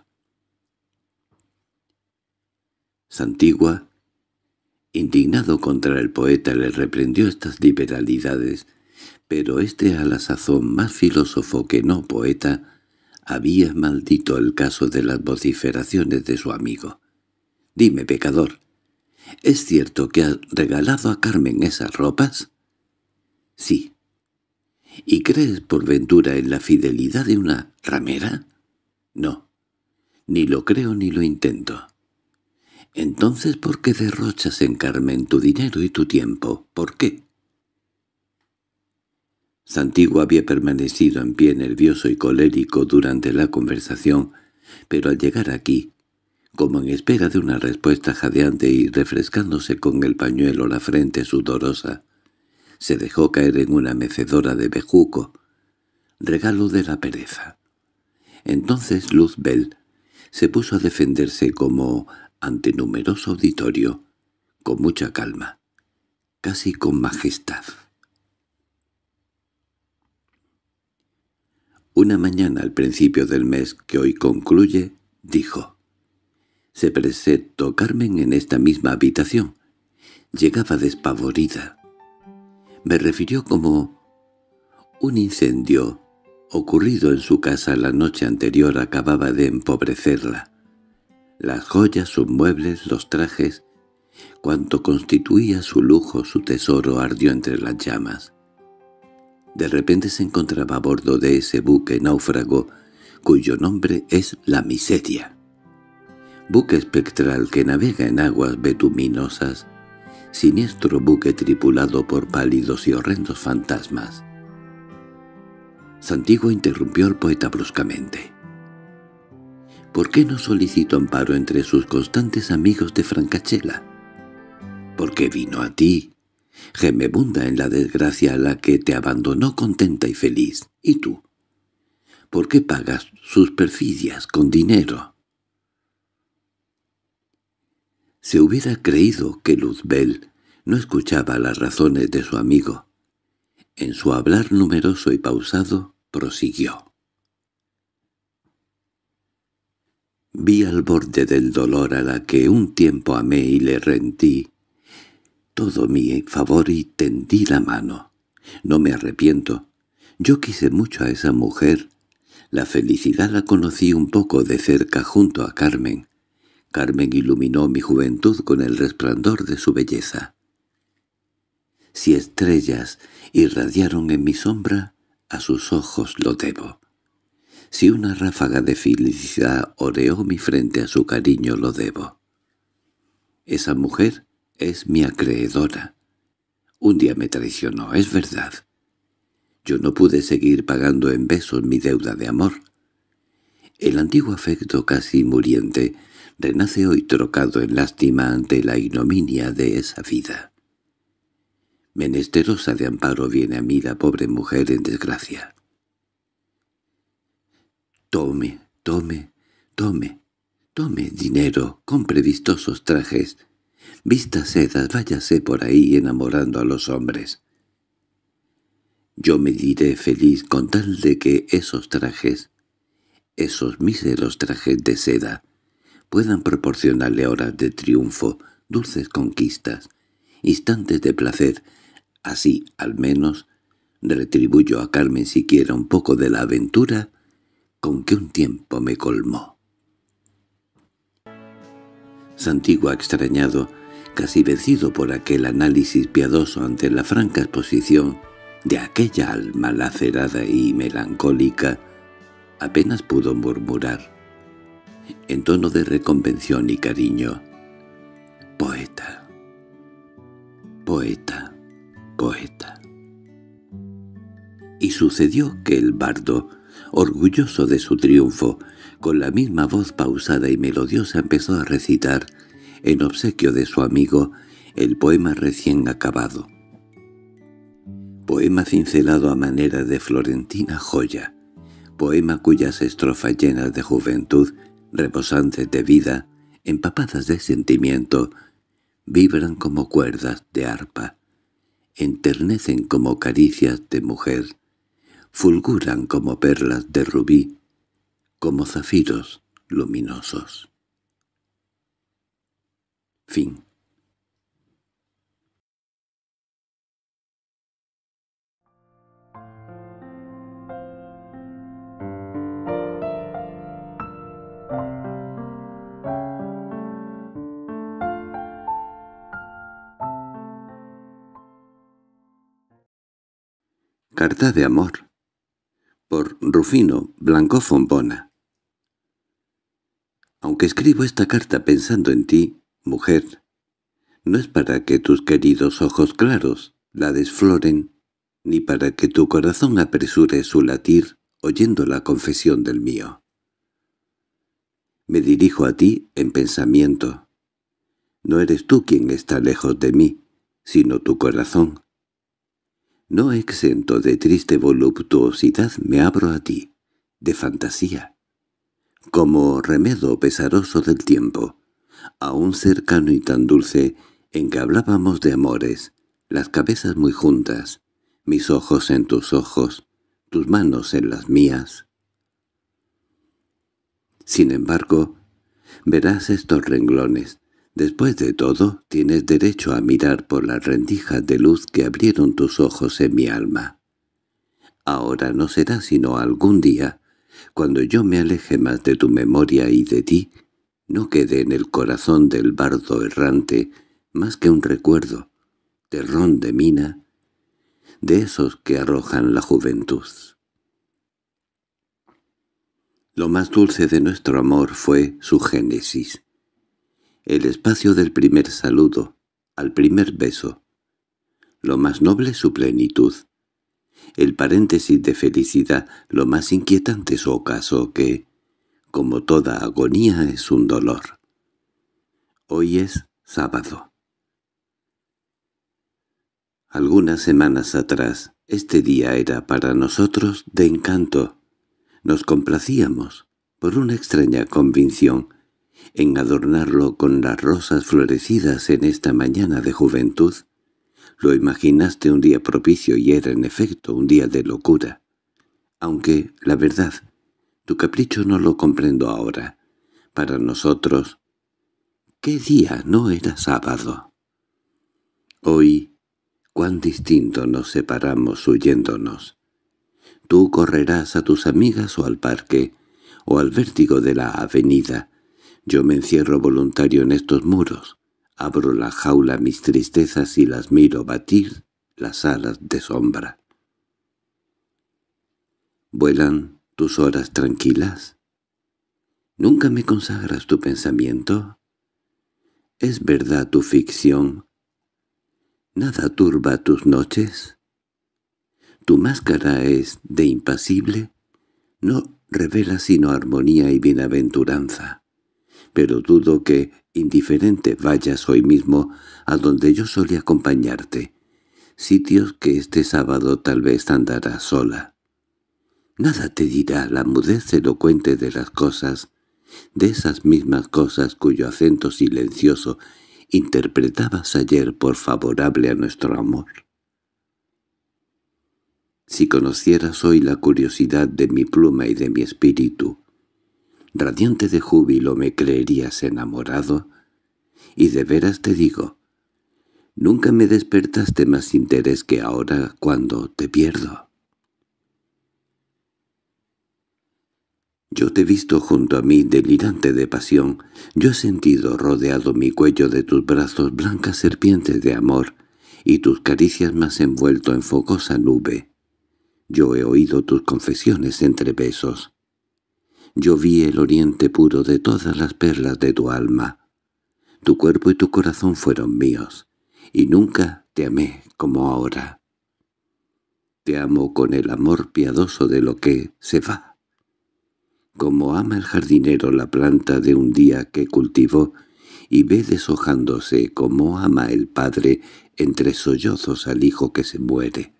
Santigua Indignado contra el poeta le reprendió estas liberalidades, pero este a la sazón más filósofo que no poeta había maldito el caso de las vociferaciones de su amigo. «Dime, pecador, ¿es cierto que has regalado a Carmen esas ropas?» «Sí». «¿Y crees por ventura en la fidelidad de una ramera?» «No, ni lo creo ni lo intento». —Entonces, ¿por qué derrochas en Carmen tu dinero y tu tiempo? ¿Por qué? Santiago había permanecido en pie nervioso y colérico durante la conversación, pero al llegar aquí, como en espera de una respuesta jadeante y refrescándose con el pañuelo la frente sudorosa, se dejó caer en una mecedora de bejuco, regalo de la pereza. Entonces Luzbel se puso a defenderse como ante numeroso auditorio, con mucha calma, casi con majestad. Una mañana al principio del mes que hoy concluye, dijo, «Se presentó Carmen en esta misma habitación. Llegaba despavorida. Me refirió como un incendio ocurrido en su casa la noche anterior acababa de empobrecerla las joyas, sus muebles, los trajes, cuanto constituía su lujo, su tesoro ardió entre las llamas. De repente se encontraba a bordo de ese buque náufrago cuyo nombre es la miseria. Buque espectral que navega en aguas betuminosas, siniestro buque tripulado por pálidos y horrendos fantasmas. Santiago interrumpió al poeta bruscamente. ¿Por qué no solicitó amparo entre sus constantes amigos de Francachela? ¿Por qué vino a ti, gemebunda en la desgracia a la que te abandonó contenta y feliz. ¿Y tú? ¿Por qué pagas sus perfidias con dinero? Se hubiera creído que Luzbel no escuchaba las razones de su amigo. En su hablar numeroso y pausado prosiguió. Vi al borde del dolor a la que un tiempo amé y le rendí todo mi favor y tendí la mano. No me arrepiento. Yo quise mucho a esa mujer. La felicidad la conocí un poco de cerca junto a Carmen. Carmen iluminó mi juventud con el resplandor de su belleza. Si estrellas irradiaron en mi sombra, a sus ojos lo debo. Si una ráfaga de felicidad oreó mi frente a su cariño lo debo. Esa mujer es mi acreedora. Un día me traicionó, es verdad. Yo no pude seguir pagando en besos mi deuda de amor. El antiguo afecto casi muriente renace hoy trocado en lástima ante la ignominia de esa vida. Menesterosa de amparo viene a mí la pobre mujer en desgracia. Tome, tome, tome, tome dinero, compre vistosos trajes, vista sedas, váyase por ahí enamorando a los hombres. Yo me diré feliz con tal de que esos trajes, esos míseros trajes de seda, puedan proporcionarle horas de triunfo, dulces conquistas, instantes de placer. Así, al menos, retribuyo a Carmen siquiera un poco de la aventura con que un tiempo me colmó. Santigua extrañado, casi vencido por aquel análisis piadoso ante la franca exposición de aquella alma lacerada y melancólica, apenas pudo murmurar, en tono de reconvención y cariño, «Poeta, poeta, poeta». Y sucedió que el bardo, orgulloso de su triunfo, con la misma voz pausada y melodiosa empezó a recitar, en obsequio de su amigo, el poema recién acabado. Poema cincelado a manera de florentina joya, poema cuyas estrofas llenas de juventud, rebosantes de vida, empapadas de sentimiento, vibran como cuerdas de arpa, enternecen como caricias de mujer, fulguran como perlas de rubí, como zafiros luminosos. Carta de amor por Rufino Blanco Fombona. Aunque escribo esta carta pensando en ti, mujer, no es para que tus queridos ojos claros la desfloren, ni para que tu corazón apresure su latir oyendo la confesión del mío. Me dirijo a ti en pensamiento. No eres tú quien está lejos de mí, sino tu corazón, no exento de triste voluptuosidad me abro a ti, de fantasía, como remedo pesaroso del tiempo, aún cercano y tan dulce, en que hablábamos de amores, las cabezas muy juntas, mis ojos en tus ojos, tus manos en las mías. Sin embargo, verás estos renglones, Después de todo, tienes derecho a mirar por las rendijas de luz que abrieron tus ojos en mi alma. Ahora no será sino algún día, cuando yo me aleje más de tu memoria y de ti, no quede en el corazón del bardo errante más que un recuerdo, terrón de mina, de esos que arrojan la juventud. Lo más dulce de nuestro amor fue su génesis, el espacio del primer saludo, al primer beso. Lo más noble su plenitud. El paréntesis de felicidad, lo más inquietante su ocaso que, como toda agonía, es un dolor. Hoy es sábado. Algunas semanas atrás, este día era para nosotros de encanto. Nos complacíamos, por una extraña convicción, en adornarlo con las rosas florecidas en esta mañana de juventud? Lo imaginaste un día propicio y era en efecto un día de locura. Aunque, la verdad, tu capricho no lo comprendo ahora. Para nosotros, ¿qué día no era sábado? Hoy, cuán distinto nos separamos huyéndonos. Tú correrás a tus amigas o al parque, o al vértigo de la avenida, yo me encierro voluntario en estos muros, abro la jaula a mis tristezas y las miro batir las alas de sombra. ¿Vuelan tus horas tranquilas? ¿Nunca me consagras tu pensamiento? ¿Es verdad tu ficción? ¿Nada turba tus noches? ¿Tu máscara es de impasible? No revela sino armonía y bienaventuranza pero dudo que, indiferente, vayas hoy mismo a donde yo solía acompañarte, sitios que este sábado tal vez andarás sola. Nada te dirá la mudez elocuente de las cosas, de esas mismas cosas cuyo acento silencioso interpretabas ayer por favorable a nuestro amor. Si conocieras hoy la curiosidad de mi pluma y de mi espíritu, radiante de júbilo me creerías enamorado, y de veras te digo, nunca me despertaste más interés que ahora cuando te pierdo. Yo te he visto junto a mí delirante de pasión, yo he sentido rodeado mi cuello de tus brazos blancas serpientes de amor, y tus caricias más envuelto en fogosa nube. Yo he oído tus confesiones entre besos yo vi el oriente puro de todas las perlas de tu alma. Tu cuerpo y tu corazón fueron míos, y nunca te amé como ahora. Te amo con el amor piadoso de lo que se va. Como ama el jardinero la planta de un día que cultivó, y ve deshojándose como ama el padre entre sollozos al hijo que se muere.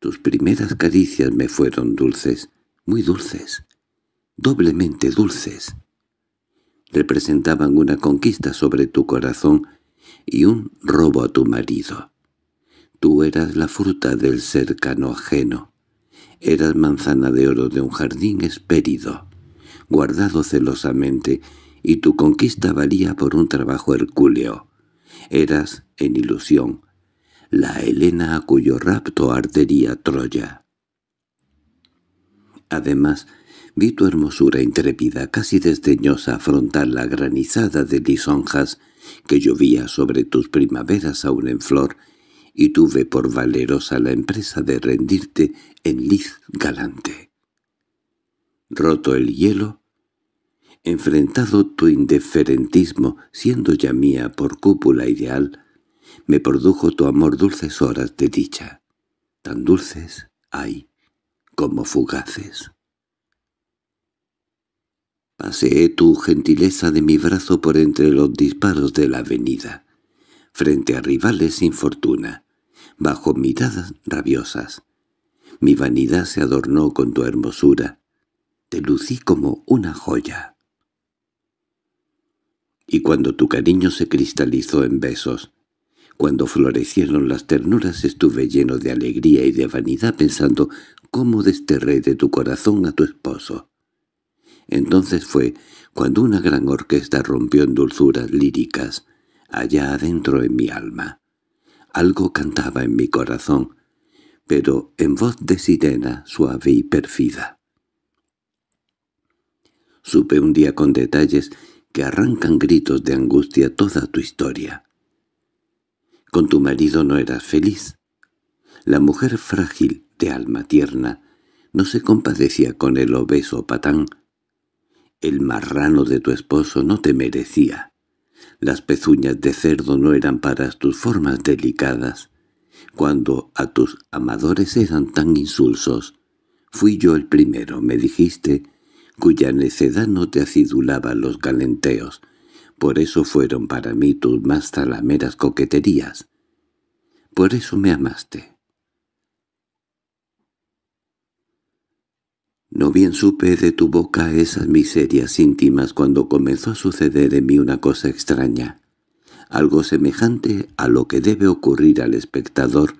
Tus primeras caricias me fueron dulces, muy dulces, doblemente dulces. Representaban una conquista sobre tu corazón y un robo a tu marido. Tú eras la fruta del cercano ajeno. Eras manzana de oro de un jardín espérido, guardado celosamente, y tu conquista valía por un trabajo hercúleo. Eras, en ilusión, la Helena a cuyo rapto ardería Troya. Además, vi tu hermosura intrépida, casi desdeñosa, afrontar la granizada de lisonjas que llovía sobre tus primaveras aún en flor, y tuve por valerosa la empresa de rendirte en liz galante. Roto el hielo, enfrentado tu indiferentismo, siendo ya mía por cúpula ideal, me produjo tu amor dulces horas de dicha. Tan dulces, hay como fugaces. Paseé tu gentileza de mi brazo por entre los disparos de la avenida, frente a rivales sin fortuna, bajo miradas rabiosas. Mi vanidad se adornó con tu hermosura, te lucí como una joya. Y cuando tu cariño se cristalizó en besos, cuando florecieron las ternuras estuve lleno de alegría y de vanidad pensando ¿Cómo desterré de tu corazón a tu esposo? Entonces fue cuando una gran orquesta rompió en dulzuras líricas, allá adentro en mi alma. Algo cantaba en mi corazón, pero en voz de sirena suave y perfida. Supe un día con detalles que arrancan gritos de angustia toda tu historia. Con tu marido no eras feliz. La mujer frágil de alma tierna, no se compadecía con el obeso patán. El marrano de tu esposo no te merecía. Las pezuñas de cerdo no eran para tus formas delicadas. Cuando a tus amadores eran tan insulsos, fui yo el primero, me dijiste, cuya necedad no te acidulaba los galenteos. Por eso fueron para mí tus más talameras coqueterías. Por eso me amaste. No bien supe de tu boca esas miserias íntimas cuando comenzó a suceder en mí una cosa extraña, algo semejante a lo que debe ocurrir al espectador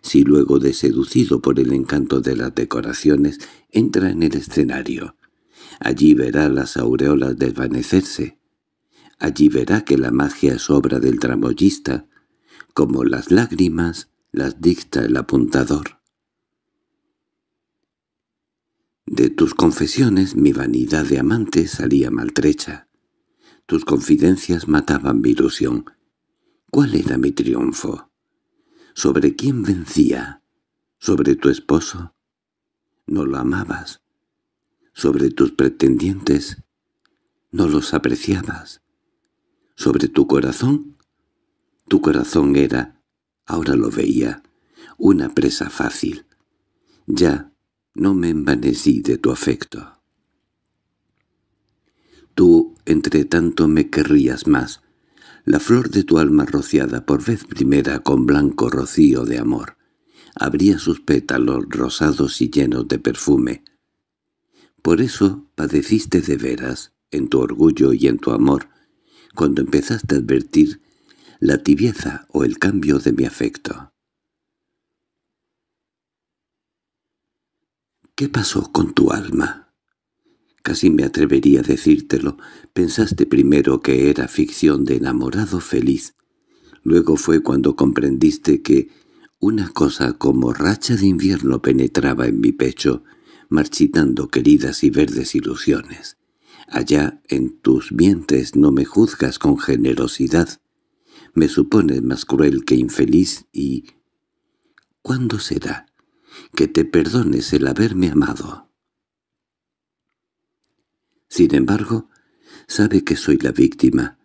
si luego de seducido por el encanto de las decoraciones entra en el escenario. Allí verá las aureolas desvanecerse. Allí verá que la magia es obra del tramoyista, como las lágrimas las dicta el apuntador. De tus confesiones mi vanidad de amante salía maltrecha. Tus confidencias mataban mi ilusión. ¿Cuál era mi triunfo? ¿Sobre quién vencía? ¿Sobre tu esposo? No lo amabas. ¿Sobre tus pretendientes? No los apreciabas. ¿Sobre tu corazón? Tu corazón era, ahora lo veía, una presa fácil. Ya no me envanecí de tu afecto. Tú, entre tanto, me querrías más, la flor de tu alma rociada por vez primera con blanco rocío de amor. Abría sus pétalos rosados y llenos de perfume. Por eso padeciste de veras, en tu orgullo y en tu amor, cuando empezaste a advertir la tibieza o el cambio de mi afecto. ¿Qué pasó con tu alma? Casi me atrevería a decírtelo. Pensaste primero que era ficción de enamorado feliz. Luego fue cuando comprendiste que una cosa como racha de invierno penetraba en mi pecho, marchitando queridas y verdes ilusiones. Allá en tus mientes, no me juzgas con generosidad. Me supones más cruel que infeliz y... ¿Cuándo será? que te perdones el haberme amado. Sin embargo, sabe que soy la víctima.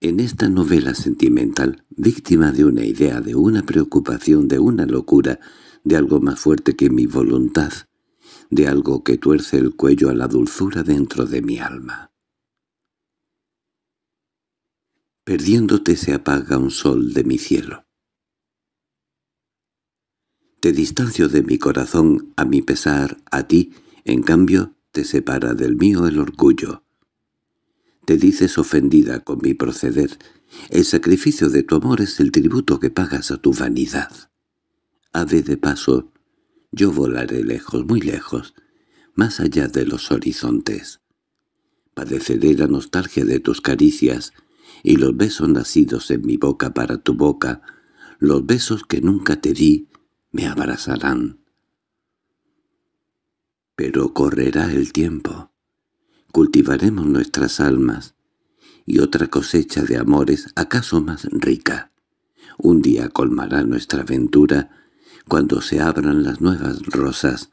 En esta novela sentimental, víctima de una idea, de una preocupación, de una locura, de algo más fuerte que mi voluntad, de algo que tuerce el cuello a la dulzura dentro de mi alma. Perdiéndote se apaga un sol de mi cielo. Te distancio de mi corazón a mi pesar, a ti, en cambio, te separa del mío el orgullo. Te dices ofendida con mi proceder. El sacrificio de tu amor es el tributo que pagas a tu vanidad. Ave de paso, yo volaré lejos, muy lejos, más allá de los horizontes. Padeceré la nostalgia de tus caricias y los besos nacidos en mi boca para tu boca, los besos que nunca te di, me abrazarán. Pero correrá el tiempo, cultivaremos nuestras almas, y otra cosecha de amores acaso más rica. Un día colmará nuestra ventura cuando se abran las nuevas rosas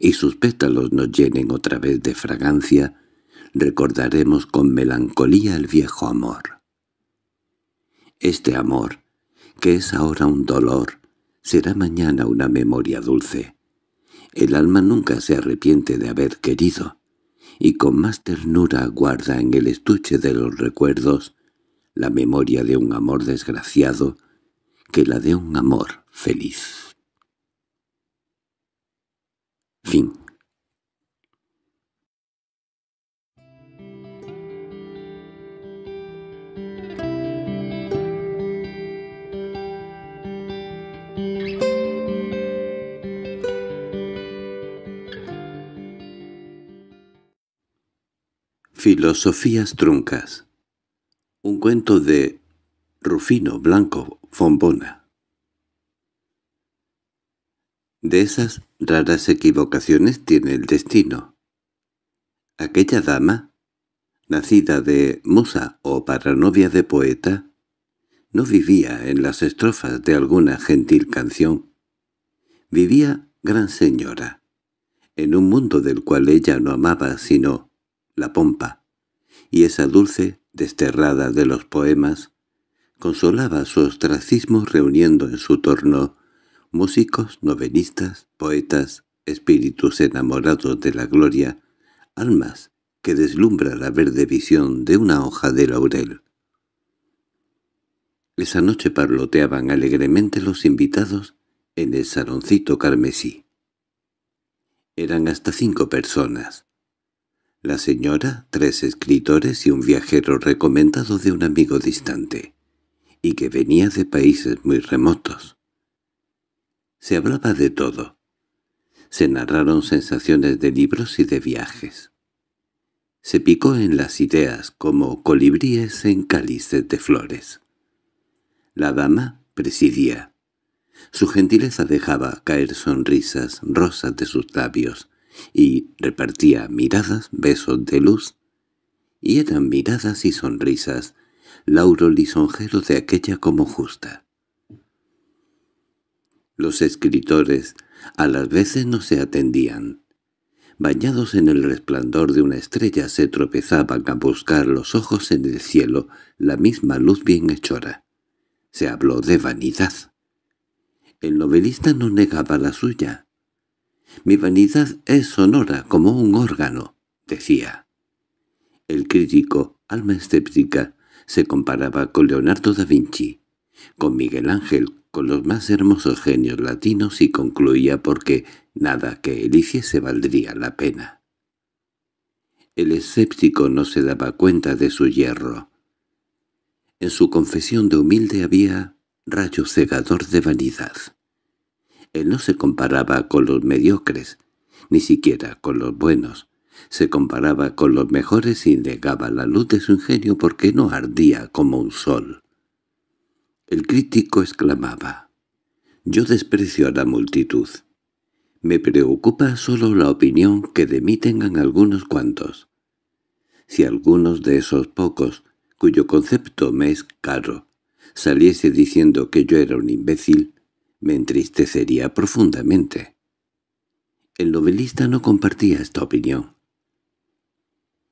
y sus pétalos nos llenen otra vez de fragancia, recordaremos con melancolía el viejo amor. Este amor, que es ahora un dolor, será mañana una memoria dulce. El alma nunca se arrepiente de haber querido, y con más ternura guarda en el estuche de los recuerdos la memoria de un amor desgraciado que la de un amor feliz. Fin Filosofías truncas Un cuento de Rufino Blanco Fombona De esas raras equivocaciones tiene el destino. Aquella dama, nacida de musa o paranovia de poeta, no vivía en las estrofas de alguna gentil canción. Vivía gran señora, en un mundo del cual ella no amaba sino la pompa, y esa dulce, desterrada de los poemas, consolaba su ostracismo reuniendo en su torno músicos, novenistas, poetas, espíritus enamorados de la gloria, almas que deslumbra la verde visión de una hoja de laurel. Esa noche parloteaban alegremente los invitados en el saloncito carmesí. Eran hasta cinco personas, la señora, tres escritores y un viajero recomendado de un amigo distante, y que venía de países muy remotos. Se hablaba de todo. Se narraron sensaciones de libros y de viajes. Se picó en las ideas como colibríes en cálices de flores. La dama presidía. Su gentileza dejaba caer sonrisas rosas de sus labios, y repartía miradas, besos de luz, y eran miradas y sonrisas, lauro lisonjero de aquella como justa. Los escritores a las veces no se atendían. Bañados en el resplandor de una estrella se tropezaban a buscar los ojos en el cielo, la misma luz bien hechora. Se habló de vanidad. El novelista no negaba la suya, mi vanidad es sonora como un órgano, decía. El crítico, alma escéptica, se comparaba con Leonardo da Vinci, con Miguel Ángel, con los más hermosos genios latinos y concluía porque nada que él hiciese valdría la pena. El escéptico no se daba cuenta de su hierro. En su confesión de humilde había rayo cegador de vanidad. Él eh, no se comparaba con los mediocres, ni siquiera con los buenos. Se comparaba con los mejores y negaba la luz de su ingenio porque no ardía como un sol. El crítico exclamaba, «Yo desprecio a la multitud. Me preocupa solo la opinión que de mí tengan algunos cuantos. Si algunos de esos pocos, cuyo concepto me es caro, saliese diciendo que yo era un imbécil, me entristecería profundamente. El novelista no compartía esta opinión.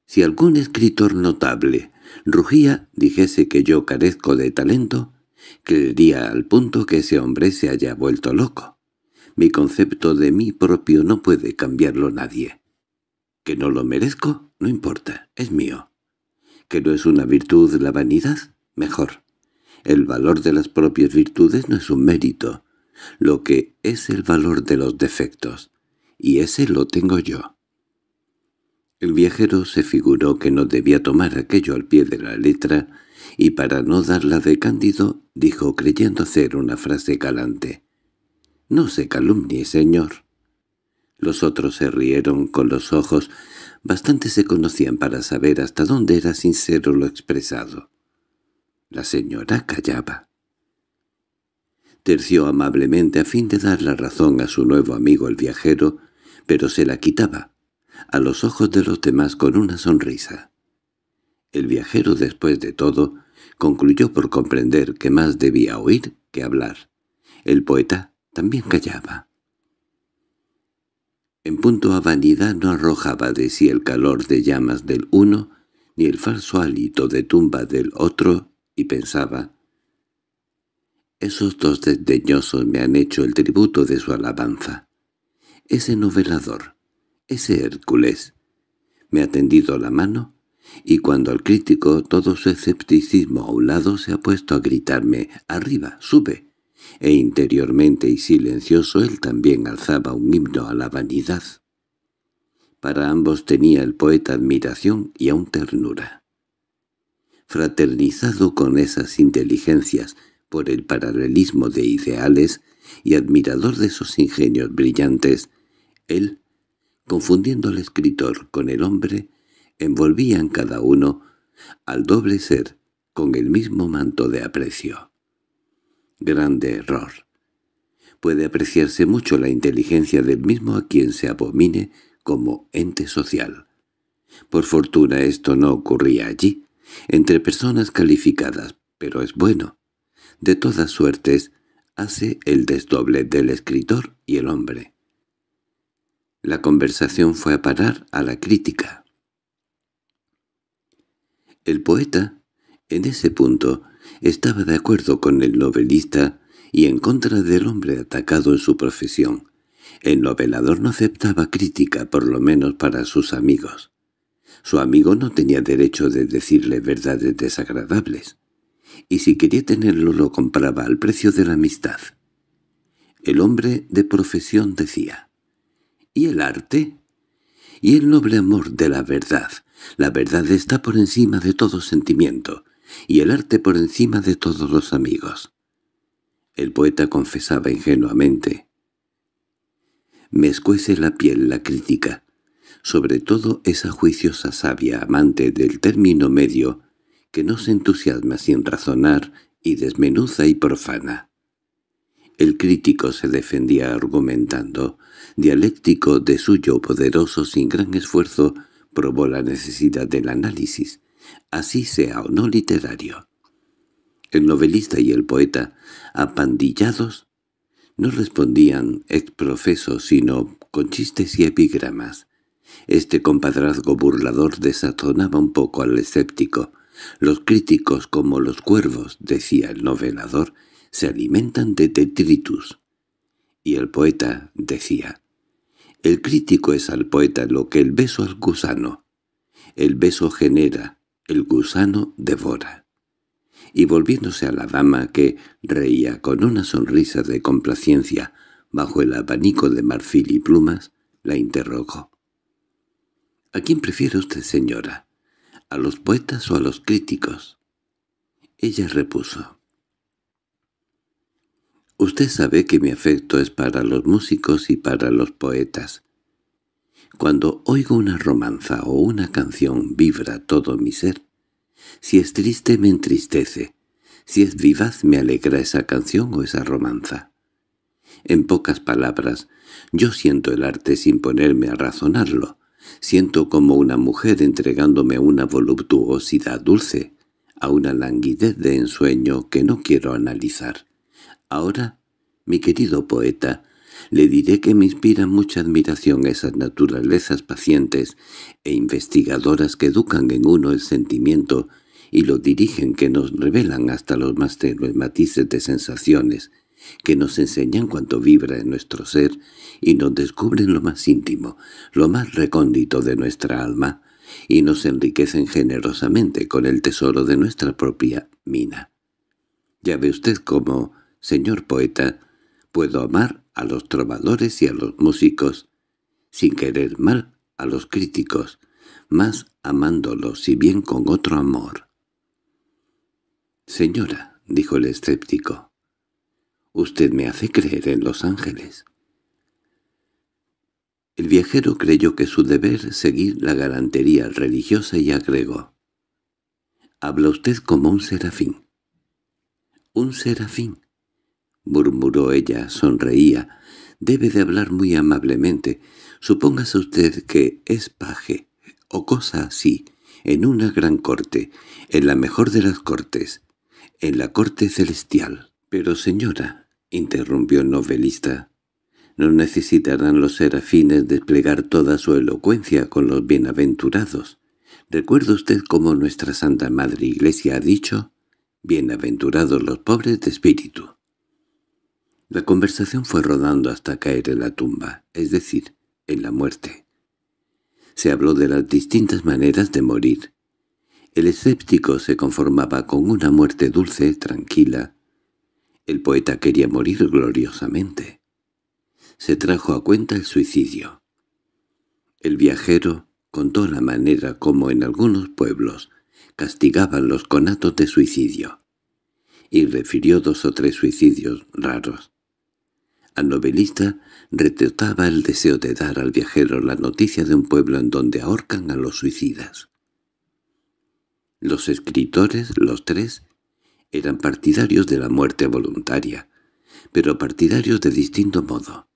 Si algún escritor notable, Rugía, dijese que yo carezco de talento, creería al punto que ese hombre se haya vuelto loco. Mi concepto de mí propio no puede cambiarlo nadie. ¿Que no lo merezco? No importa, es mío. ¿Que no es una virtud la vanidad? Mejor. El valor de las propias virtudes no es un mérito, lo que es el valor de los defectos, y ese lo tengo yo. El viajero se figuró que no debía tomar aquello al pie de la letra, y para no darla de cándido, dijo creyendo hacer una frase galante. «No se calumnie, señor». Los otros se rieron con los ojos, bastante se conocían para saber hasta dónde era sincero lo expresado. La señora callaba terció amablemente a fin de dar la razón a su nuevo amigo el viajero, pero se la quitaba, a los ojos de los demás con una sonrisa. El viajero, después de todo, concluyó por comprender que más debía oír que hablar. El poeta también callaba. En punto a vanidad no arrojaba de sí el calor de llamas del uno, ni el falso hálito de tumba del otro, y pensaba, esos dos desdeñosos me han hecho el tributo de su alabanza. Ese novelador, ese Hércules, me ha tendido la mano, y cuando al crítico todo su escepticismo a un lado se ha puesto a gritarme «¡Arriba, sube!», e interiormente y silencioso él también alzaba un himno a la vanidad. Para ambos tenía el poeta admiración y aún ternura. Fraternizado con esas inteligencias, por el paralelismo de ideales y admirador de sus ingenios brillantes, él, confundiendo al escritor con el hombre, envolvía en cada uno al doble ser con el mismo manto de aprecio. Grande error. Puede apreciarse mucho la inteligencia del mismo a quien se abomine como ente social. Por fortuna esto no ocurría allí, entre personas calificadas, pero es bueno, de todas suertes, hace el desdoble del escritor y el hombre. La conversación fue a parar a la crítica. El poeta, en ese punto, estaba de acuerdo con el novelista y en contra del hombre atacado en su profesión. El novelador no aceptaba crítica, por lo menos para sus amigos. Su amigo no tenía derecho de decirle verdades desagradables y si quería tenerlo lo compraba al precio de la amistad. El hombre de profesión decía, ¿y el arte? Y el noble amor de la verdad. La verdad está por encima de todo sentimiento, y el arte por encima de todos los amigos. El poeta confesaba ingenuamente. Me escuece la piel la crítica, sobre todo esa juiciosa sabia amante del término medio que no se entusiasma sin razonar y desmenuza y profana. El crítico se defendía argumentando, dialéctico de suyo poderoso sin gran esfuerzo, probó la necesidad del análisis, así sea o no literario. El novelista y el poeta, apandillados, no respondían ex profeso sino con chistes y epigramas. Este compadrazgo burlador desatonaba un poco al escéptico, los críticos como los cuervos, decía el novelador, se alimentan de detritus. Y el poeta decía, el crítico es al poeta lo que el beso al gusano. El beso genera, el gusano devora. Y volviéndose a la dama que reía con una sonrisa de complacencia bajo el abanico de marfil y plumas, la interrogó. —¿A quién prefiere usted, señora? ¿A los poetas o a los críticos? Ella repuso. Usted sabe que mi afecto es para los músicos y para los poetas. Cuando oigo una romanza o una canción vibra todo mi ser. Si es triste me entristece, si es vivaz me alegra esa canción o esa romanza. En pocas palabras, yo siento el arte sin ponerme a razonarlo, Siento como una mujer entregándome a una voluptuosidad dulce, a una languidez de ensueño que no quiero analizar. Ahora, mi querido poeta, le diré que me inspiran mucha admiración esas naturalezas pacientes e investigadoras que educan en uno el sentimiento y lo dirigen que nos revelan hasta los más tenues matices de sensaciones, que nos enseñan cuánto vibra en nuestro ser y nos descubren lo más íntimo, lo más recóndito de nuestra alma, y nos enriquecen generosamente con el tesoro de nuestra propia mina. Ya ve usted cómo, señor poeta, puedo amar a los trovadores y a los músicos, sin querer mal a los críticos, más amándolos si bien con otro amor. «Señora», dijo el escéptico, «usted me hace creer en los ángeles». El viajero creyó que su deber seguir la galantería religiosa y agregó. «Habla usted como un serafín». «Un serafín», murmuró ella, sonreía. «Debe de hablar muy amablemente. Supóngase usted que es paje, o cosa así, en una gran corte, en la mejor de las cortes, en la corte celestial». «Pero señora», interrumpió el novelista, no necesitarán los serafines desplegar toda su elocuencia con los bienaventurados. ¿Recuerda usted cómo nuestra Santa Madre Iglesia ha dicho? Bienaventurados los pobres de espíritu. La conversación fue rodando hasta caer en la tumba, es decir, en la muerte. Se habló de las distintas maneras de morir. El escéptico se conformaba con una muerte dulce, tranquila. El poeta quería morir gloriosamente se trajo a cuenta el suicidio. El viajero contó la manera como en algunos pueblos castigaban los conatos de suicidio, y refirió dos o tres suicidios raros. Al novelista retrataba el deseo de dar al viajero la noticia de un pueblo en donde ahorcan a los suicidas. Los escritores, los tres, eran partidarios de la muerte voluntaria, pero partidarios de distinto modo.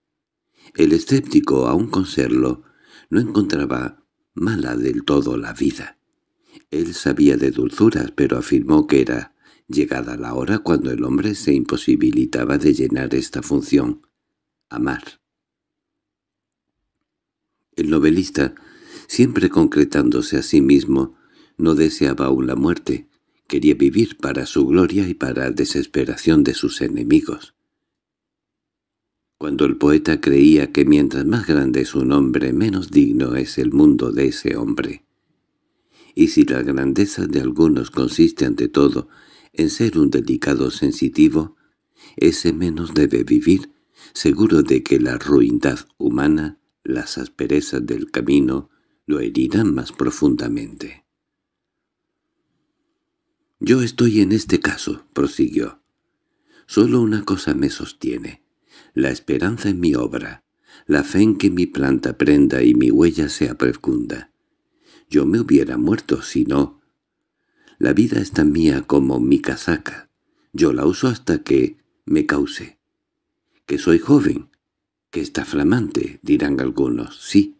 El escéptico, aún con serlo, no encontraba mala del todo la vida. Él sabía de dulzuras, pero afirmó que era llegada la hora cuando el hombre se imposibilitaba de llenar esta función, amar. El novelista, siempre concretándose a sí mismo, no deseaba aún la muerte, quería vivir para su gloria y para la desesperación de sus enemigos cuando el poeta creía que mientras más grande es un hombre, menos digno es el mundo de ese hombre. Y si la grandeza de algunos consiste ante todo en ser un delicado sensitivo, ese menos debe vivir, seguro de que la ruindad humana, las asperezas del camino, lo herirán más profundamente. «Yo estoy en este caso», prosiguió. «Solo una cosa me sostiene» la esperanza en mi obra, la fe en que mi planta prenda y mi huella sea profunda. Yo me hubiera muerto si no. La vida es tan mía como mi casaca. Yo la uso hasta que me cause. Que soy joven, que está flamante, dirán algunos, sí,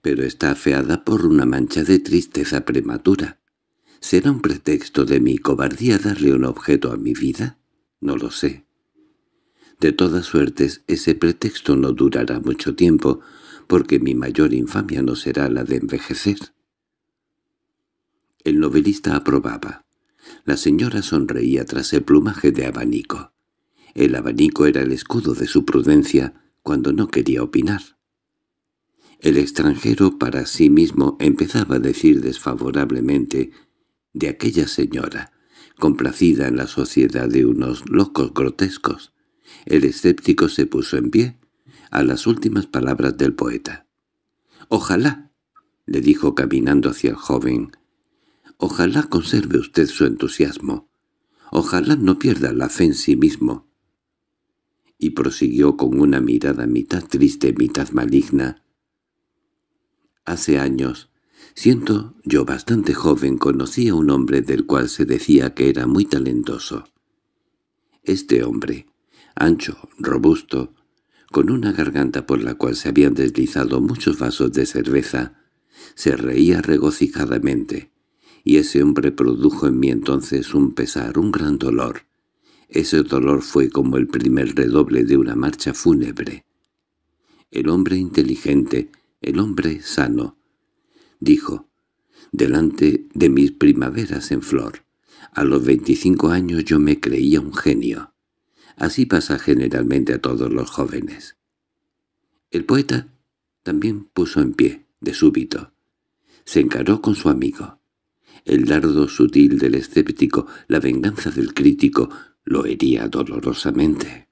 pero está afeada por una mancha de tristeza prematura. ¿Será un pretexto de mi cobardía darle un objeto a mi vida? No lo sé. De todas suertes, ese pretexto no durará mucho tiempo, porque mi mayor infamia no será la de envejecer. El novelista aprobaba. La señora sonreía tras el plumaje de abanico. El abanico era el escudo de su prudencia cuando no quería opinar. El extranjero para sí mismo empezaba a decir desfavorablemente de aquella señora, complacida en la sociedad de unos locos grotescos. El escéptico se puso en pie a las últimas palabras del poeta. «Ojalá», le dijo caminando hacia el joven, «ojalá conserve usted su entusiasmo. Ojalá no pierda la fe en sí mismo». Y prosiguió con una mirada mitad triste, mitad maligna. «Hace años Siento yo bastante joven conocí a un hombre del cual se decía que era muy talentoso. Este hombre ancho, robusto, con una garganta por la cual se habían deslizado muchos vasos de cerveza, se reía regocijadamente, y ese hombre produjo en mí entonces un pesar, un gran dolor. Ese dolor fue como el primer redoble de una marcha fúnebre. El hombre inteligente, el hombre sano, dijo, delante de mis primaveras en flor, a los veinticinco años yo me creía un genio. Así pasa generalmente a todos los jóvenes. El poeta también puso en pie, de súbito. Se encaró con su amigo. El dardo sutil del escéptico, la venganza del crítico, lo hería dolorosamente.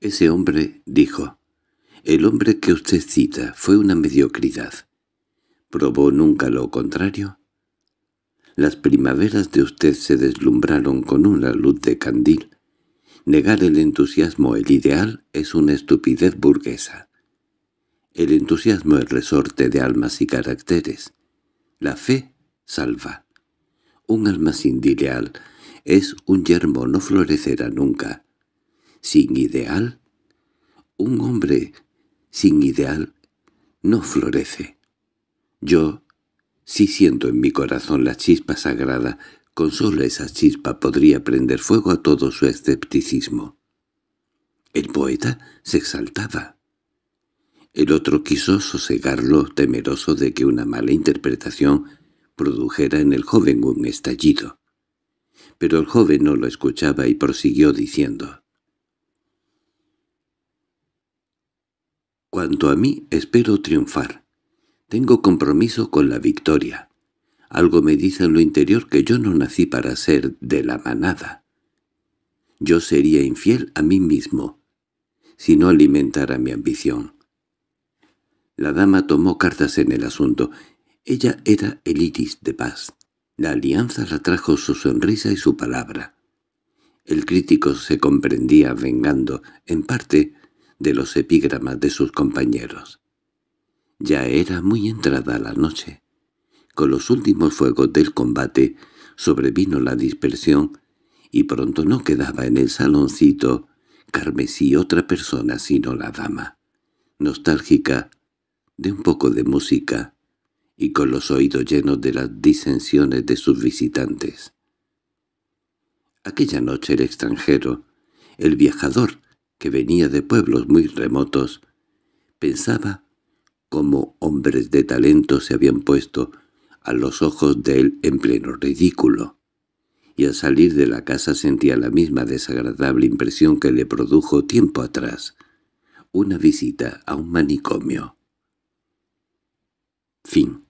Ese hombre dijo, «El hombre que usted cita fue una mediocridad. Probó nunca lo contrario las primaveras de usted se deslumbraron con una luz de candil. Negar el entusiasmo, el ideal, es una estupidez burguesa. El entusiasmo es resorte de almas y caracteres. La fe salva. Un alma sin ideal es un yermo, no florecerá nunca. Sin ideal, un hombre sin ideal no florece. Yo si siento en mi corazón la chispa sagrada, con solo esa chispa podría prender fuego a todo su escepticismo. El poeta se exaltaba. El otro quiso sosegarlo, temeroso de que una mala interpretación produjera en el joven un estallido. Pero el joven no lo escuchaba y prosiguió diciendo. «Cuanto a mí, espero triunfar. Tengo compromiso con la victoria. Algo me dice en lo interior que yo no nací para ser de la manada. Yo sería infiel a mí mismo, si no alimentara mi ambición. La dama tomó cartas en el asunto. Ella era el iris de paz. La alianza la trajo su sonrisa y su palabra. El crítico se comprendía vengando, en parte, de los epígramas de sus compañeros. Ya era muy entrada la noche. Con los últimos fuegos del combate sobrevino la dispersión y pronto no quedaba en el saloncito carmesí otra persona sino la dama, nostálgica de un poco de música y con los oídos llenos de las disensiones de sus visitantes. Aquella noche el extranjero, el viajador que venía de pueblos muy remotos, pensaba como hombres de talento se habían puesto a los ojos de él en pleno ridículo, y al salir de la casa sentía la misma desagradable impresión que le produjo tiempo atrás, una visita a un manicomio. Fin